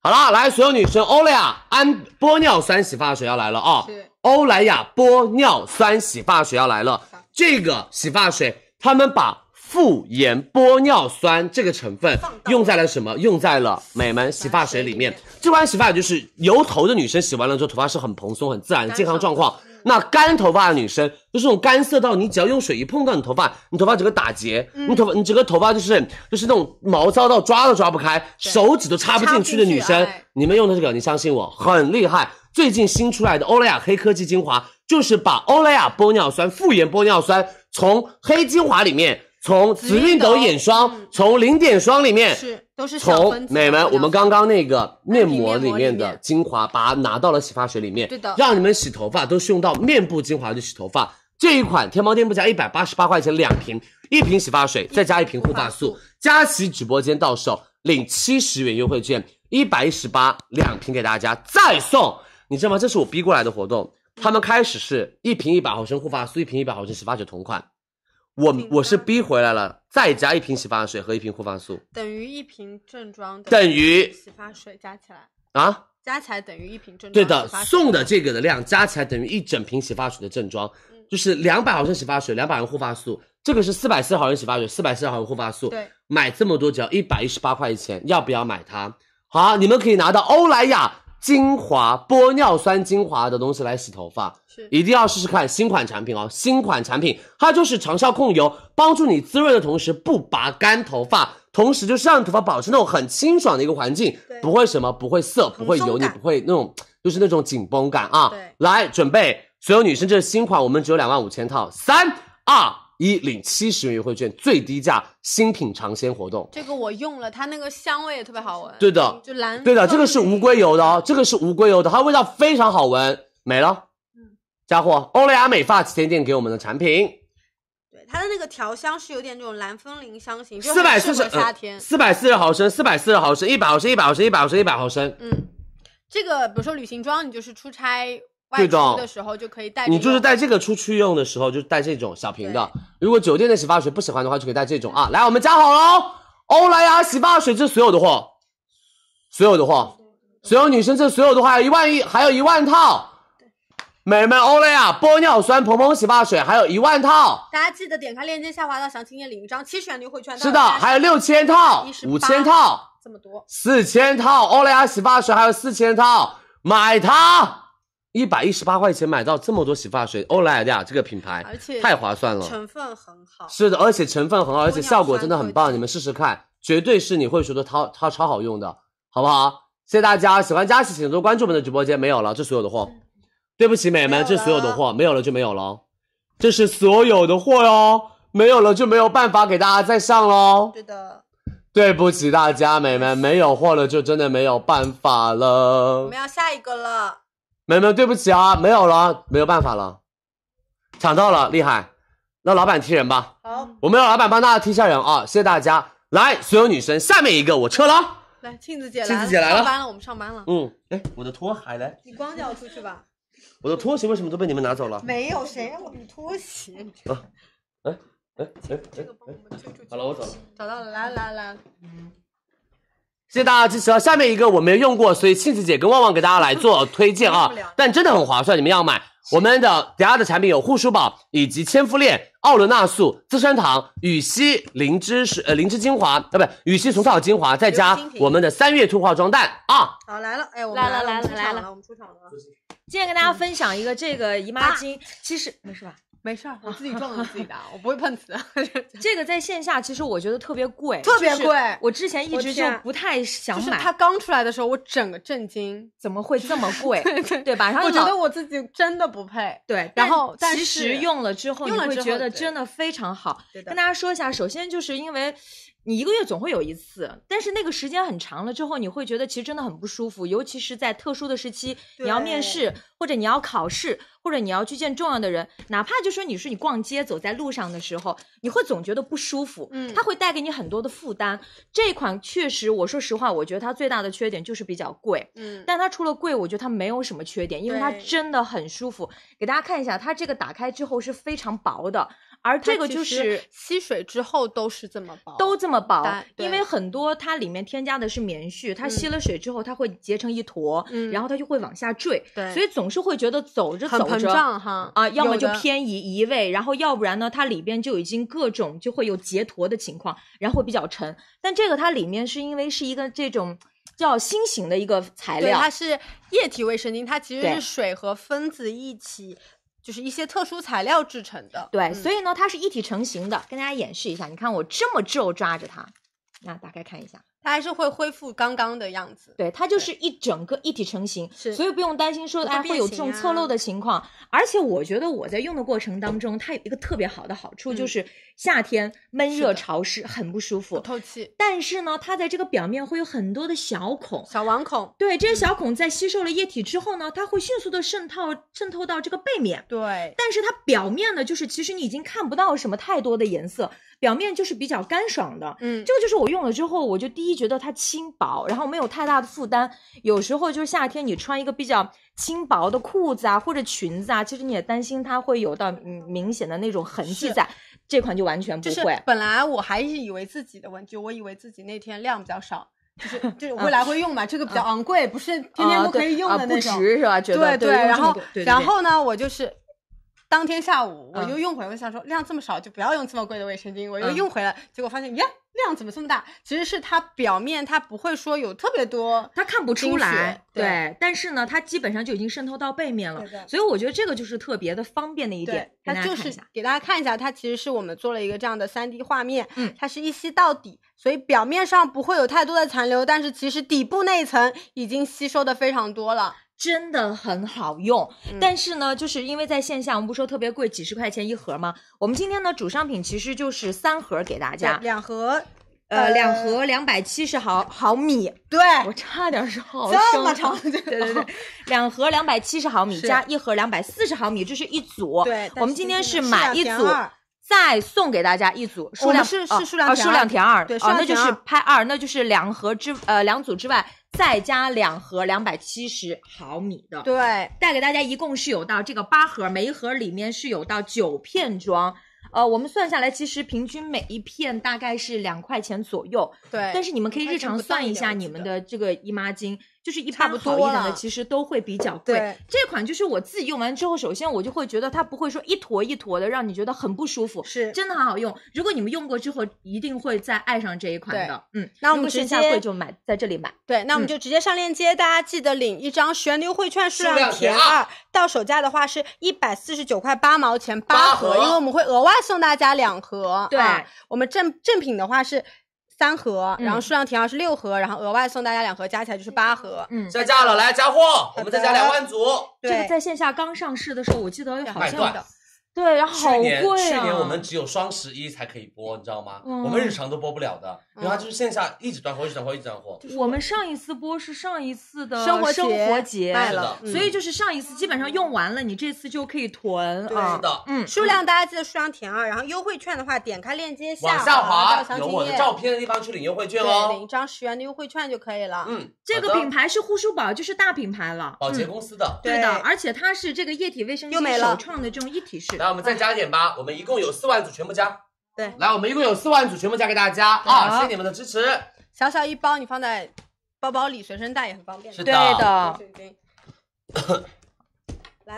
好了，来所有女生，欧莱雅安玻尿酸洗发水要来了啊，欧莱雅玻尿酸洗发水要来了，这个洗发水他们把。复颜玻尿酸这个成分用在了什么？用在了美们洗发水里面。这款洗发水就是油头的女生洗完了之后头发是很蓬松、很自然、的健康状况。那干头发的女生就是那种干涩到你只要用水一碰到你头发，你头发整个打结，你头发你整个头发就是就是那种毛糙到抓都抓不开，手指都插不进去的女生。你们用的这个，你相信我很厉害。最近新出来的欧莱雅黑科技精华，就是把欧莱雅玻尿酸复颜玻尿酸从黑精华里面。从紫熨斗眼霜，从零点霜里面，是都是美们，我们刚刚那个面膜里面的精华，把它拿到了洗发水里面。对的，让你们洗头发都是用到面部精华去洗头发。这一款天猫店铺价一百八十八块钱两瓶，一瓶洗发水再加一瓶护发素，佳琦直播间到手领七十元优惠券，一百一十八两瓶给大家，再送。你知道吗？这是我逼过来的活动。他们开始是一瓶一百毫升护发素，一瓶一百毫升洗发水同款。我我是逼回来了，再加一瓶洗发水和一瓶护发素，等于一瓶正装，等于洗发水加起来啊，加起来等于一瓶正装。对的，送的这个的量加起来等于一整瓶洗发水的正装，就是两百毫升洗发水，两百毫升护发素，这个是四百四毫升洗发水，四百四毫升护发素。对，买这么多只要一百一十八块钱，要不要买它？好，你们可以拿到欧莱雅。精华玻尿酸精华的东西来洗头发，是一定要试试看新款产品哦。新款产品它就是长效控油，帮助你滋润的同时不拔干头发，同时就是让头发保持那种很清爽的一个环境，不会什么不会涩，不会油，腻，不会那种就是那种紧绷感啊。来准备，所有女生这是新款，我们只有两万五千套，三二。一领七十元优惠券，最低价新品尝鲜活动。这个我用了，它那个香味也特别好闻。对的，就蓝。对的，这个是无硅油的哦，这个是无硅油的，它味道非常好闻。没了。嗯。家货。欧莱雅美发旗舰店给我们的产品。对，它的那个调香是有点那种蓝风铃香型，四百四十夏天。四百四十毫升，四百四十毫升，一百毫升，一百毫升，一百毫升，一百毫升。嗯，这个比如说旅行装，你就是出差。这种的时候就可以带，你就是带这个出去用的时候，就带这种小瓶的。如果酒店的洗发水不喜欢的话，就可以带这种啊。来，我们加好喽。欧莱雅洗发水，这所有的货，所有的货，所有女生这所有的话，一万一，还有一万套。美们，欧莱雅玻尿酸蓬蓬洗发水，还有一万套。大家记得点开链接，下滑到详情页领一张七十元优惠券。是的，还有六千套，五千套，这么多，四千套欧莱雅洗发水，还有四千套，买它。一百一十八块钱买到这么多洗发水，欧莱雅这个品牌，而且太划算了，成分很好。是的，而且成分很好，而且效果真的很棒，你们试试看，绝对是你会觉得它它超好用的，好不好？谢谢大家，喜欢佳琪，请多关注我们的直播间。没有了，这所有的货，对不起美们，这所有的货没有了就没有了，这是所有的货哟，没有了就没有办法给大家再上喽。对的，对不起大家，美们，没有货了就真的没有办法了。我们要下一个了。没有对不起啊，没有了，没有办法了，抢到了，厉害！那老板踢人吧。好，我们让老板帮大家踢下人啊，谢谢大家。来，所有女生下面一个，我撤了。来，庆子姐来，庆子姐来了。上班了，我们上班了。嗯，哎，我的拖鞋来。你光脚出去吧。我的拖鞋为什么都被你们拿走了？没有谁我的拖鞋。啊，哎哎哎哎，好了，我走了。找到了，来来来。嗯。谢谢大家支持啊！下面一个我没有用过，所以庆子姐跟旺旺给大家来做推荐啊！但真的很划算，你们要买。我们的迪他的产品有护舒宝以及千肤恋、奥伦纳素、资生堂、羽西灵芝水呃灵芝精华啊，不是羽西虫草精华，再加我们的三月兔化妆蛋啊！好来了，哎，来了来了来了，我们出场了！今天跟大家分享一个这个姨妈巾，其实没事吧？没事儿，我自己撞 自己的，我不会碰瓷。这个在线下其实我觉得特别贵，特别贵。我之前一直就不太想买。它刚出来的时候，我整个震惊，怎么会这么贵？对对，对吧？然后我觉得我自己真的不配。对，然后其实用了之后，用了觉得真的非常好。跟大家说一下，首先就是因为。你一个月总会有一次，但是那个时间很长了之后，你会觉得其实真的很不舒服，尤其是在特殊的时期，你要面试或者你要考试或者你要去见重要的人，哪怕就说你是你逛街走在路上的时候，你会总觉得不舒服。嗯，它会带给你很多的负担。这款确实，我说实话，我觉得它最大的缺点就是比较贵。嗯，但它除了贵，我觉得它没有什么缺点，因为它真的很舒服。给大家看一下，它这个打开之后是非常薄的。而这个就是吸水之后都是这么薄，都这么薄，因为很多它里面添加的是棉絮，它吸了水之后，它会结成一坨，然后它就会往下坠，对，所以总是会觉得走着走着很膨胀哈啊，要么就偏移移位，然后要不然呢，它里边就已经各种就会有结坨的情况，然后会比较沉。但这个它里面是因为是一个这种叫新型的一个材料，它是液体卫生巾，它其实是水和分子一起。就是一些特殊材料制成的，对，所以呢，它是一体成型的。跟大家演示一下，你看我这么皱抓着它，那打开看一下。它还是会恢复刚刚的样子，对，它就是一整个一体成型，所以不用担心说哎会有这种侧漏的情况。而且我觉得我在用的过程当中，它有一个特别好的好处，就是夏天闷热潮湿很不舒服，透气。但是呢，它在这个表面会有很多的小孔，小网孔。对，这些小孔在吸收了液体之后呢，它会迅速的渗透渗透到这个背面。对，但是它表面呢，就是其实你已经看不到什么太多的颜色，表面就是比较干爽的。嗯，这个就是我用了之后，我就第一。觉得它轻薄，然后没有太大的负担。有时候就是夏天，你穿一个比较轻薄的裤子啊，或者裙子啊，其实你也担心它会有到明显的那种痕迹。在这款就完全不会。本来我还是以为自己的问题，我以为自己那天量比较少，就是 就会来回用嘛。这个比较昂贵，不是天天都可以用的那种，不值是吧？觉得对对，然后然后呢，我就是当天下午我又用回，我想说量这么少就不要用这么贵的卫生巾，我又用回来，结果发现，耶。量怎么这么大？其实是它表面它不会说有特别多，它看不出来，对。但是呢，它基本上就已经渗透到背面了，所以我觉得这个就是特别的方便的一点。它就是给大家看一下，它其实是我们做了一个这样的三 D 画面，嗯，它是一吸到底，所以表面上不会有太多的残留，但是其实底部那一层已经吸收的非常多了。真的很好用，但是呢，就是因为在线下我们不说特别贵，几十块钱一盒吗？我们今天呢，主商品其实就是三盒给大家，两盒，呃，两盒两百七十毫毫米，对，我差点是好这么长对对 对，两盒两百七十毫米加一盒两百四十毫米，这是一组，对，我们今天是买一组，再送给大家一组数量啊，数量填二，对，那就是拍二，那就是两盒之呃两组之外。再加两盒两百七十毫米的，对，带给大家一共是有到这个八盒，每一盒里面是有到九片装，呃，我们算下来其实平均每一片大概是两块钱左右，对，但是你们可以日常算一下你们的这个姨妈巾。就是一般好一点的，其实都会比较贵。这款就是我自己用完之后，首先我就会觉得它不会说一坨一坨的，让你觉得很不舒服。是真的很好用，如果你们用过之后，一定会再爱上这一款的。嗯，那我们直接会就买在这里买。对，那我们就直接上链接，大家记得领一张十元优惠券，数量填二，到手价的话是一百四十九块八毛钱八盒，因为我们会额外送大家两盒。对，我们正正品的话是。三盒，然后数量填上是六盒，然后额外送大家两盒，加起来就是八盒。嗯，下架了，来加货，我们再加两万组。这个在线下刚上市的时候，我记得好像。对，然后好贵。去年我们只有双十一才可以播，你知道吗？我们日常都播不了的，因为它就是线下一直断货，一直断货，一直断货。我们上一次播是上一次的，生活节卖了，所以就是上一次基本上用完了，你这次就可以囤啊。是的，嗯，数量大家记得数量填啊。然后优惠券的话，点开链接下，往下滑，有我的照片的地方去领优惠券哦，领一张十元的优惠券就可以了。嗯，这个品牌是护舒宝，就是大品牌了，保洁公司的。对的，而且它是这个液体卫生巾首创的这种一体式。来，我们再加一点吧，我们一共有四万组全部加。对，来我们一共有四万组全部加给大家啊！谢谢你们的支持。小小一包你放在包包里随身带也很方便。是的。来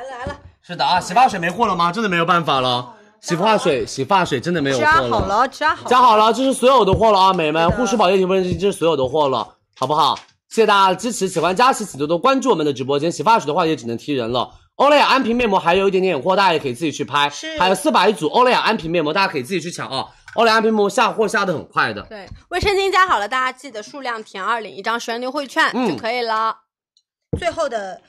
了来了。是的，啊，洗发水没货了吗？真的没有办法了。洗发水洗发水真的没有货了。加好了，加好，加好了，这是所有的货了啊，美们，护舒宝液体卫生巾，这是所有的货了，好不好？谢谢大家支持，喜欢佳琪，洗多多关注我们的直播间。洗发水的话也只能踢人了。欧莱雅安瓶面膜还有一点点货，大家也可以自己去拍，还有四百一组。欧莱雅安瓶面膜大家可以自己去抢啊！欧莱雅安瓶膜下货下的很快的。对，卫生巾加好了，大家记得数量填二领一张十元优惠券就可以了。最后的，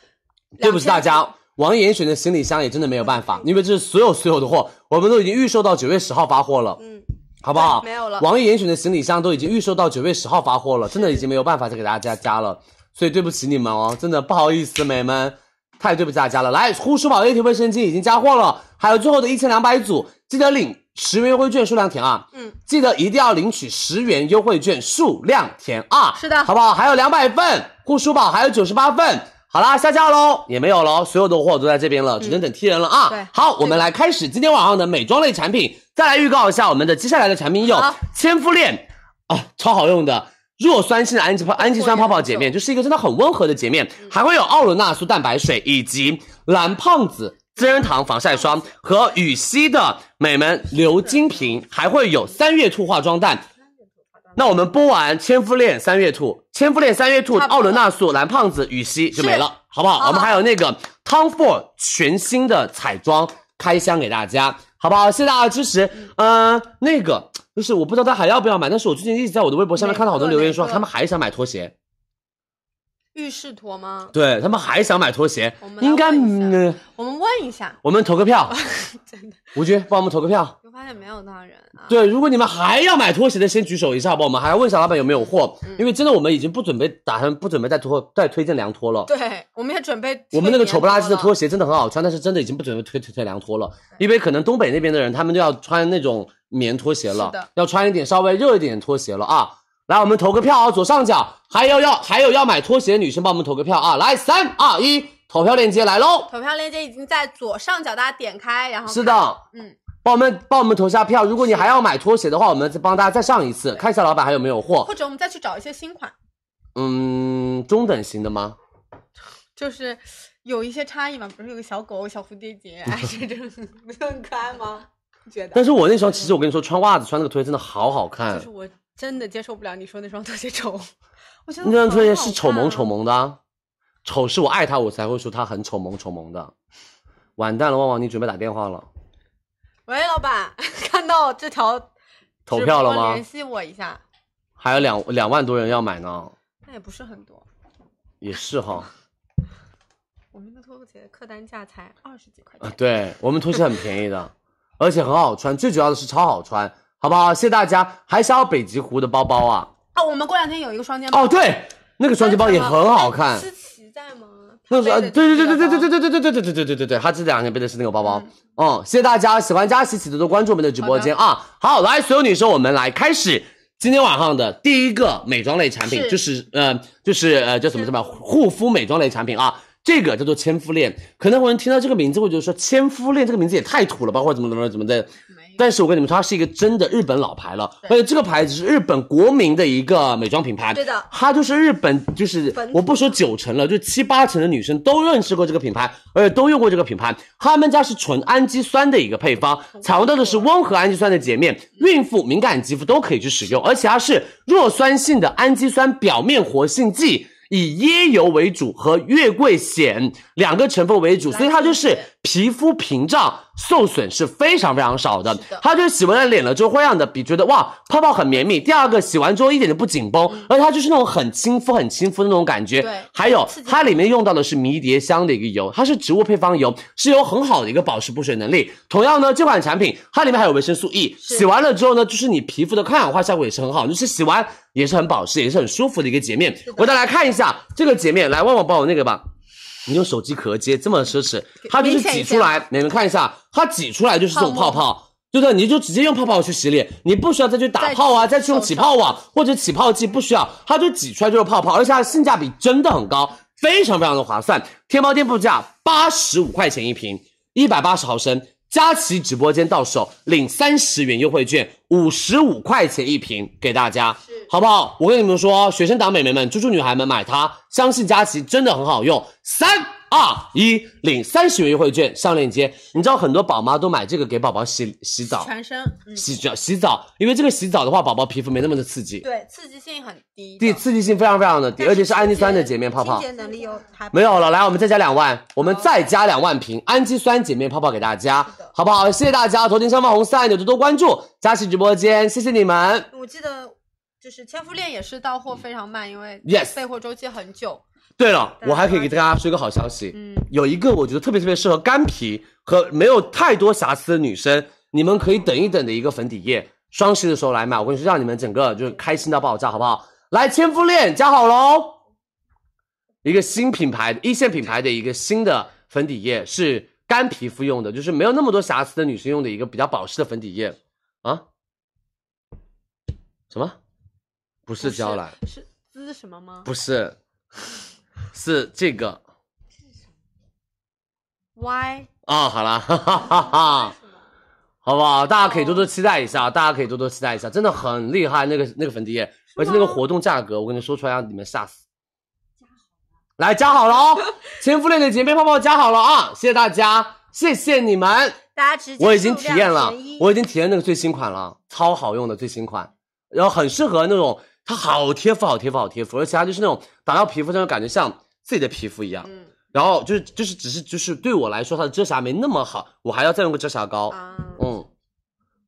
对不起大家，王岩选的行李箱也真的没有办法，因为这是所有所有的货，我们都已经预售到九月十号发货了。嗯，好不好？没有了，王严选的行李箱都已经预售到九月十号发货了，真的已经没有办法再给大家加了，所以对不起你们哦，真的不好意思，美们。太对不起大家了，来护舒宝液体卫生巾已经加货了，还有最后的一千两百组，记得领十元优惠券，数量填啊，嗯，记得一定要领取十元优惠券，数量填啊，是的，好不好？还有两百份护舒宝，还有九十八份，好啦，下架喽，也没有喽，所有的货都在这边了，只能等踢人了啊。对，好，我们来开始今天晚上的美妆类产品，再来预告一下我们的接下来的产品有千肤链，啊，超好用的。弱酸性的氨基氨基酸泡泡洁面就是一个真的很温和的洁面，还会有奥伦纳素蛋白水以及蓝胖子资生堂防晒霜和羽西的美门鎏金瓶，还会有三月兔化妆蛋。那我们播完千夫恋三月兔，千夫恋三月兔，奥伦纳素、蓝胖子、羽西就没了，好不好？我们还有那个 Tom Ford 全新的彩妆开箱给大家。好不好？谢谢大家的支持。嗯，那个就是我不知道他还要不要买，但是我最近一直在我的微博上面看到好多留言说他们还想买拖鞋，浴室拖吗？对他们还想买拖鞋，应该，嗯、我们问一下，我们投个票，真的。吴军，帮我们投个票。我发现没有大人啊。对，如果你们还要买拖鞋的，先举手一下，帮我们还要问一下老板有没有货，因为真的我们已经不准备，打算不准备再拖再推荐凉拖了。对，我们也准备。我们那个丑不拉几的拖鞋真的很好穿，但是真的已经不准备推推推凉拖了，因为可能东北那边的人他们就要穿那种棉拖鞋了，要穿一点稍微热一点拖鞋了啊。来，我们投个票啊，左上角还有要还有要买拖鞋的女生帮我们投个票啊，来，三二一。投票链接来喽！投票链接已经在左上角，大家点开，然后是的，嗯，帮我们帮我们投下票。如果你还要买拖鞋的话，我们再帮大家再上一次，看一下老板还有没有货，或者我们再去找一些新款。嗯，中等型的吗？就是有一些差异嘛，不是有个小狗小蝴蝶结，这不是很可爱吗？觉得？但是我那双其实我跟你说，穿袜子穿那个拖鞋真的好好看。就是我真的接受不了你说那双拖鞋丑，我觉得那双拖鞋是丑萌丑萌的。丑是我爱他，我才会说他很丑萌丑萌的。完蛋了，旺旺，你准备打电话了。喂，老板，看到这条投票了吗？联系我一下。还有两两万多人要买呢。那也不是很多。也是哈。我们的拖鞋客单价才二十几块。啊，对我们拖鞋很便宜的，而且很好穿，最主要的是超好穿，好不好？谢谢大家。还想要北极狐的包包啊。啊，我们过两天有一个双肩包。哦，对，那个双肩包也很好看。在吗？那是啊，对对对对对对对对对对对对对对对。他这两天背的是那个包包。嗯，谢谢大家，喜欢佳琪，请多多关注我们的直播间啊。好，来，所有女生，我们来开始今天晚上的第一个美妆类产品，就是呃，就是呃叫什么什么？护肤美妆类产品啊，这个叫做千肤恋，可能有人听到这个名字，会觉得说千肤恋这个名字也太土了，包括怎么怎么怎么的。但是我跟你们说，它是一个真的日本老牌了，而且这个牌子是日本国民的一个美妆品牌。对的，它就是日本，就是我不说九成了，就七八成的女生都认识过这个品牌，而且都用过这个品牌。他们家是纯氨基酸的一个配方，采用到的是温和氨基酸的洁面，孕妇、敏感肌肤都可以去使用。而且它是弱酸性的氨基酸表面活性剂，以椰油为主和月桂酰两个成分为主，所以它就是。皮肤屏障受损是非常非常少的，它就是洗完脸了之后会让你的比觉得哇泡泡很绵密，第二个洗完之后一点都不紧绷，而它就是那种很亲肤很亲肤的那种感觉。对，还有它里面用到的是迷迭香的一个油，它是植物配方油，是有很好的一个保湿补水能力。同样呢，这款产品它里面还有维生素 E，洗完了之后呢，就是你皮肤的抗氧化效果也是很好，就是洗完也是很保湿，也是很舒服的一个洁面。我再来看一下这个洁面，来旺旺帮我那个吧。你用手机壳接这么奢侈，它就是挤出来，你们看一下，它挤出来就是这种泡泡，对不对？你就直接用泡泡去洗脸，你不需要再去打泡啊，再去用起泡网或者起泡剂，不需要，它就挤出来就是泡泡，而且它性价比真的很高，非常非常的划算。天猫店铺价八十五块钱一瓶，一百八十毫升，佳琦直播间到手领三十元优惠券。五十五块钱一瓶，给大家，好不好？我跟你们说，学生党美眉们、猪猪女孩们买它，相信佳琪真的很好用。三二一，领三十元优惠券，上链接。你知道很多宝妈都买这个给宝宝洗洗澡，全身洗澡洗澡，因为这个洗澡的话，宝宝皮肤没那么的刺激，对，刺激性很低，对，刺激性非常非常的低，而且是氨基酸的洁面泡泡，清洁能力又还没有了？来，我们再加两万，我们再加两万瓶氨基酸洁面泡泡给大家，好不好？谢谢大家，头顶上方红色按钮多多关注，佳琪就。直播间，谢谢你们。我记得就是千夫链也是到货非常慢，因为 yes 备货周期很久。对了，我还可以给大家说一个好消息，嗯，有一个我觉得特别特别适合干皮和没有太多瑕疵的女生，你们可以等一等的一个粉底液，双十一的时候来买。我跟你说让你们整个就是开心到爆炸，好不好？来，千夫链加好喽，一个新品牌，一线品牌的一个新的粉底液，是干皮肤用的，就是没有那么多瑕疵的女生用的一个比较保湿的粉底液啊。什么？不是娇兰，是滋什么吗？不是，是这个。是什么？Y 啊，好了，哈哈哈哈！好不好？大家可以多多期待一下，大家可以多多期待一下，真的很厉害。那个那个粉底液，而且那个活动价格，我跟你说出来让你们吓死。加好了，来加好了哦！千夫恋的洁面泡泡加好了啊！谢谢大家，谢谢你们。大家直接我已经体验了，我已经体验那个最新款了，超好用的最新款。然后很适合那种，它好贴肤，好贴肤，好贴肤。而且它就是那种打到皮肤上，感觉像自己的皮肤一样。嗯。然后就是就是只是就是对我来说，它的遮瑕没那么好，我还要再用个遮瑕膏。嗯。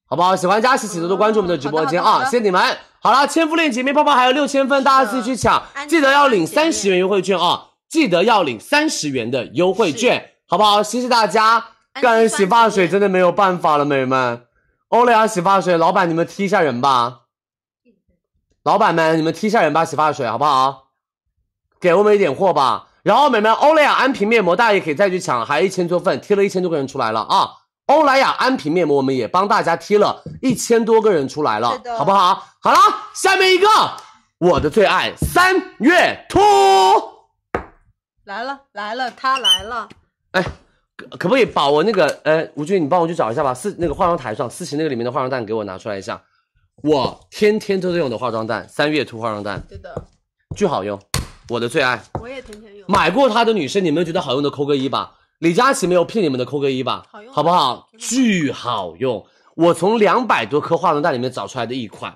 好不好？喜欢佳琪，请多多关注我们的直播间啊！谢谢你们。好了，千夫链洁面泡泡还有六千分，大家自己去抢，记得要领三十元优惠券啊！记得要领三十元的优惠券，好不好？谢谢大家。干洗发水真的没有办法了，美人们。欧莱雅洗发水，老板你们踢一下人吧。老板们，你们踢下人吧，洗发水好不好？给我们一点货吧。然后美们，欧莱雅安瓶面膜，大家也可以再去抢，还有一千多份，踢了一千多个人出来了啊！欧莱雅安瓶面膜，我们也帮大家踢了一千多个人出来了，好不好？好了，下面一个，我的最爱三月兔来了，来了，它来了。哎，可不可以把我那个呃，吴俊，你帮我去找一下吧，四那个化妆台上四喜那个里面的化妆蛋给我拿出来一下。我天天都在用的化妆蛋，三月涂化妆蛋，对的，巨好用，我的最爱。我也天天用。买过它的女生，你们觉得好用的扣个一吧。李佳琦没有骗你们的，扣个一吧。好用，好不好？巨好用，我从两百多颗化妆蛋里面找出来的一款。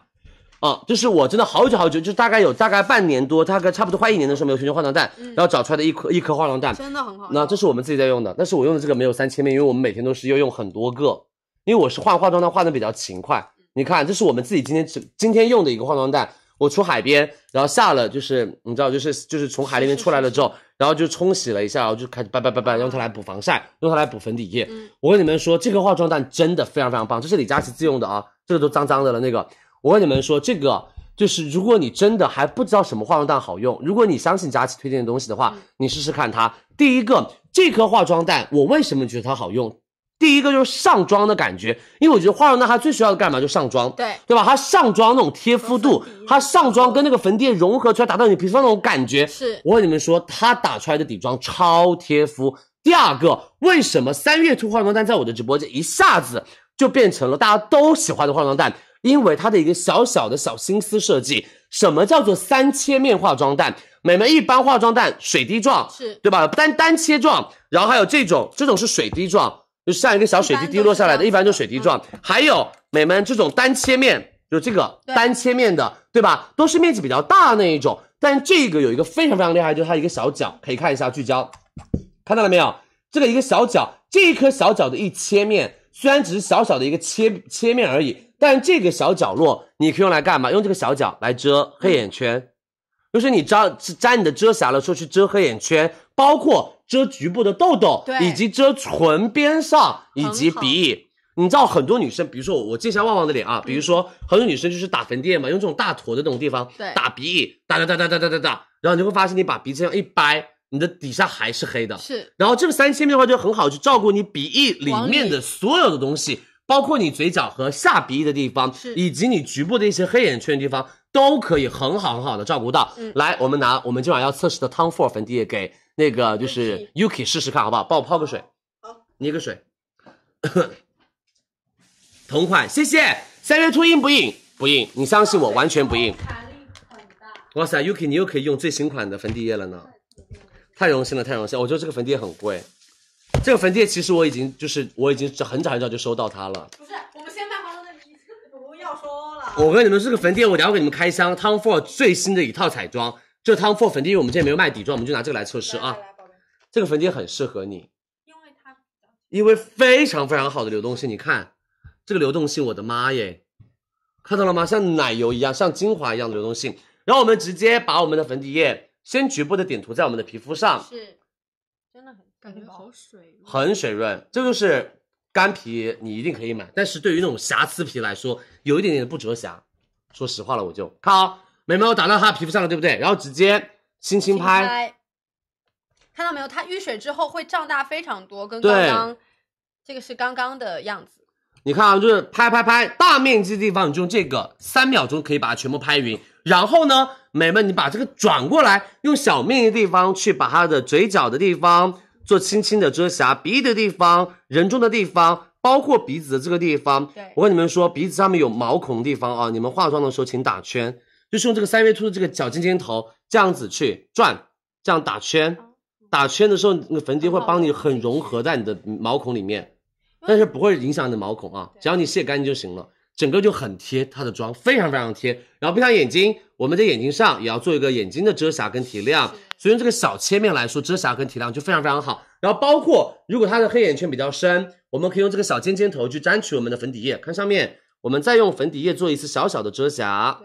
啊，就是我真的好久好久，就大概有大概半年多，大概差不多快一年的时候没有用过化妆蛋，然后找出来的一颗一颗化妆蛋，真的很好。那这是我们自己在用的，但是我用的这个没有三千面，因为我们每天都是要用很多个，因为我是换化妆蛋换的比较勤快。你看，这是我们自己今天今今天用的一个化妆蛋。我出海边，然后下了，就是你知道，就是就是从海里面出来了之后，然后就冲洗了一下，然后就开始拜拜拜拜，用它来补防晒，用它来补粉底液。我跟你们说，这颗化妆蛋真的非常非常棒。这是李佳琦自用的啊，这个都脏脏的了。那个，我跟你们说，这个就是如果你真的还不知道什么化妆蛋好用，如果你相信佳琦推荐的东西的话，你试试看它。第一个，这颗化妆蛋我为什么觉得它好用？第一个就是上妆的感觉，因为我觉得化妆蛋它最需要的干嘛？就上妆，对对吧？它上妆那种贴肤度，它上妆跟那个粉底液融合出来，达到你皮肤那种感觉。是我跟你们说，它打出来的底妆超贴肤。第二个，为什么三月兔化妆蛋在我的直播间一下子就变成了大家都喜欢的化妆蛋？因为它的一个小小的小心思设计。什么叫做三切面化妆蛋？美眉，一般化妆蛋水滴状，是对吧？单单切状，然后还有这种，这种是水滴状。就像一个小水滴滴落下来的一般，就水滴状。还有美们这种单切面，就是这个单切面的，对吧？都是面积比较大那一种。但这个有一个非常非常厉害，就是它一个小角，可以看一下聚焦，看到了没有？这个一个小角，这一颗小角的一切面，虽然只是小小的一个切切面而已，但这个小角落你可以用来干嘛？用这个小角来遮黑眼圈，就是你沾是沾你的遮瑕了，说去遮黑眼圈，包括。遮局部的痘痘，对，以及遮唇边上以及鼻翼，你知道很多女生，比如说我我镜下旺旺的脸啊，比如说很多女生就是打粉底液嘛，用这种大坨的那种地方，对，打鼻翼，哒哒哒哒哒哒哒哒，然后你就会发现你把鼻子这样一掰，你的底下还是黑的，是。然后这个三千的话就很好去照顾你鼻翼里面的所有的东西，包括你嘴角和下鼻翼的地方，是，以及你局部的一些黑眼圈的地方，都可以很好很好的照顾到。来，我们拿我们今晚要测试的 Tom Ford 粉底液给。那个就是 U K，试试看好不好？帮我泡个水。好，捏个水。同款，谢谢。三月初印不印？不印。你相信我，完全不印。哇塞，U K，你又可以用最新款的粉底液了呢。太荣幸了，太荣幸！我觉得这个粉底液很贵。这个粉底液其实我已经就是我已经很早很早就收到它了。不是，我们先卖化妆品，一不要说了。我跟你们这个粉底液，我下给你们开箱 Tom Ford 最新的一套彩妆。这汤 for 粉底液我们今天没有卖底妆，我们就拿这个来测试啊。这个粉底很适合你，因为它因为非常非常好的流动性，你看这个流动性，我的妈耶，看到了吗？像奶油一样，像精华一样的流动性。然后我们直接把我们的粉底液先局部的点涂在我们的皮肤上，是真的很感觉好水润，很水润。这就是干皮你一定可以买，但是对于那种瑕疵皮来说，有一点点的不遮瑕。说实话了，我就好。美眉，我打到他皮肤上，了，对不对？然后直接轻轻拍，看到没有？它遇水之后会胀大非常多，跟刚刚这个是刚刚的样子。你看啊，就是拍拍拍，大面积地方你就用这个，三秒钟可以把它全部拍匀。然后呢，美眉，你把这个转过来，用小面积地方去把它的嘴角的地方做轻轻的遮瑕，鼻翼的地方、人中的地方，包括鼻子的这个地方。我跟你们说，鼻子上面有毛孔的地方啊，你们化妆的时候请打圈。就是用这个三月兔的这个小尖尖头，这样子去转，这样打圈，打圈的时候，那个粉底会帮你很融合在你的毛孔里面，但是不会影响你的毛孔啊，只要你卸干净就行了，整个就很贴，它的妆非常非常贴。然后闭上眼睛，我们在眼睛上也要做一个眼睛的遮瑕跟提亮，所以用这个小切面来说，遮瑕跟提亮就非常非常好。然后包括如果他的黑眼圈比较深，我们可以用这个小尖尖头去沾取我们的粉底液，看上面，我们再用粉底液做一次小小的遮瑕。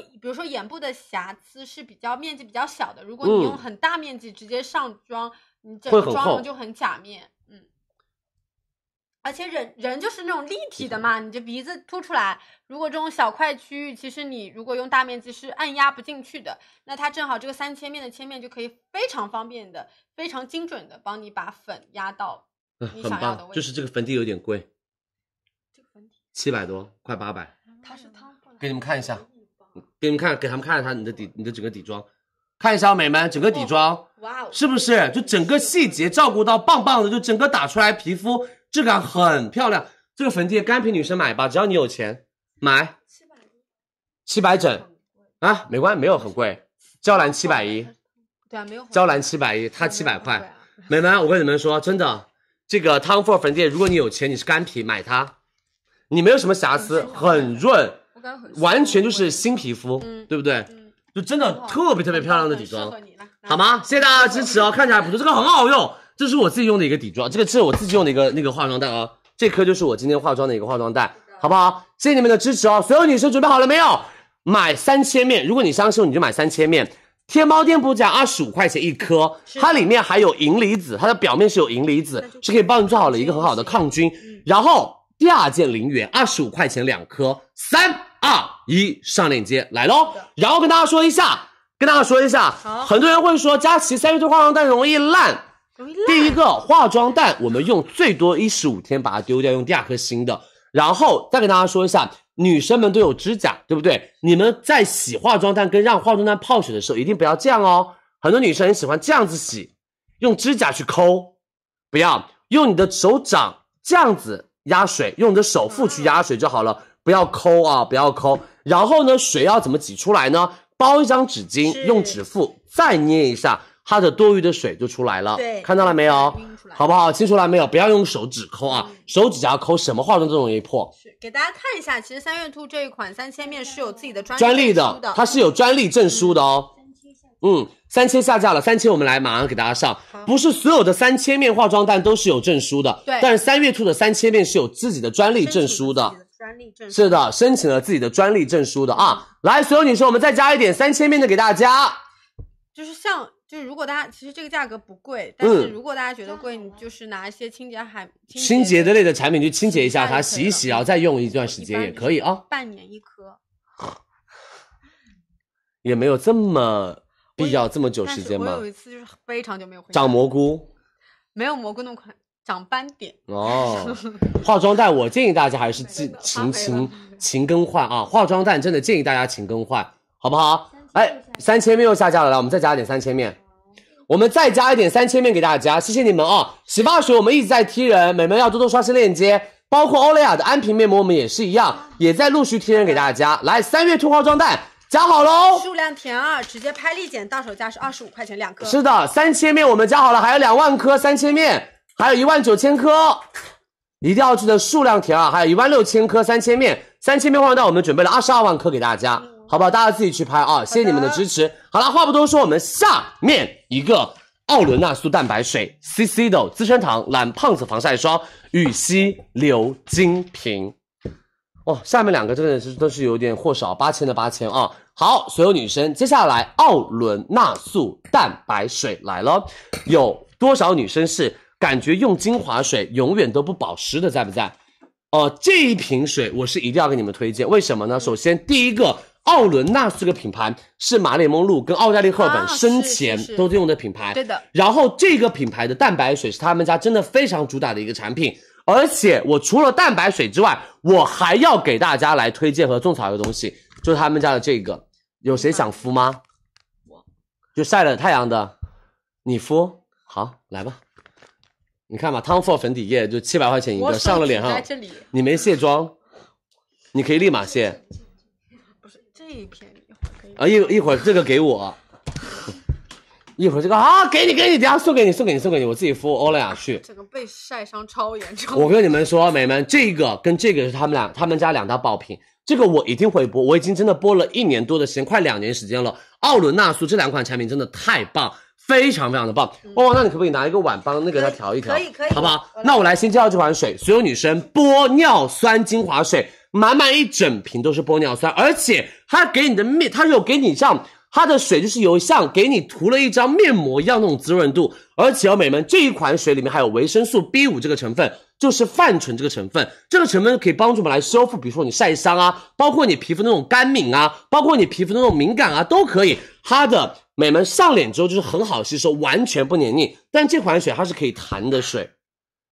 就比如说眼部的瑕疵是比较面积比较小的，如果你用很大面积直接上妆，你整个妆容就很假面，嗯。而且人人就是那种立体的嘛，你这鼻子凸出来，如果这种小块区域，其实你如果用大面积是按压不进去的，那它正好这个三千面的千面就可以非常方便的、非常精准的帮你把粉压到你想要的位置。就是这个粉底有点贵，这个粉底七百多，快八百。它是汤的，给你们看一下。给你们看，给他们看看下你的底，你的整个底妆，看一下美们整个底妆，哇哦，是不是就整个细节照顾到棒棒的，就整个打出来皮肤质感很漂亮。这个粉底液干皮女生买吧，只要你有钱买七百整啊，没关系没有很贵，娇兰七百一，对啊没有，娇兰七百一，它七百块，美们我跟你们说真的，这个 Tom Ford 粉底液，如果你有钱你是干皮买它，你没有什么瑕疵，很润。完全就是新皮肤，对不对？就真的特别特别漂亮的底妆，好吗？谢谢大家支持哦！看起来不错，这个很好用，这是我自己用的一个底妆，这个是我自己用的一个那个化妆蛋啊，这颗就是我今天化妆的一个化妆蛋，好不好？谢谢你们的支持哦！所有女生准备好了没有？买三千面，如果你相信我，你就买三千面。天猫店铺价二十五块钱一颗，它里面还有银离子，它的表面是有银离子，是可以帮你做好了一个很好的抗菌。然后第二件零元，二十五块钱两颗三。二一上链接来喽，然后跟大家说一下，跟大家说一下，很多人会说佳琪，三月多化妆蛋容易烂。第一个化妆蛋，我们用最多一十五天把它丢掉，用第二颗新的。然后再跟大家说一下，女生们都有指甲，对不对？你们在洗化妆蛋跟让化妆蛋泡水的时候，一定不要这样哦。很多女生很喜欢这样子洗，用指甲去抠，不要用你的手掌这样子压水，用你的手腹去压水就好了。不要抠啊，不要抠。然后呢，水要怎么挤出来呢？包一张纸巾，用指腹再捏一下，它的多余的水就出来了。对，看到了没有？好不好？清楚了没有？不要用手指抠啊，手指甲抠什么化妆都容易破？给大家看一下，其实三月兔这一款三千面是有自己的专专利的，它是有专利证书的哦。三千嗯，三千下架了，三千我们来马上给大家上。不是所有的三千面化妆蛋都是有证书的，对。但是三月兔的三千面是有自己的专利证书的。专利证是的，申请了自己的专利证书的啊！来，所有女生，我们再加一点三千面的给大家。就是像，就是如果大家其实这个价格不贵，但是如果大家觉得贵，你就是拿一些清洁海清洁之类的产品去清洁一下它，洗一洗，然后再用一段时间也可以啊。半年一颗，也没有这么必要这么久时间吗？我有一次就是非常久没有回。长蘑菇？没有蘑菇那么快。长斑点哦，化妆蛋我建议大家还是勤勤勤勤更换啊，化妆蛋真的建议大家勤更换，好不好？哎，三千面又下架了，来我们再加一点三千面，我们再加一点三千面给大家，谢谢你们啊！洗发水我们一直在踢人，美眉要多多刷新链接，包括欧莱雅的安瓶面膜我们也是一样，也在陆续踢人给大家。来，三月兔化妆蛋加好喽，数量填二，直接拍立减，到手价是二十五块钱两颗。是的，三千面我们加好了，还有两万颗三千面。还有一万九千颗，一定要记得数量填啊！还有一万六千颗，三千面，三千面换到我们准备了二十二万颗给大家，好不好？大家自己去拍啊！谢谢你们的支持。好了，话不多说，我们下面一个奥伦纳素蛋白水，CC 的资生堂懒胖子防晒霜，羽西鎏金瓶。哦，下面两个真的是都是有点货少，八千的八千啊！好，所有女生，接下来奥伦纳素蛋白水来了，有多少女生是？感觉用精华水永远都不保湿的，在不在？哦，这一瓶水我是一定要给你们推荐，为什么呢？首先，第一个，奥伦纳这个品牌是马里蒙露跟奥黛丽赫本生前都在用的品牌，是的。然后，这个品牌的蛋白水是他们家真的非常主打的一个产品。而且，我除了蛋白水之外，我还要给大家来推荐和种草一个东西，就是他们家的这个。有谁想敷吗？我，就晒了太阳的，你敷好，来吧。你看吧，Tom Ford 粉底液就七百块钱一个，上了脸上，你没卸妆，你可以立马卸。不是这一片，啊一一会儿这个给我，一会儿这个啊给你给你，等下送给你送给你送给你，我自己敷欧莱雅去。这个被晒伤超严重。我跟你们说，美们，这个跟这个是他们俩，他们家两大爆品，这个我一定会播，我已经真的播了一年多的时间，快两年时间了，奥伦纳素这两款产品真的太棒。非常非常的棒哦，那你可不可以拿一个碗帮那个它调一调，可以可以，好不好？那我来先介绍这款水，所有女生玻尿酸精华水，满满一整瓶都是玻尿酸，而且它给你的面，它有给你像它的水就是有像给你涂了一张面膜一样那种滋润度，而且哦美们这一款水里面还有维生素 B 五这个成分，就是泛醇这个成分，这个成分可以帮助我们来修复，比如说你晒伤啊，包括你皮肤那种干敏啊，包括你皮肤那种敏感啊都可以。它的美们上脸之后就是很好吸收，完全不黏腻。但这款水它是可以弹的水，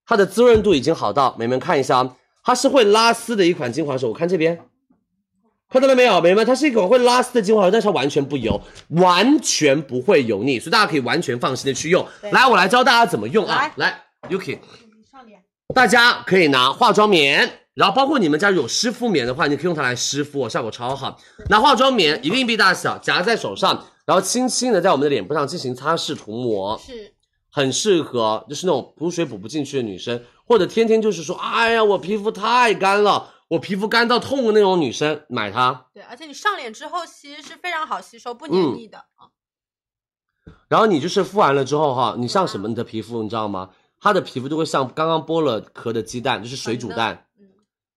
它的滋润度已经好到美们看一下啊，它是会拉丝的一款精华水。我看这边看到了没有，美们？它是一款会拉丝的精华水，但是它完全不油，完全不会油腻，所以大家可以完全放心的去用来。我来教大家怎么用啊，来，Yuki。大家可以拿化妆棉，然后包括你们家有湿敷棉的话，你可以用它来湿敷，效果超好。拿化妆棉，一个硬币大小，夹在手上，然后轻轻的在我们的脸部上进行擦拭涂抹，是，很适合就是那种补水补不进去的女生，或者天天就是说，哎呀，我皮肤太干了，我皮肤干到痛的那种女生买它。对，而且你上脸之后其实是非常好吸收，不黏腻的啊。然后你就是敷完了之后哈，你像什么你的皮肤你知道吗？它的皮肤就会像刚刚剥了壳的鸡蛋，就是水煮蛋，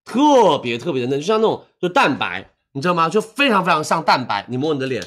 特别特别的嫩，就像那种就蛋白，你知道吗？就非常非常像蛋白。你摸你的脸，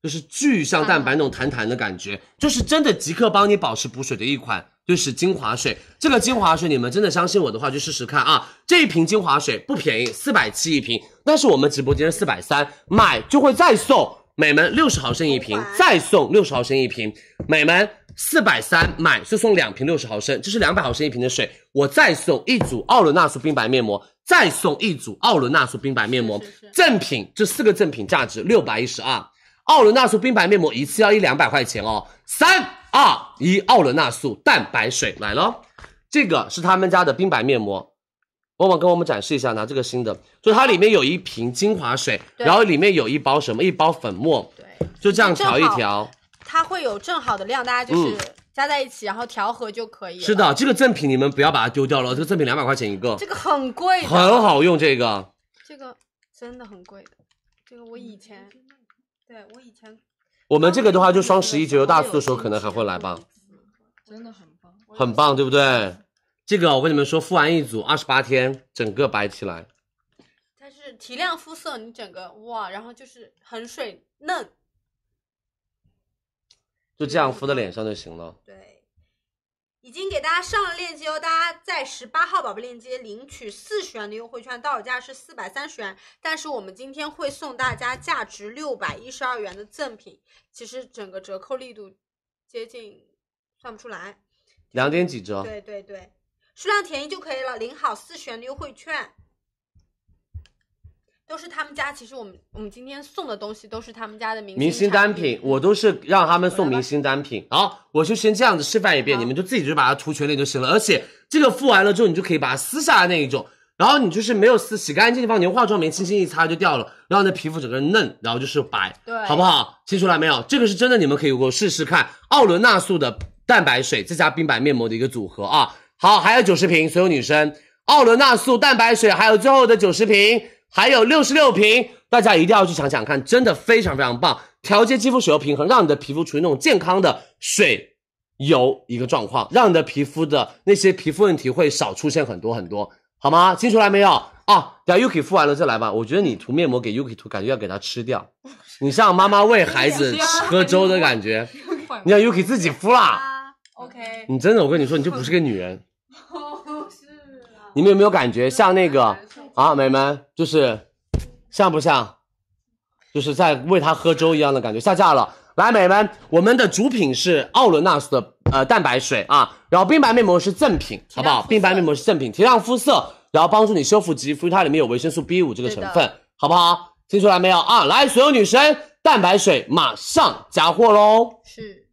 就是巨像蛋白那种弹弹的感觉，就是真的即刻帮你保持补水的一款就是精华水。这个精华水，你们真的相信我的话就试试看啊！这一瓶精华水不便宜，四百七一瓶，但是我们直播间是四百三，买就会再送美们六十毫升一瓶，再送六十毫升一瓶，美们四百三买，送两瓶六十毫升，这是两百毫升一瓶的水，我再送一组奥伦纳素冰白面膜，再送一组奥伦纳素冰白面膜，赠品，这四个赠品价值六百一十二。奥伦纳素冰白面膜一次要一两百块钱哦。三二一，奥伦纳素蛋白水来了，这个是他们家的冰白面膜，旺旺跟我们展示一下，拿这个新的，就它里面有一瓶精华水，然后里面有一包什么，一包粉末，对，就这样调一调。它会有正好的量，大家就是加在一起，然后调和就可以。是的，这个赠品你们不要把它丢掉了，这个赠品两百块钱一个，这个很贵，很好用，这个，这个真的很贵的，这个我以前，对我以前，我们这个的话就双十一、节油大促的时候可能还会来吧，真的很棒，很棒，对不对？这个我跟你们说，敷完一组二十八天，整个白起来，它是提亮肤色，你整个哇，然后就是很水嫩。就这样敷在脸上就行了。对，已经给大家上了链接哦，大家在十八号宝贝链接领取四十元的优惠券，到手价是四百三十元，但是我们今天会送大家价值六百一十二元的赠品，其实整个折扣力度接近，算不出来，两点几折。对对对，数量填一就可以了，领好四十元的优惠券。都是他们家，其实我们我们今天送的东西都是他们家的明明星单品，我都是让他们送明星单品。好，我就先这样子示范一遍，你们就自己就把它涂全脸就行了。而且这个敷完了之后，你就可以把它撕下来那一种，然后你就是没有撕洗干净地方，你用化妆棉轻轻一擦就掉了，然后那皮肤整个嫩，然后就是白，对，好不好？清楚了没有？这个是真的，你们可以给我试试看。奥伦纳素的蛋白水再加冰白面膜的一个组合啊，好，还有九十瓶，所有女生，奥伦纳素蛋白水还有最后的九十瓶。还有六十六瓶，大家一定要去想想看，真的非常非常棒，调节肌肤水油平衡，让你的皮肤处于那种健康的水油一个状况，让你的皮肤的那些皮肤问题会少出现很多很多，好吗？清楚了没有啊？等 U K 敷完了再来吧。我觉得你涂面膜给 U K 涂，感觉要给他吃掉，你像妈妈喂孩子喝粥的感觉，你让 U K 自己敷啦。OK，你真的，我跟你说，你就不是个女人。是啊。你们有没有感觉像那个？啊，美们就是像不像？就是在喂他喝粥一样的感觉，下架了。来，美们，我们的主品是奥伦纳素的呃蛋白水啊，然后冰白面膜是赠品，好不好？冰白面膜是赠品，提亮肤色，然后帮助你修复肌肤，它里面有维生素 B 五这个成分，好不好？听出来没有啊？来，所有女生，蛋白水马上加货喽！是，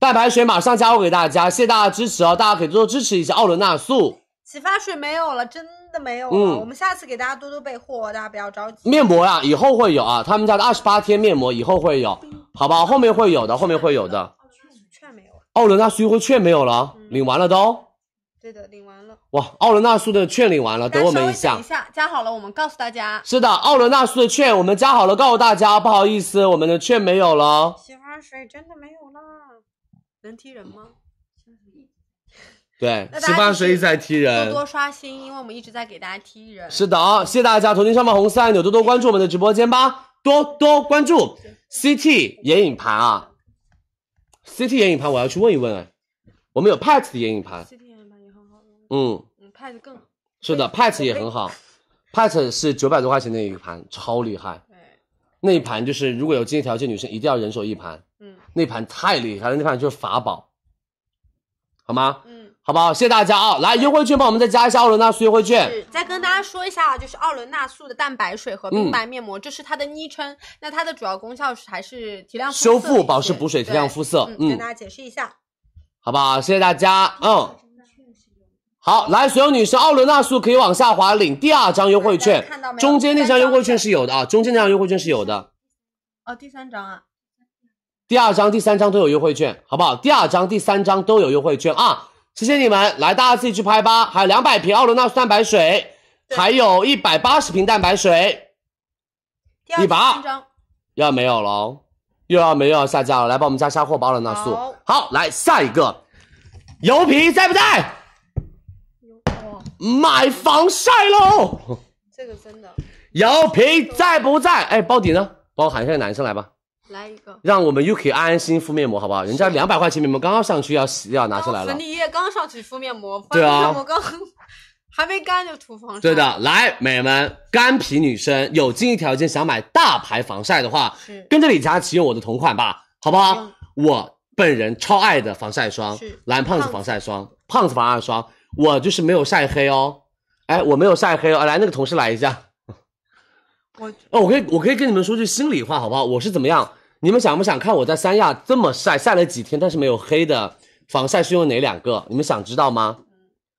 蛋白水马上加货给大家，谢谢大家支持哦，大家可以多多支持一下奥伦纳素。洗发水没有了，真。没有啊，我们下次给大家多多备货，大家不要着急。面膜呀，以后会有啊，他们家的二十八天面膜以后会有，好吧，后面会有的，后面会有的。奥伦券没有了。奥伦纳舒优惠券没有了，领完了都。对的，领完了。哇，奥伦纳舒的券领完了，等我们一下，等一下，加好了我们告诉大家。是的，奥伦纳舒的券我们加好了，告诉大家，不好意思，我们的券没有了。洗发水真的没有了，能踢人吗？对，喜一直在踢人？多多刷新，因为我们一直在给大家踢人。是的，谢谢大家，头顶上面红色按钮，多多关注我们的直播间吧，多多关注。C T 眼影盘啊，C T 眼影盘，我要去问一问哎，我们有 Pat 的眼影盘。C T 眼影盘也很好用。嗯，嗯，Pat 更好。是的，Pat 也很好，Pat 是九百多块钱的一盘，超厉害。对，那一盘就是如果有经济条件女生，一定要人手一盘。嗯，那盘太厉害了，那盘就是法宝，好吗？嗯。好不好？谢谢大家啊！来，优惠券帮我们再加一下奥伦纳素优惠券。再跟大家说一下，就是奥伦纳素的蛋白水和冰白面膜，这是它的昵称。那它的主要功效是还是提亮肤色、修复、保湿、补水、提亮肤色。嗯，跟大家解释一下，好不好？谢谢大家。嗯，好，来，所有女生，奥伦纳素可以往下滑领第二张优惠券，看到没中间那张优惠券是有的啊，中间那张优惠券是有的。哦，第三张啊？第二张、第三张都有优惠券，好不好？第二张、第三张都有优惠券啊。谢谢你们，来大家自己去拍吧。还有两百瓶奥伦纳素蛋白水，还有一百八十瓶蛋白水，一百二，要没有了，又要没又要下架了。来帮我们加下货，包了纳素。好，来下一个，油皮在不在？买防晒喽！这个真的。油皮在不在？哎，包底呢？帮我喊一下男生来吧。来一个，让我们 Yuki 安心敷面膜，好不好？人家两百块钱面膜刚刚上去要洗要拿下来了。粉底液刚上去敷面膜，对啊，面膜刚还没干就涂防晒。对的，来，美们，干皮女生有经济条件想买大牌防晒的话，跟着李佳琦用我的同款吧，好不好？我本人超爱的防晒霜，蓝胖子防晒霜，胖子防晒霜，我就是没有晒黑哦。哎，我没有晒黑哦，来那个同事来一下。我哦，我可以，我可以跟你们说句心里话，好不好？我是怎么样？你们想不想看我在三亚这么晒，晒了几天，但是没有黑的？防晒是用哪两个？你们想知道吗？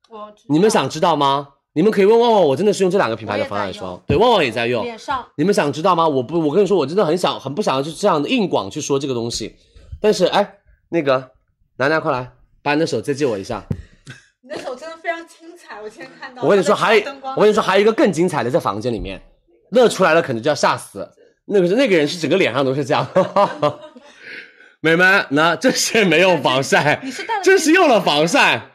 我你们想知道吗？你们可以问旺旺，我真的是用这两个品牌的防晒霜，对，旺旺也在用。脸上你们想知道吗？我不，我跟你说，我真的很想，很不想要就这样的硬广去说这个东西。但是，哎，那个楠楠，快来，把你的手借借我一下。你的手真的非常精彩，我今天看到。我跟你说，还我跟你说，还有一个更精彩的在房间里面，乐出来了可能就要吓死。那个是那个人是整个脸上都是这样，美眉，那这是没有防晒，这是用了防晒。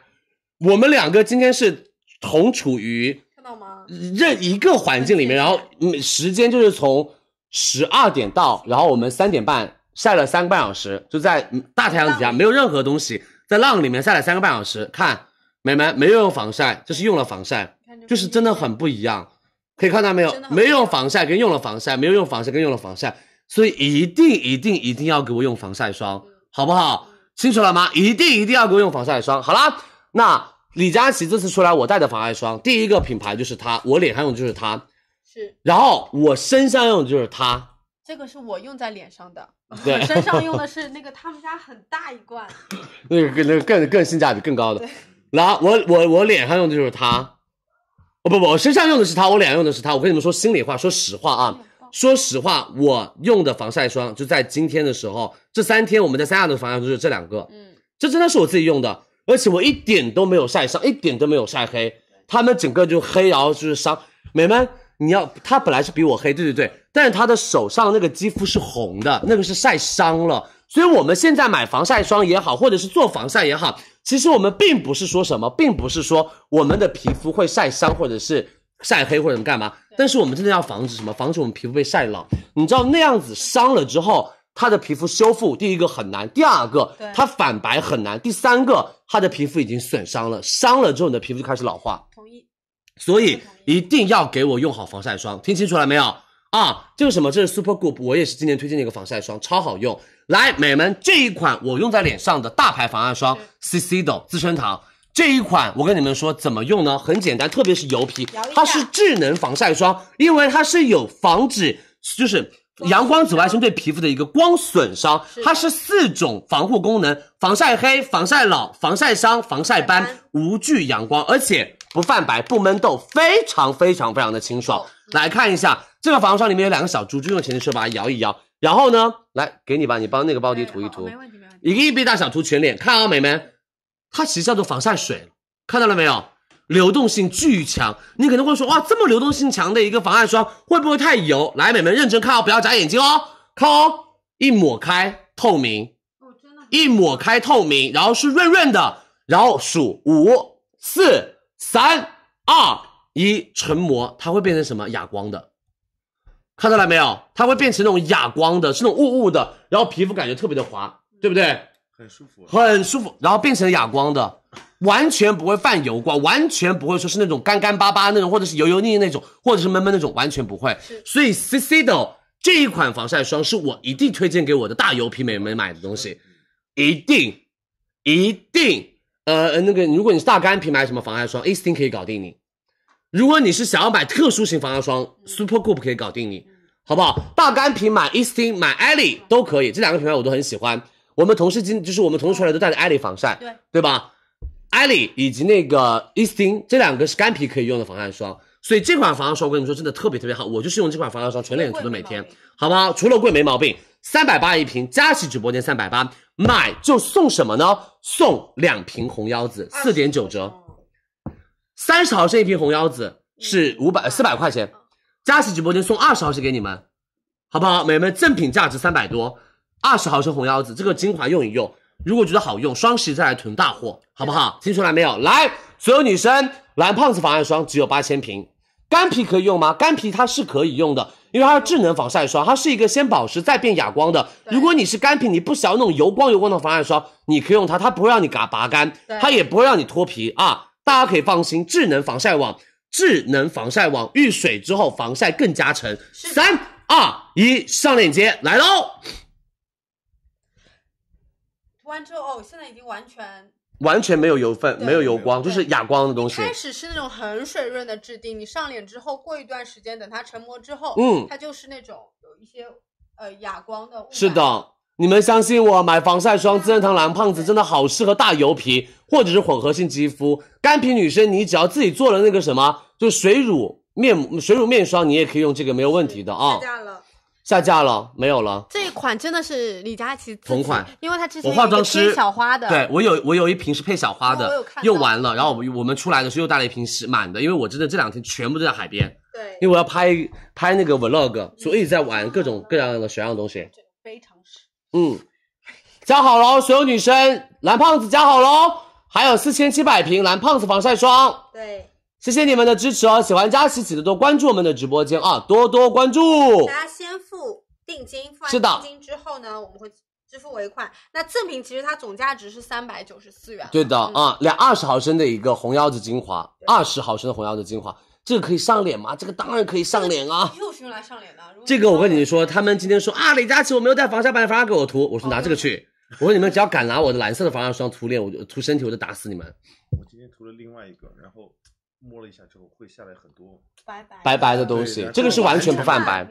我们两个今天是同处于看到吗？任一个环境里面，然后时间就是从十二点到，然后我们三点半晒了三个半小时，就在大太阳底下，没有任何东西在浪里面晒了三个半小时。看，美眉没有用防晒，这是用了防晒，就是真的很不一样。可以看到没有？没用防晒跟用了防晒，没有用防晒跟用了防晒，所以一定一定一定要给我用防晒霜，好不好？清楚了吗？一定一定要给我用防晒霜。好啦，那李佳琦这次出来，我带的防晒霜第一个品牌就是它，我脸上用的就是它，是。然后我身上用的就是它，这个是我用在脸上的，对，身上用的是那个他们家很大一罐，那个那个更更性价比更高的。然后我我我脸上用的就是它。不不不，身上用的是它，我脸上用的是它。我跟你们说心里话，说实话啊，说实话，我用的防晒霜就在今天的时候，这三天我们在三亚的防晒就是这两个。嗯，这真的是我自己用的，而且我一点都没有晒伤，一点都没有晒黑。他们整个就黑，然后就是伤。美们，你要他本来是比我黑，对对对，但是他的手上那个肌肤是红的，那个是晒伤了。所以我们现在买防晒霜也好，或者是做防晒也好。其实我们并不是说什么，并不是说我们的皮肤会晒伤，或者是晒黑，或者么干嘛。但是我们真的要防止什么？防止我们皮肤被晒老。你知道那样子伤了之后，它的皮肤修复，第一个很难，第二个它反白很难，第三个它的皮肤已经损伤了。伤了之后，你的皮肤就开始老化。同意。所以一定要给我用好防晒霜，听清楚了没有？啊，这是什么？这是 Super Group，我也是今年推荐的一个防晒霜，超好用。来，美们，这一款我用在脸上的大牌防晒霜，C C Do 生堂这一款，我跟你们说怎么用呢？很简单，特别是油皮，它是智能防晒霜，因为它是有防止，就是阳光紫外线对皮肤的一个光损伤，它是四种防护功能：防晒黑、防晒老、防晒伤、防晒斑，无惧阳光，而且不泛白、不闷痘，非常非常非常的清爽。来看一下。这个防晒霜里面有两个小珠就用前时候把它摇一摇，然后呢，来给你吧，你帮那个包底涂一涂，没问题，没问题。一个硬币大小涂全脸，看啊，美眉，它其实叫做防晒水，看到了没有？流动性巨强。你可能会说，哇，这么流动性强的一个防晒霜会不会太油？来，美眉认真看哦，不要眨眼睛哦，看哦，一抹开透明，一抹开透明，然后是润润的，然后数五、四、三、二、一，成膜，它会变成什么？哑光的。看到了没有？它会变成那种哑光的，是那种雾雾的，然后皮肤感觉特别的滑，对不对？很舒服，很舒服。然后变成哑光的，完全不会泛油光，完全不会说是那种干干巴巴那种，或者是油油腻那种，或者是闷闷那种，完全不会。所以 C C 的这一款防晒霜是我一定推荐给我的大油皮美们买的东西，一定，一定。呃，那个，如果你是大干皮买什么防晒霜 a s t n 可以搞定你。如果你是想要买特殊型防晒霜，Super g o o p 可以搞定你，好不好？大干皮买 e a s t i n 买 a l l i e 都可以，这两个品牌我都很喜欢。我们同事今就是我们同事出来都带着 a l l i e 防晒，对对吧 a l l i e 以及那个 e a s t i n 这两个是干皮可以用的防晒霜，所以这款防晒霜我跟你说真的特别特别好，我就是用这款防晒霜全脸涂的每天，好不好？除了贵没毛病，三百八一瓶，佳琦直播间三百八买就送什么呢？送两瓶红腰子，四点九折。三十毫升一瓶红腰子是五百四百块钱，佳琦直播间送二十毫升给你们，好不好？美眉们，正品价值三百多，二十毫升红腰子这个精华用一用，如果觉得好用，双十一再来囤大货，好不好？听出来没有？来，所有女生，蓝胖子防晒霜只有八千瓶，干皮可以用吗？干皮它是可以用的，因为它是智能防晒霜，它是一个先保湿再变哑光的。如果你是干皮，你不想要那种油光油光的防晒霜，你可以用它，它不会让你嘎拔干，它也不会让你脱皮啊。大家可以放心，智能防晒网，智能防晒网遇水之后防晒更加成。三二一，上链接来喽！涂完之后哦，现在已经完全完全没有油分，没有油光，就是哑光的东西。开始是那种很水润的质地，你上脸之后过一段时间，等它成膜之后，嗯，它就是那种有一些呃哑光的。是的。你们相信我，买防晒霜，资生堂蓝胖子真的好适合大油皮或者是混合性肌肤。干皮女生，你只要自己做了那个什么，就是水乳面膜、水乳面霜，你也可以用这个，没有问题的啊。下架了，下架了，没有了。这一款真的是李佳琦同款，因为他之前我化妆师小花的，对我有我有一瓶是配小花的，用完了，然后我们我们出来的时候又带了一瓶是满的，因为我真的这两天全部都在海边，对，因为我要拍拍那个 vlog，所以在玩各种各样的小样东西，非常。嗯，加好喽！所有女生，蓝胖子加好喽！还有四千七百瓶蓝胖子防晒霜。对，谢谢你们的支持哦！喜欢加琪起的多关注我们的直播间啊，多多关注。大家先付定金，付完定金之后呢，我们会支付尾款。那赠品其实它总价值是三百九十四元。对的啊，两二十毫升的一个红腰子精华，二十毫升的红腰子精华。这个可以上脸吗？这个当然可以上脸啊，又是用来上脸的。这个我跟你说，他们今天说啊，李佳琦我没有带防晒板，反而给我涂，我说拿这个去。我说你们只要敢拿我的蓝色的防晒霜涂脸，我就涂身体我就打死你们。我今天涂了另外一个，然后。摸了一下之后会下来很多白白的东西，这个是完全不泛白。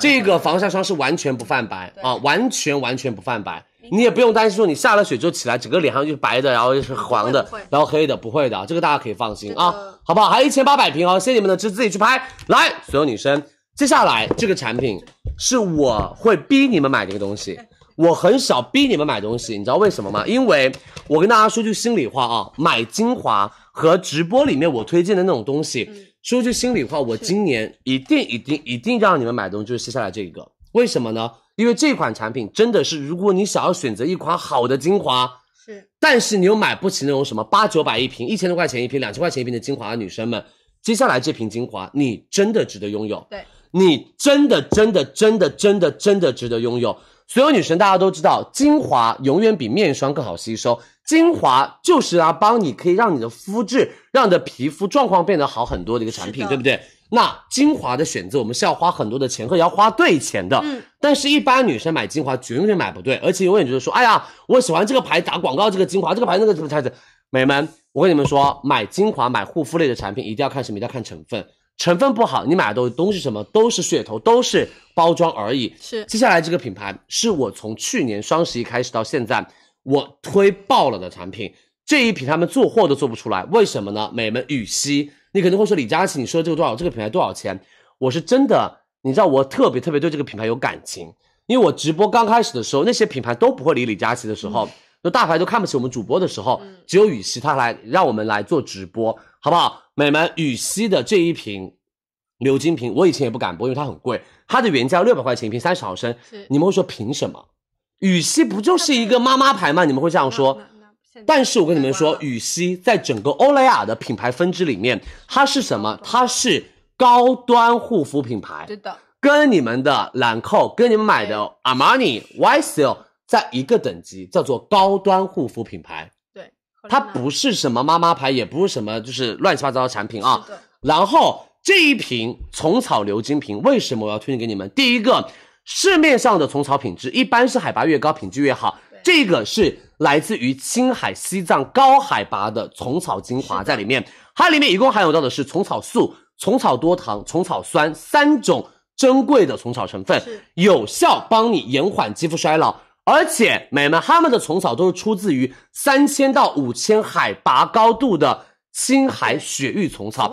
这个防晒霜是完全不泛白啊，完全完全不泛白。你也不用担心说你下了水后起来，整个脸上就是白的，然后又是黄的，然后黑的，不会的，这个大家可以放心啊，好不好？还有一千八百瓶哦，谢谢你们的支持，自己去拍。来，所有女生，接下来这个产品是我会逼你们买的一个东西，我很少逼你们买东西，你知道为什么吗？因为我跟大家说句心里话啊，买精华。和直播里面我推荐的那种东西，说句心里话，我今年一定一定一定让你们买东西就是接下来这一个，为什么呢？因为这款产品真的是，如果你想要选择一款好的精华，是，但是你又买不起那种什么八九百一瓶、一千多块钱一瓶、两千块钱一瓶的精华，女生们，接下来这瓶精华你真的值得拥有，对，你真的真的真的真的真的值得拥有。所有女生大家都知道，精华永远比面霜更好吸收。精华就是啊，帮你，可以让你的肤质，让你的皮肤状况变得好很多的一个产品，对不对？那精华的选择，我们是要花很多的钱，和要花对钱的。嗯。但是，一般女生买精华绝对买不对，而且永远就是说，哎呀，我喜欢这个牌，打广告这个精华，这个牌那个牌子。美们，我跟你们说，买精华、买护肤类的产品，一定要看什么？一定要看成分。成分不好，你买的东东西什么都是噱头，都是包装而已。是，接下来这个品牌是我从去年双十一开始到现在，我推爆了的产品。这一批他们做货都做不出来，为什么呢？美们，羽西，你可能会说李佳琦，你说这个多少，这个品牌多少钱？我是真的，你知道我特别特别对这个品牌有感情，因为我直播刚开始的时候，那些品牌都不会理李佳琦的时候，都大牌都看不起我们主播的时候，只有羽西他来让我们来做直播，好不好？美们，羽西的这一瓶鎏金瓶，我以前也不敢播，因为它很贵。它的原价六百块钱一瓶，三十毫升。你们会说凭什么？羽西不就是一个妈妈牌吗？你们会这样说。但是我跟你们说，羽西在整个欧莱雅的品牌分支里面，它是什么？它是高端护肤品牌，跟你们的兰蔻、跟你们买的阿玛尼、YSL 在一个等级，叫做高端护肤品牌。它不是什么妈妈牌，也不是什么就是乱七八糟的产品啊。然后这一瓶虫草鎏金瓶，为什么我要推荐给你们？第一个，市面上的虫草品质一般是海拔越高，品质越好。这个是来自于青海西藏高海拔的虫草精华在里面，它里面一共含有到的是虫草素、虫草多糖、虫草酸三种珍贵的虫草成分，有效帮你延缓肌肤衰老。而且，美们，他们的虫草都是出自于三千到五千海拔高度的青海雪域虫草，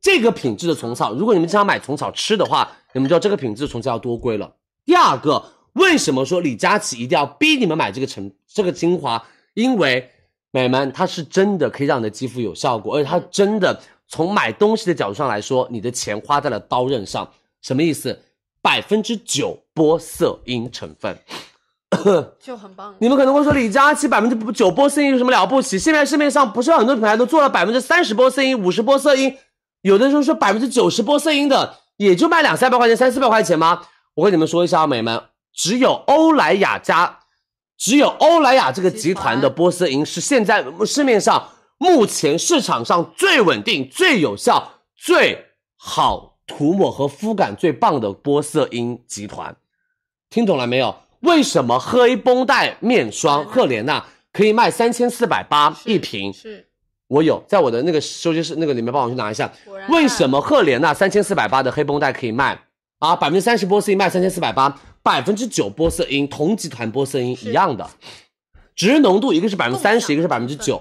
这个品质的虫草，如果你们想买虫草吃的话，你们知道这个品质虫草要多贵了。第二个，为什么说李佳琦一定要逼你们买这个成这个精华？因为，美们，它是真的可以让你的肌肤有效果，而且它真的从买东西的角度上来说，你的钱花在了刀刃上。什么意思？百分之九玻色因成分。就很棒。你们可能会说，李佳琦百分之九波色因有什么了不起？现在市面上不是很多品牌都做了百分之三十波色因、五十波色因，有的时候说百分之九十波色因的，也就卖两三百块钱、三四百块钱吗？我跟你们说一下，啊，美们，只有欧莱雅家，只有欧莱雅这个集团的波色因是现在市面上目前市场上最稳定、最有效、最好涂抹和肤感最棒的波色因集团。听懂了没有？为什么黑绷带面霜赫莲娜可以卖三千四百八一瓶？是，我有，在我的那个休息室那个里面，帮我去拿一下。为什么赫莲娜三千四百八的黑绷带可以卖啊？百分之三十玻色因卖三千四百八，百分之九玻色因同集团玻色因一样的，只是浓度一个是百分之三十，一个是百分之九，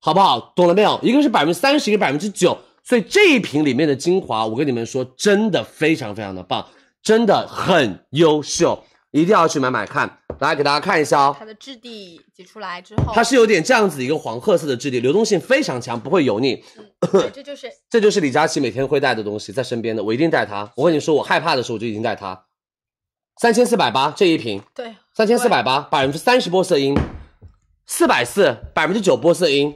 好不好？懂了没有？一个是百分之三十，一个百分之九，所以这一瓶里面的精华，我跟你们说，真的非常非常的棒，真的很优秀。一定要去买买看，来给大家看一下哦。它的质地挤出来之后，它是有点这样子一个黄褐色的质地，流动性非常强，不会油腻。这就是这就是李佳琦每天会带的东西，在身边的，我一定带它。我跟你说，我害怕的时候我就一定带它。三千四百八这一瓶，对，三千四百八，百分之三十玻色因，四百四百分之九玻色因，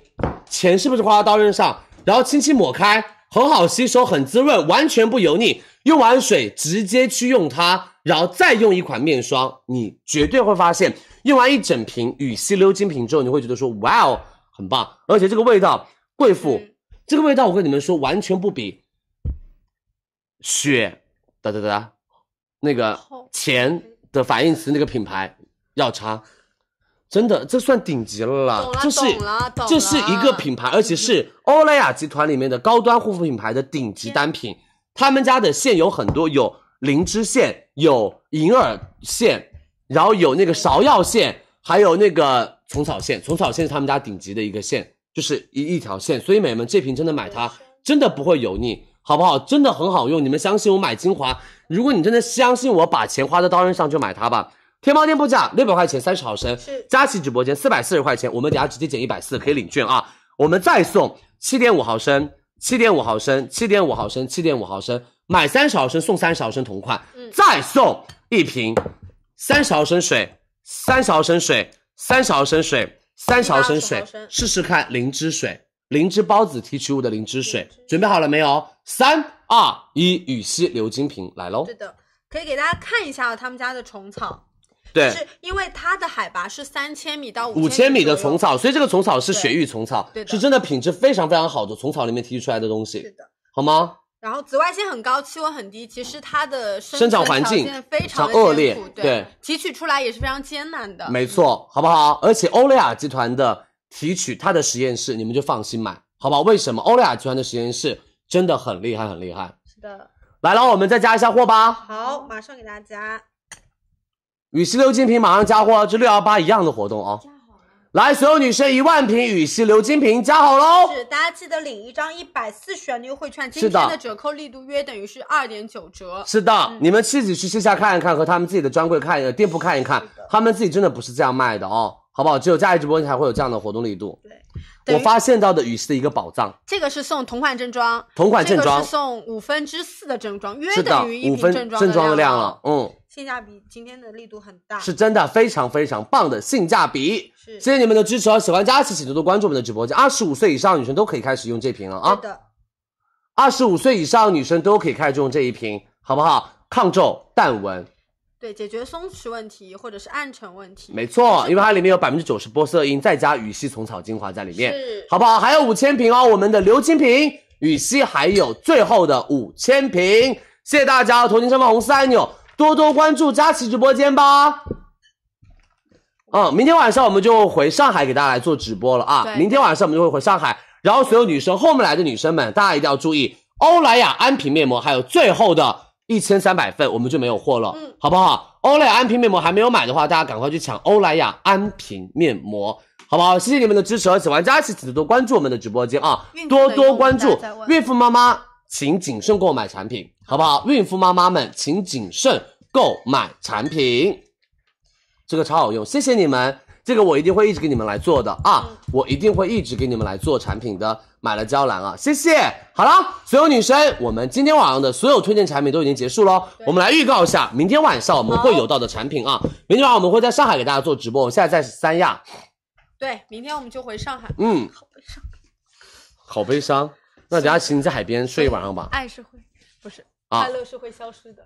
钱是不是花到刀刃上？然后轻轻抹开。很好吸收，很滋润，完全不油腻。用完水直接去用它，然后再用一款面霜，你绝对会发现，用完一整瓶羽西鎏金品之后，你会觉得说，哇哦，很棒！而且这个味道，贵妇，这个味道我跟你们说，完全不比雪哒哒哒那个钱的反义词那个品牌要差。真的，这算顶级了啦！这是这是一个品牌，而且是欧莱雅集团里面的高端护肤品牌的顶级单品。他们家的线有很多，有灵芝线，有银耳线，然后有那个芍药线，还有那个虫草线。虫草线是他们家顶级的一个线，就是一一条线。所以，美们，这瓶真的买它，真的不会油腻，好不好？真的很好用。你们相信我买精华，如果你真的相信我，把钱花在刀刃上就买它吧。天猫店铺价六百块钱三十毫升，是佳琦直播间四百四十块钱，我们等下直接减一百四，可以领券啊！我们再送七点五毫升，七点五毫升，七点五毫升，七点五毫升，买三十毫升送三十毫升同款，嗯，再送一瓶三十毫升水，三十毫升水，三十毫升水，三十毫升水，试试看灵芝水，灵芝孢子提取物的灵芝水，准备好了没有？三二一，羽西鎏金瓶来喽！对的，可以给大家看一下他们家的虫草。对，是因为它的海拔是三千米到五千米的虫草，所以这个虫草是雪域虫草，对，是真的品质非常非常好的虫草里面提取出来的东西，是的，好吗？然后紫外线很高，气温很低，其实它的生长环境非常恶劣，对，提取出来也是非常艰难的，没错，好不好？而且欧莱雅集团的提取它的实验室，你们就放心买，好不好？为什么欧莱雅集团的实验室真的很厉害很厉害？是的，来了，我们再加一下货吧，好，马上给大家。羽西鎏金瓶马上加货，哦，这六幺八一样的活动哦。来，所有女生一万瓶羽西鎏金瓶加好喽！是。大家记得领一张一百四十元的优惠券，今天的折扣力度约等于是二点九折。是的。你们自己去线下看一看，和他们自己的专柜看一店铺看一看，他们自己真的不是这样卖的哦，好不好？只有佳怡直播间才会有这样的活动力度。对。我发现到的羽西的一个宝藏。这个是送同款正装，同款正装。是送五分之四的正装，约等于一瓶正装的量了。嗯。性价比今天的力度很大，是真的非常非常棒的性价比。是，谢谢你们的支持哦！喜欢佳琪，请多多关注我们的直播间。二十五岁以上女生都可以开始用这瓶了啊！是的，二十五岁以上女生都可以开始用这一瓶，好不好？抗皱淡纹，对，解决松弛问题或者是暗沉问题。没错，因为它里面有百分之九十玻色因，再加羽西虫草精华在里面，是，好不好？还有五千瓶哦，我们的鎏金瓶羽西还有最后的五千瓶，谢谢大家，头顶上方红色按钮。多多关注佳琪直播间吧。嗯，明天晚上我们就回上海给大家来做直播了啊。明天晚上我们就会回上海，然后所有女生后面来的女生们，大家一定要注意欧莱雅安瓶面膜，还有最后的一千三百份，我们就没有货了，好不好？欧莱雅安瓶面膜还没有买的话，大家赶快去抢欧莱雅安瓶面膜，好不好？谢谢你们的支持，喜欢佳琪，请多多关注我们的直播间啊，多多关注。孕妇妈妈请谨慎购买产品，好不好？孕妇妈妈们请谨慎。购买产品，这个超好用，谢谢你们，这个我一定会一直给你们来做的啊，我一定会一直给你们来做产品的。买了娇兰啊，谢谢。好了，所有女生，我们今天晚上的所有推荐产品都已经结束喽。我们来预告一下，明天晚上我们会有到的产品啊。明天晚上我们会在上海给大家做直播，我现在在三亚。对，明天我们就回上海。嗯，好悲伤。好悲伤，那等下请你在海边睡一晚上吧。爱是会，不是，快乐是会消失的。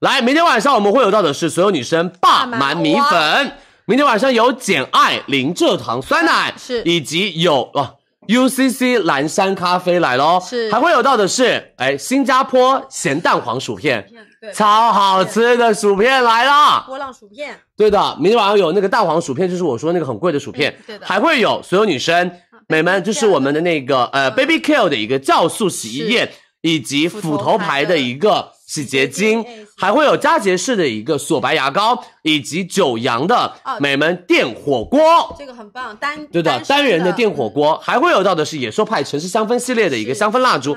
来，明天晚上我们会有到的是所有女生霸蛮米粉。明天晚上有简爱零蔗糖酸奶，是以及有哦，UCC 蓝山咖啡来喽。是，还会有到的是，哎，新加坡咸蛋黄薯片，对，超好吃的薯片来了。波浪薯片，对的。明天晚上有那个蛋黄薯片，就是我说那个很贵的薯片。对的。还会有所有女生美们，就是我们的那个呃，Baby Care 的一个酵素洗衣液。以及斧头牌的一个洗洁精，还会有佳洁士的一个锁白牙膏，以及九阳的美门电火锅，这个很棒单对的单人的电火锅，还会有到的是野兽派城市香氛系列的一个香氛蜡烛，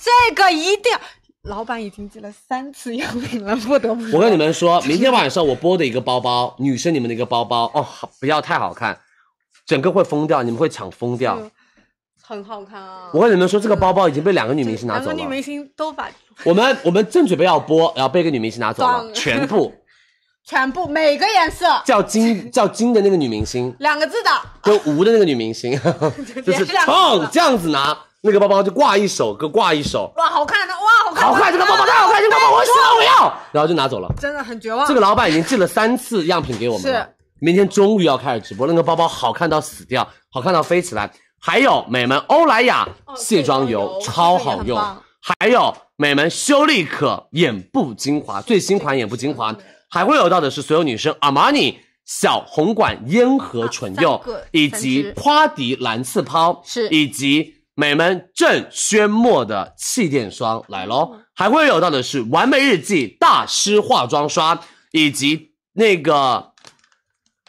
这个一定，老板已经寄了三次样品了，不得不我跟你们说明天晚上我播的一个包包，女生你们的一个包包哦，不要太好看，整个会疯掉，你们会抢疯掉。很好看啊！我跟你们说，这个包包已经被两个女明星拿走了。女明星都把我们，我们正准备要播，然后被一个女明星拿走了，全部，全部每个颜色。叫金 叫金的那个女明星，两个字的，跟吴的那个女明星，就是这样子拿那个包包就挂一手，搁挂一手。哇，好看！的哇，好看！好看！这个包包太好看这个包包我收，我要。然后就拿走了，真的很绝望。这个老板已经寄了三次样品给我们了，明天终于要开始直播。那个包包好看到死掉，好看到飞起来。还有美门欧莱雅卸妆油，超好用。还有美门修丽可眼部精华，最新款眼部精华。还会有到的是所有女生阿玛尼小红管烟和唇釉，以及夸迪蓝刺抛，是以及美门郑轩墨的气垫霜来喽。还会有到的是完美日记大师化妆刷，以及那个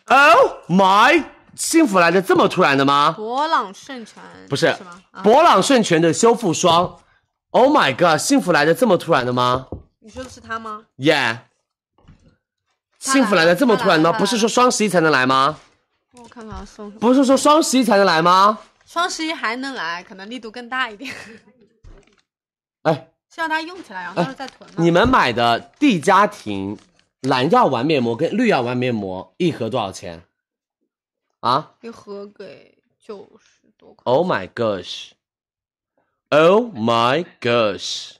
，Oh my。幸福来的这么突然的吗？博朗圣泉不是是博朗圣泉的修复霜，Oh my god！幸福来的这么突然的吗？你说的是它吗？Yeah！幸福来的这么突然吗？不是说双十一才能来吗？我看看，双不是说双十一才能来吗？双十一还能来，可能力度更大一点。哎，先让大家用起来，然后到时候再囤你们买的蒂佳婷蓝药丸面膜跟绿药丸面膜一盒多少钱？啊！一盒给九十多块。Oh my gosh! Oh my gosh!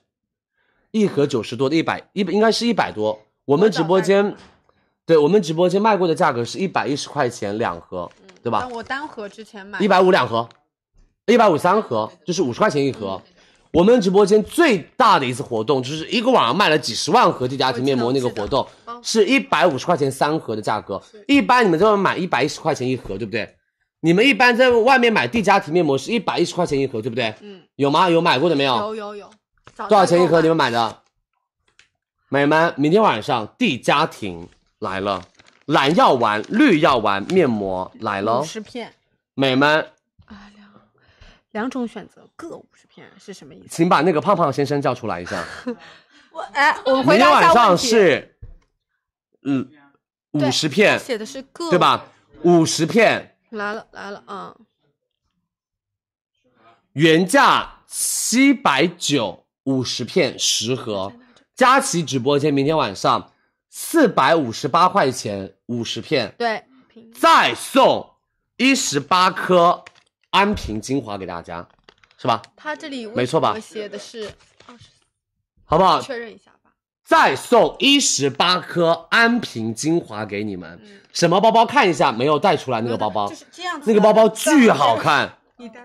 一盒九十多的，一百一应该是一百多。我们直播间，对我们直播间卖过的价格是一百一十块钱两盒，对吧？我单盒之前买一百五两盒，一百五三盒就是五十块钱一盒。我们直播间最大的一次活动，就是一个晚上卖了几十万盒蒂佳婷面膜那个活动，是一百五十块钱三盒的价格。一般你们在外面买一百一十块钱一盒，对不对？你们一般在外面买蒂佳婷面膜是一百一十块钱一盒，对不对？嗯，有吗？有买过的没有？有有有，多少钱一盒？你们买的，美们，明天晚上蒂佳婷来了，蓝药丸、绿药丸面膜来了，十片，美们。两种选择，各五十片是什么意思？请把那个胖胖先生叫出来一下。我哎，我们回答一下明天晚上是，嗯，五十片，写的是各对吧？五十片来了来了啊！原价七百九，五十片十盒。佳琪直播间明天晚上四百五十八块钱五十片，对，再送一十八颗。安瓶精华给大家，是吧？他这里没错吧？写的是二十，好不好？确认一下吧。再送一十八颗安瓶精华给你们。什么包包？看一下，没有带出来那个包包。这样那个包包巨好看。一单。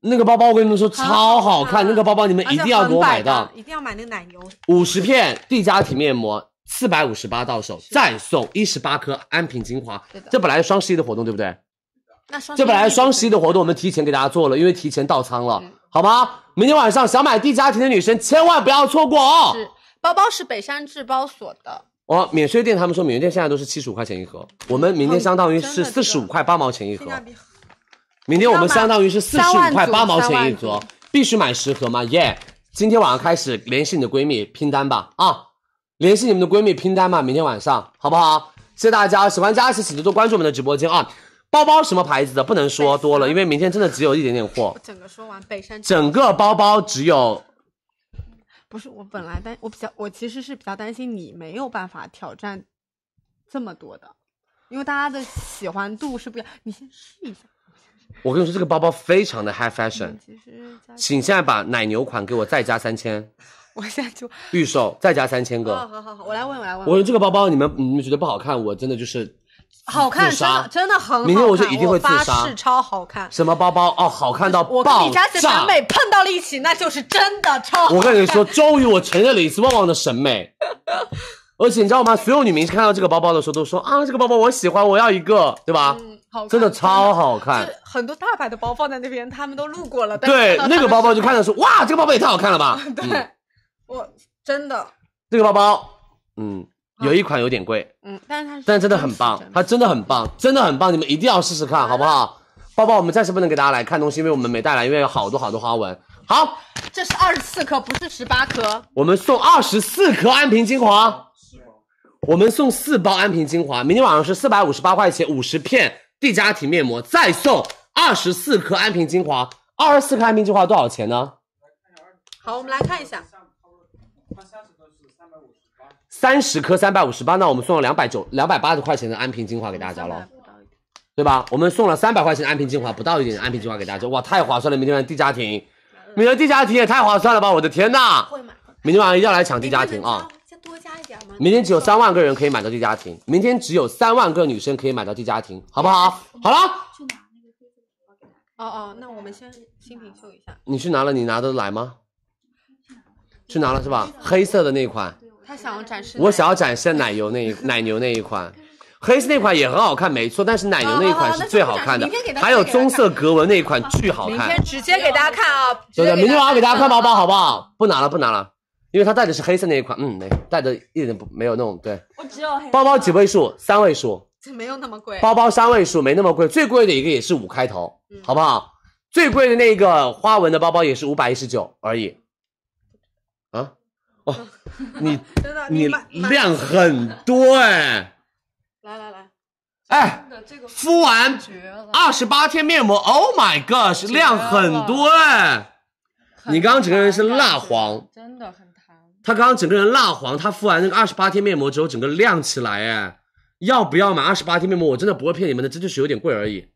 那个包包我跟你们说超好看，那个包包你们一定要给我买到，一定要买那个奶油。五十片蒂佳婷面膜，四百五十八到手，再送一十八颗安瓶精华。这本来是双十一的活动，对不对？这本来双十一的活动，我们提前给大家做了，因为提前到仓了，好吗？明天晚上想买 D 家庭的女生千万不要错过哦。包包是北山制包所的哦，免税店他们说免税店现在都是七十五块钱一盒，我们明天相当于是四十五块八毛钱一盒。明天我们相当于是四十五块八毛钱一盒，必须买十盒吗？耶！今天晚上开始联系你的闺蜜拼单吧，啊，联系你们的闺蜜拼单嘛，明天晚上好不好？谢谢大家，喜欢佳琪请多多关注我们的直播间啊。包包什么牌子的不能说多了，因为明天真的只有一点点货。整个说完，北山整个包包只有，不是我本来担我比较，我其实是比较担心你没有办法挑战这么多的，因为大家的喜欢度是不一样。你先试一下，我跟你说，这个包包非常的 high fashion。其实，请现在把奶牛款给我再加三千。我现在就预售再加三千个。好好好，我来问，我来问。我说这个包包你们你们觉得不好看，我真的就是。好看，真的真的很好看。明天我就一定会自杀。是超好看，什么包包哦，好看到爆炸。审美碰到了一起，那就是真的超。我跟你说，终于我承认了一次旺旺的审美。而且你知道吗？所有女明星看到这个包包的时候都说啊，这个包包我喜欢，我要一个，对吧？好，真的超好看。很多大牌的包放在那边，他们都路过了。对，那个包包就看到说哇，这个包包也太好看了吧？对，我真的。这个包包，嗯。有一款有点贵，嗯，但是它，但是真的很棒，它真的很棒，真的很棒，你们一定要试试看，好不好？包包我们暂时不能给大家来看东西，因为我们没带来，因为有好多好多花纹。好，这是二十四颗，不是十八颗。我们送二十四颗安瓶精华，我们送四包安瓶精华，明天晚上是四百五十八块钱，五十片蒂佳婷面膜，再送二十四颗安瓶精华。二十四颗安瓶精华多少钱呢？好，我们来看一下。三十颗三百五十八那我们送了两百九两百八十块钱的安瓶精华给大家了，对吧？我们送了三百块钱安瓶精华，不到一点安瓶精华给大家，哇，太划算了！明天晚上蒂家庭，明天蒂家庭也太划算了吧！我的天呐，明天晚上一定要来抢蒂家庭啊！再多加一点明天只有三万个人可以买到蒂家庭，明天只有三万个女生可以买到蒂家庭，好不好？好了。哦哦，那我们先新品秀一下。你去拿了，你拿得来吗？去拿了是吧？黑色的那款。他想要展示，我想要展示奶油那一 奶牛那一款，黑色那款也很好看，没错。但是奶油那一款是最好看的，还有棕色格纹那一款巨好看。明天直接给大家看啊！对对，明天晚上给大家看包包，好不好？不拿了，不拿了，因为他带的是黑色那一款，嗯，没带的一点不没有那种对。我只有包包几位数？三位数。没有那么贵。包包三位数没那么贵，最贵的一个也是五开头，好不好？最贵的那个花纹的包包也是五百一十九而已。哦，你你量很多哎！来来来，哎，敷完二十八天面膜，Oh my God，量很多哎！你刚刚整个人是蜡黄，真的很弹。他刚刚整个人蜡黄，他敷完那个二十八天面膜之后，整个亮起来哎！要不要买二十八天面膜？我真的不会骗你们的，这就是有点贵而已，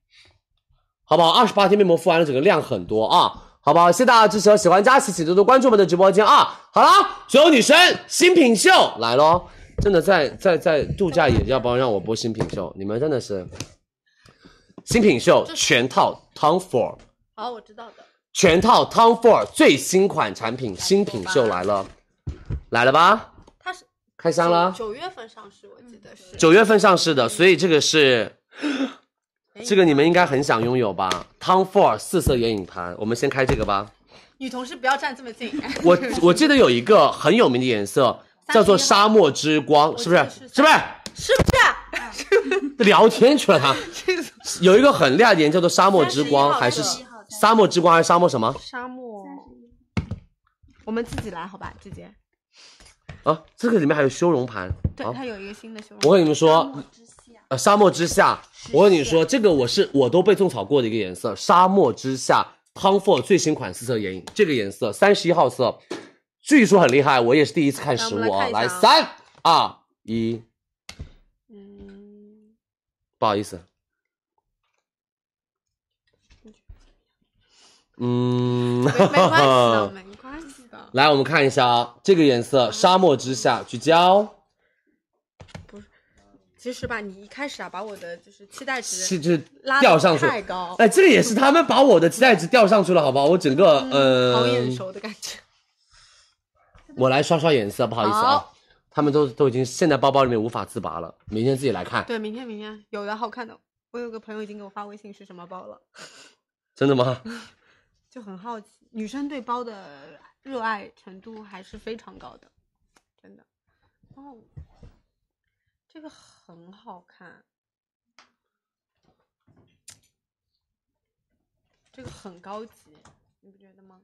好不好？二十八天面膜敷完了，整个量很多啊！好不好？谢谢大家支持，喜欢佳琪，请多多关注我们的直播间啊！好了，所有女生新品秀来喽！真的在在在度假也要帮让我播新品秀，你们真的是新品秀全套 Tom Ford。好，我知道的。全套 Tom Ford 最新款产品新品秀来了，来了吧？它是开箱了。九月份上市，我记得是。九月份上市的，所以这个是。这个你们应该很想拥有吧？Tom Ford 四色眼影盘，我们先开这个吧。女同事不要站这么近。我我记得有一个很有名的颜色，叫做沙漠之光，是不是？是不是？是不是？聊天去了他。有一个很亮点叫做沙漠之光，还是沙漠之光还是沙漠什么？沙漠。我们自己来好吧，姐姐。啊，这个里面还有修容盘。对，它有一个新的修容。我跟你们说。沙漠之下，我跟你说，这个我是我都被种草过的一个颜色。沙漠之下，Tom Ford 最新款四色眼影，这个颜色三十一号色，据说很厉害。我也是第一次看实物啊，来三二一，嗯，不好意思，嗯，没关系的，没关系的。来，我们看一下啊，这个颜色沙漠之下，聚焦。其实吧，你一开始啊，把我的就是期待值是是拉上太高，哎，这个也是他们把我的期待值调上去了，好不好？我整个呃，好眼熟的感觉，我来刷刷颜色，不好意思啊，他们都都已经陷在包包里面无法自拔了，明天自己来看。对，明天明天有的好看的，我有个朋友已经给我发微信是什么包了，真的吗？就很好奇，女生对包的热爱程度还是非常高的，真的，哦。这个很好看，这个很高级，你不觉得吗？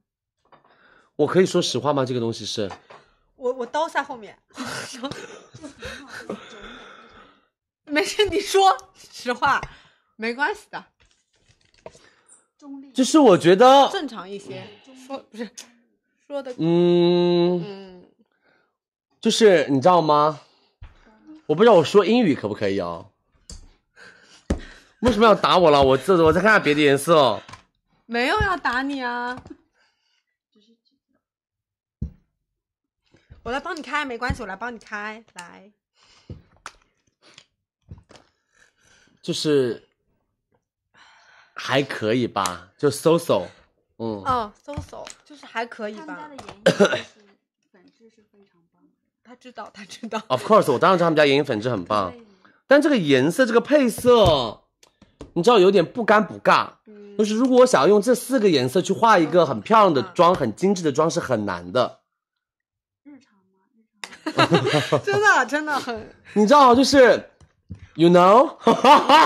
我可以说实话吗？这个东西是？我我刀在后面，没事，你说实话，没关系的。就是我觉得正常一些，说不是说的，嗯嗯，就是你知道吗？我不知道我说英语可不可以哦？为什么要打我了？我这我再看看别的颜色。没有要打你啊，我来帮你开，没关系，我来帮你开，来。就是还可以吧，就 so so，嗯。哦，so so，就是还可以吧。他知道，他知道。Of course，我当然知道他们家眼影粉质很棒，但这个颜色，这个配色，你知道有点不干不尬。就是如果我想要用这四个颜色去画一个很漂亮的妆、很精致的妆，是很难的。日常吗？日常。真的，真的很。你知道，就是，you know，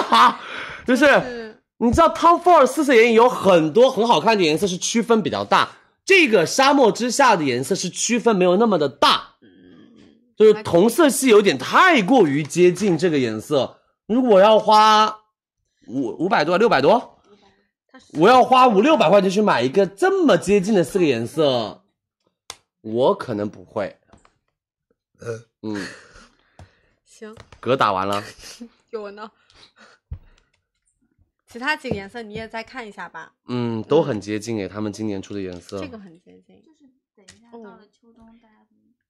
就是，你知道，Tom Ford 四色眼影有很多很好看的颜色，是区分比较大。这个沙漠之下的颜色是区分没有那么的大。就是同色系有点太过于接近这个颜色，如果要花五五百多、六百多，我要花五六百块钱去买一个这么接近的四个颜色，我可能不会。嗯嗯，行，嗝打完了，有呢。其他几个颜色你也再看一下吧。嗯，都很接近诶，他们今年出的颜色。这个很接近，就是等一下到了秋冬。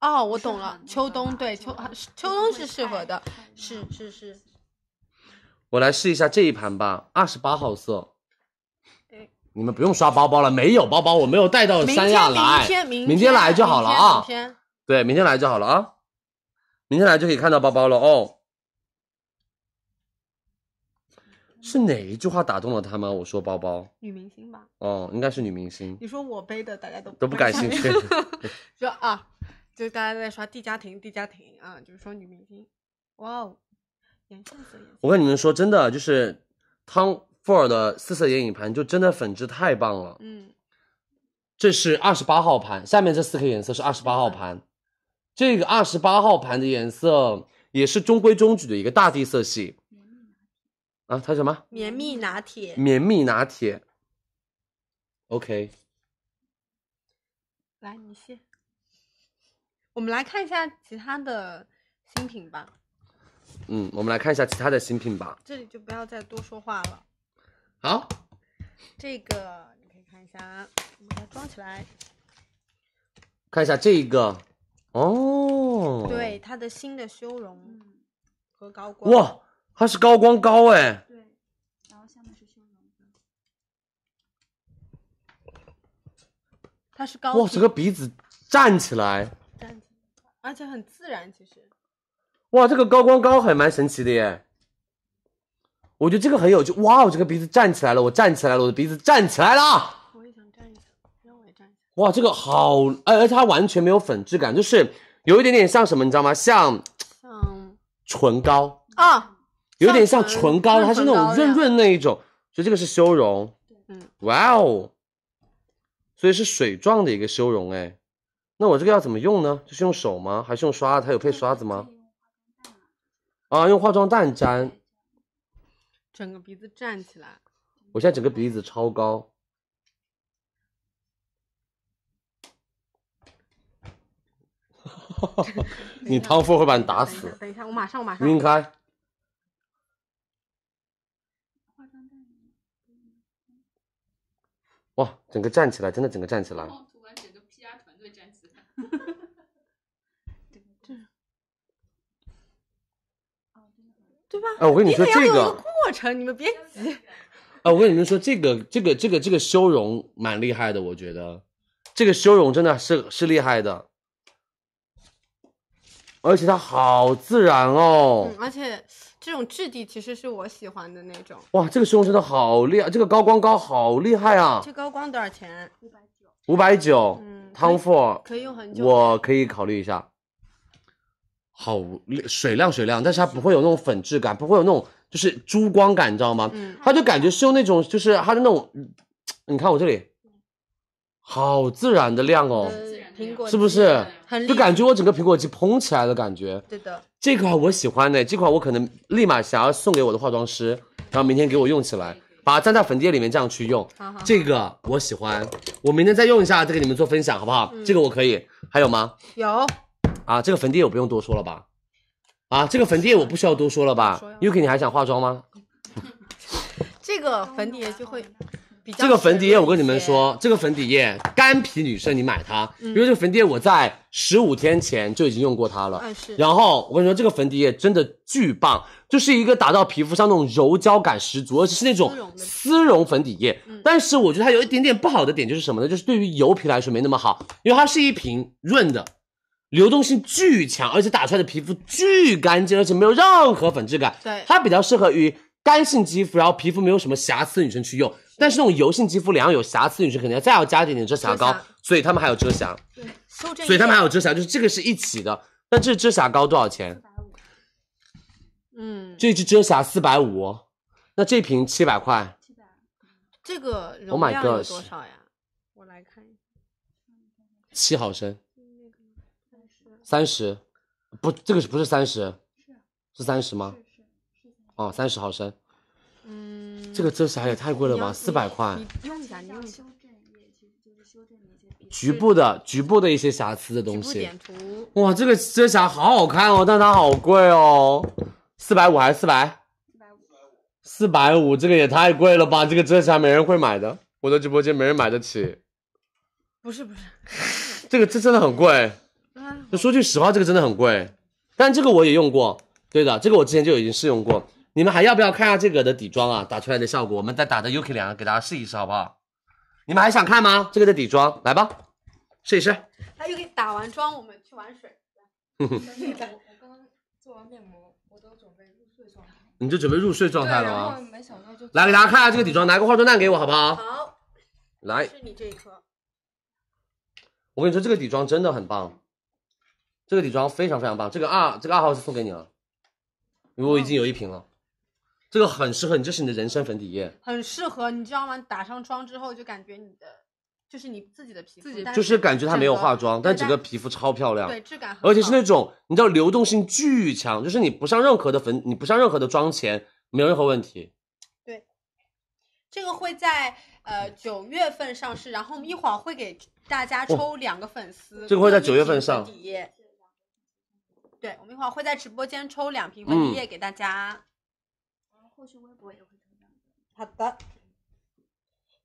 哦，我懂了，秋冬对秋秋冬是适合的，是是是。我来试一下这一盘吧，二十八号色。你们不用刷包包了，没有包包，我没有带到三亚来。明天天，明天来就好了啊。对，明天来就好了啊。明天来就可以看到包包了哦。是哪一句话打动了他吗？我说包包。女明星吧。哦，应该是女明星。你说我背的，大家都都不感兴趣。说啊。就大家都在刷蒂家庭蒂家庭啊，就是说女明星，哇哦，眼线我跟你们说真的，就是 Tom Ford 的四色眼影盘，就真的粉质太棒了。嗯，这是二十八号盘，下面这四个颜色是二十八号盘。这个二十八号盘的颜色也是中规中矩的一个大地色系。啊，它什么？绵密拿铁。绵密拿铁。OK。来，你先。我们来看一下其他的新品吧。嗯，我们来看一下其他的新品吧。这里就不要再多说话了。好，这个你可以看一下啊，我们把它装起来。看一下这一个，哦。对，它的新的修容和高光。哇，它是高光膏哎。对，然后下面是修容。它是高。哇，整个鼻子站起来。而且很自然，其实，哇，这个高光膏还蛮神奇的耶。我觉得这个很有趣。哇，我这个鼻子站起来了，我站起来了，我的鼻子站起来了。哇，这个好，而而且它完全没有粉质感，就是有一点点像什么，你知道吗？像像唇膏啊，有点像唇膏，它是那种润润那一种。所以这个是修容，嗯，哇哦，所以是水状的一个修容，哎。那我这个要怎么用呢？就是用手吗？还是用刷子？它有配刷子吗？啊，用化妆蛋粘，整个鼻子站起来。我现在整个鼻子超高。你汤福会把你打死。等一下，我马上，我马上。晕开。哇，整个站起来，真的整个站起来。哈哈哈对对，对对对，对吧？哎，我跟你说这个过程，你们别 啊！我跟你们说，这个这个这个这个修容蛮厉害的，我觉得这个修容真的是是厉害的，而且它好自然哦。而且这种质地其实是我喜欢的那种。哇，这个修容真的好亮，这个高光膏好厉害啊！这高光多少钱？五百九，五百九。嗯。汤 o 可以用很久，我可以考虑一下。好亮，水亮水亮，但是它不会有那种粉质感，不会有那种就是珠光感，你知道吗？嗯，它就感觉是用那种，就是它的那种。你看我这里，好自然的亮哦，是不是？就感觉我整个苹果肌嘭起来的感觉。对的，这款我喜欢呢，这款我可能立马想要送给我的化妆师，然后明天给我用起来。把它粘在粉底液里面，这样去用。这个我喜欢，我明天再用一下，再给你们做分享，好不好？这个我可以。还有吗？有啊，这个粉底液我不用多说了吧？啊，这个粉底液我不需要多说了吧？y u k i 你还想化妆吗？这个粉底液就会。这个粉底液我跟你们说，这个粉底液干皮女生你买它，因为这个粉底液我在十五天前就已经用过它了。嗯然后我跟你说，这个粉底液真的巨棒，就是一个打到皮肤上那种柔焦感十足，而且是那种丝绒粉底液。嗯。但是我觉得它有一点点不好的点就是什么呢？就是对于油皮来说没那么好，因为它是一瓶润的，流动性巨强，而且打出来的皮肤巨干净，而且没有任何粉质感。对。它比较适合于干性肌肤，然后皮肤没有什么瑕疵女生去用。但是那种油性肌肤、脸上有瑕疵女生肯定要再要加一点点遮瑕膏，所以他们还有遮瑕。对，所以他们还有遮瑕，就是这个是一起的。那这遮瑕膏多少钱？嗯。这支遮瑕四百五，那这瓶七百块。这个容量有多少呀？我来看一下。七毫升。三十。不，这个是不是三十？是。是三十吗？是是是。三十毫升。这个遮瑕也太贵了吧，四百块。你用一下，用。一下。局部的、局部的一些瑕疵的东西。哇，这个遮瑕好好看哦，但它好贵哦，四百五还是四百？四百五。四百五，这个也太贵了吧！这个遮瑕没人会买的，我的直播间没人买得起。不是不是，这个这真的很贵。就说句实话，这个真的很贵，但这个我也用过，对的，这个我之前就已经试用过。你们还要不要看一下这个的底妆啊？打出来的效果，我们再打的 U K 个给大家试一试，好不好？你们还想看吗？这个的底妆，来吧，试一试。哎，U K 打完妆，我们去玩水。我我刚刚做完面膜，我都准备入睡状态。你就准备入睡状态了吗？来给大家看下这个底妆，拿个化妆蛋给我，好不好？好。来，是你这一颗。我跟你说，这个底妆真的很棒，这个底妆非常非常棒。这个二，这个二号是送给你了，因为我已经有一瓶了。这个很适合你，这是你的人生粉底液，很适合你。知道吗？打上妆之后，就感觉你的就是你自己的皮肤，就是感觉它没有化妆，但整个皮肤超漂亮，对质感，很，而且是那种你知道流动性巨强，就是你不上任何的粉，你不上任何的妆前，没有任何问题。对，这个会在呃九月份上市，然后我们一会儿会给大家抽两个粉丝，这个会在九月份上底液，对我们一会儿会在直播间抽两瓶粉底液给大家。后续微博也会好的，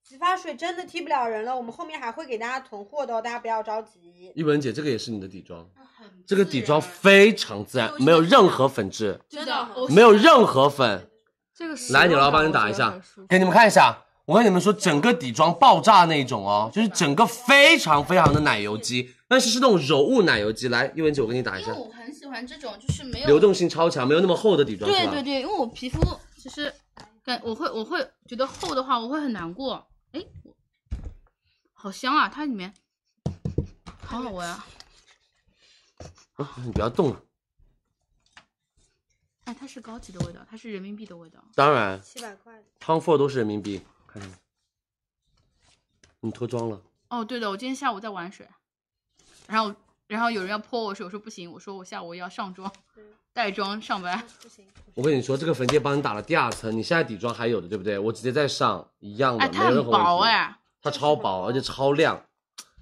洗发水真的替不了人了，我们后面还会给大家囤货的，哦，大家不要着急。一文姐，这个也是你的底妆，这个底妆非常自然，没有任何粉质，真的，没有任何粉。这个来，你来帮你打一下，给你们看一下。我跟你们说，整个底妆爆炸那种哦，就是整个非常非常的奶油肌，但是是那种柔雾奶油肌。来，一文姐，我给你打一下。因为我很喜欢这种，就是没有流动性超强，没有那么厚的底妆，对对对，因为我皮肤。就是感我会我会觉得厚的话我会很难过。哎，好香啊！它里面好好闻。啊，你不要动了。哎，它是高级的味道，它是人民币的味道。当然，七百块。汤 f o r 都是人民币，看看。你脱妆了。哦，对的，我今天下午在玩水，然后。然后有人要泼我水，我说不行，我说我下午要上妆，带妆上班不行。我跟你说，这个粉底帮你打了第二层，你现在底妆还有的，对不对？我直接再上一样的，没任何问题。薄哎，它超薄而且超亮，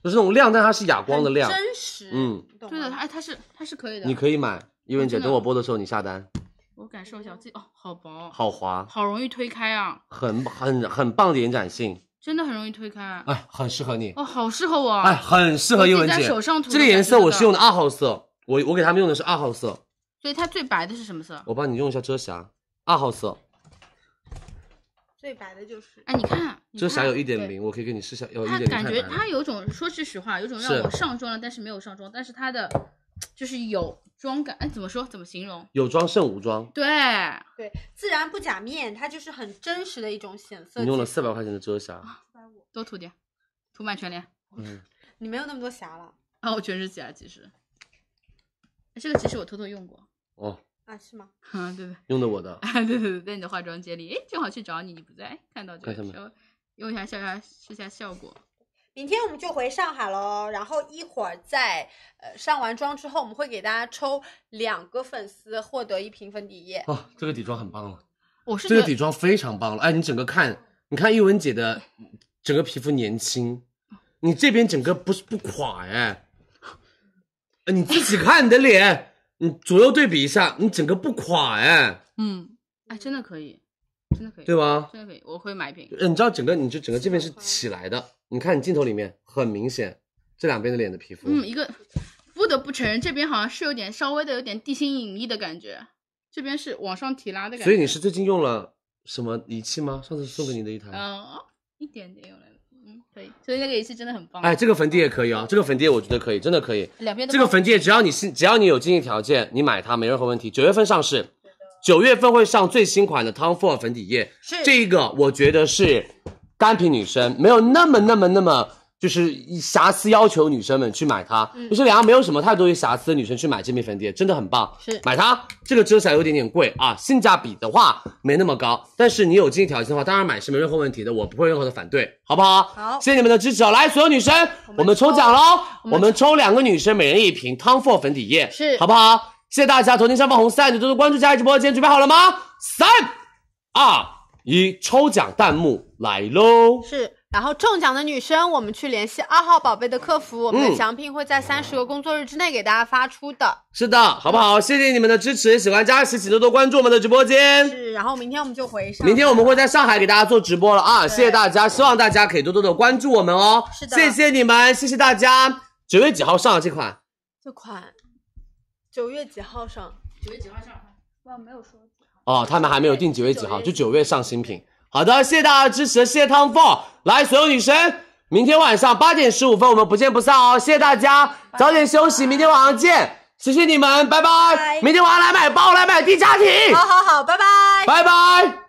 就是那种亮，但它是哑光的亮。真实，嗯，对的，哎，它是它是可以的，你可以买，叶文姐等我播的时候你下单。我感受一下自己，哦，好薄，好滑，好容易推开啊，很很很棒，的延展性。真的很容易推开，哎，很适合你，哦，好适合我，哎，很适合依文姐。这个颜色我是用的二号色，我我给他们用的是二号色。所以它最白的是什么色？我帮你用一下遮瑕，二号色。最白的就是，哎，你看遮瑕有一点零，我可以给你试下，有一点零。它感觉它有种，说句实话，有种让我上妆了，但是没有上妆，但是它的。就是有妆感，哎，怎么说？怎么形容？有妆胜无妆。对对，自然不假面，它就是很真实的一种显色。你用了四百块钱的遮瑕，多涂点，涂满全脸。嗯，你没有那么多瑕了。啊，我全是瑕，其实。这个其实我偷偷用过。哦，啊，是吗？啊，对对，用的我的。啊，对对对，在你的化妆间里，哎，正好去找你，你不在，看到这。看用一下，试下试下效果。明天我们就回上海喽，然后一会儿在呃上完妆之后，我们会给大家抽两个粉丝获得一瓶粉底液。哦，这个底妆很棒了，我是这个底妆非常棒了。哎，你整个看，你看一文姐的整个皮肤年轻，你这边整个不是不垮哎，你自己看你的脸，你左右对比一下，你整个不垮哎。嗯，哎，真的可以。真的可以，对吧？真的可以，我会买一瓶。你知道整个，你就整个这边是起来的，你看你镜头里面很明显，这两边的脸的皮肤。嗯，一个不得不承认，这边好像是有点稍微的有点地心引力的感觉，这边是往上提拉的感觉。所以你是最近用了什么仪器吗？上次送给你的一台？嗯，一点点用了，嗯，可以。所以那个仪器真的很棒。哎，这个粉底也可以啊，这个粉底我觉得可以，真的可以。两边这个粉底只要你心，只要你有经济条件，你买它没任何问题。九月份上市。九月份会上最新款的 Tom Ford 粉底液，是这个，我觉得是，干皮女生没有那么、那么、那么，就是瑕疵要求女生们去买它，就是脸上没有什么太多的瑕疵的女生去买这瓶粉底液，真的很棒。是买它，这个遮瑕有点点贵啊，性价比的话没那么高，但是你有经济条件的话，当然买是没任何问题的，我不会任何的反对，好不好？好，谢谢你们的支持。哦。来，所有女生，我们抽奖喽，我们抽两个女生，每人一瓶 Tom Ford 粉底液，是好不好？谢谢大家！昨天上方红钮多多关注佳怡直播间，准备好了吗？三二一，抽奖弹幕来喽！是，然后中奖的女生，我们去联系二号宝贝的客服，我们的奖品会在三十个工作日之内给大家发出的。是的，好不好？谢谢你们的支持，喜欢佳怡，请多多关注我们的直播间。是，然后明天我们就回上，明天我们会在上海给大家做直播了啊！谢谢大家，希望大家可以多多的关注我们哦。是的，谢谢你们，谢谢大家。九月几号上这款？这款。九月几号上？九月几号上？哇，没有说哦，他们还没有定九月几号，就九月上新品。好的，谢谢大家支持，谢谢汤父来，所有女生，明天晚上八点十五分，我们不见不散哦！谢谢大家，早点休息，明天晚上见，谢谢你们，拜拜。明天晚上来买包，来买蒂佳婷。好，好，好，拜拜，拜拜。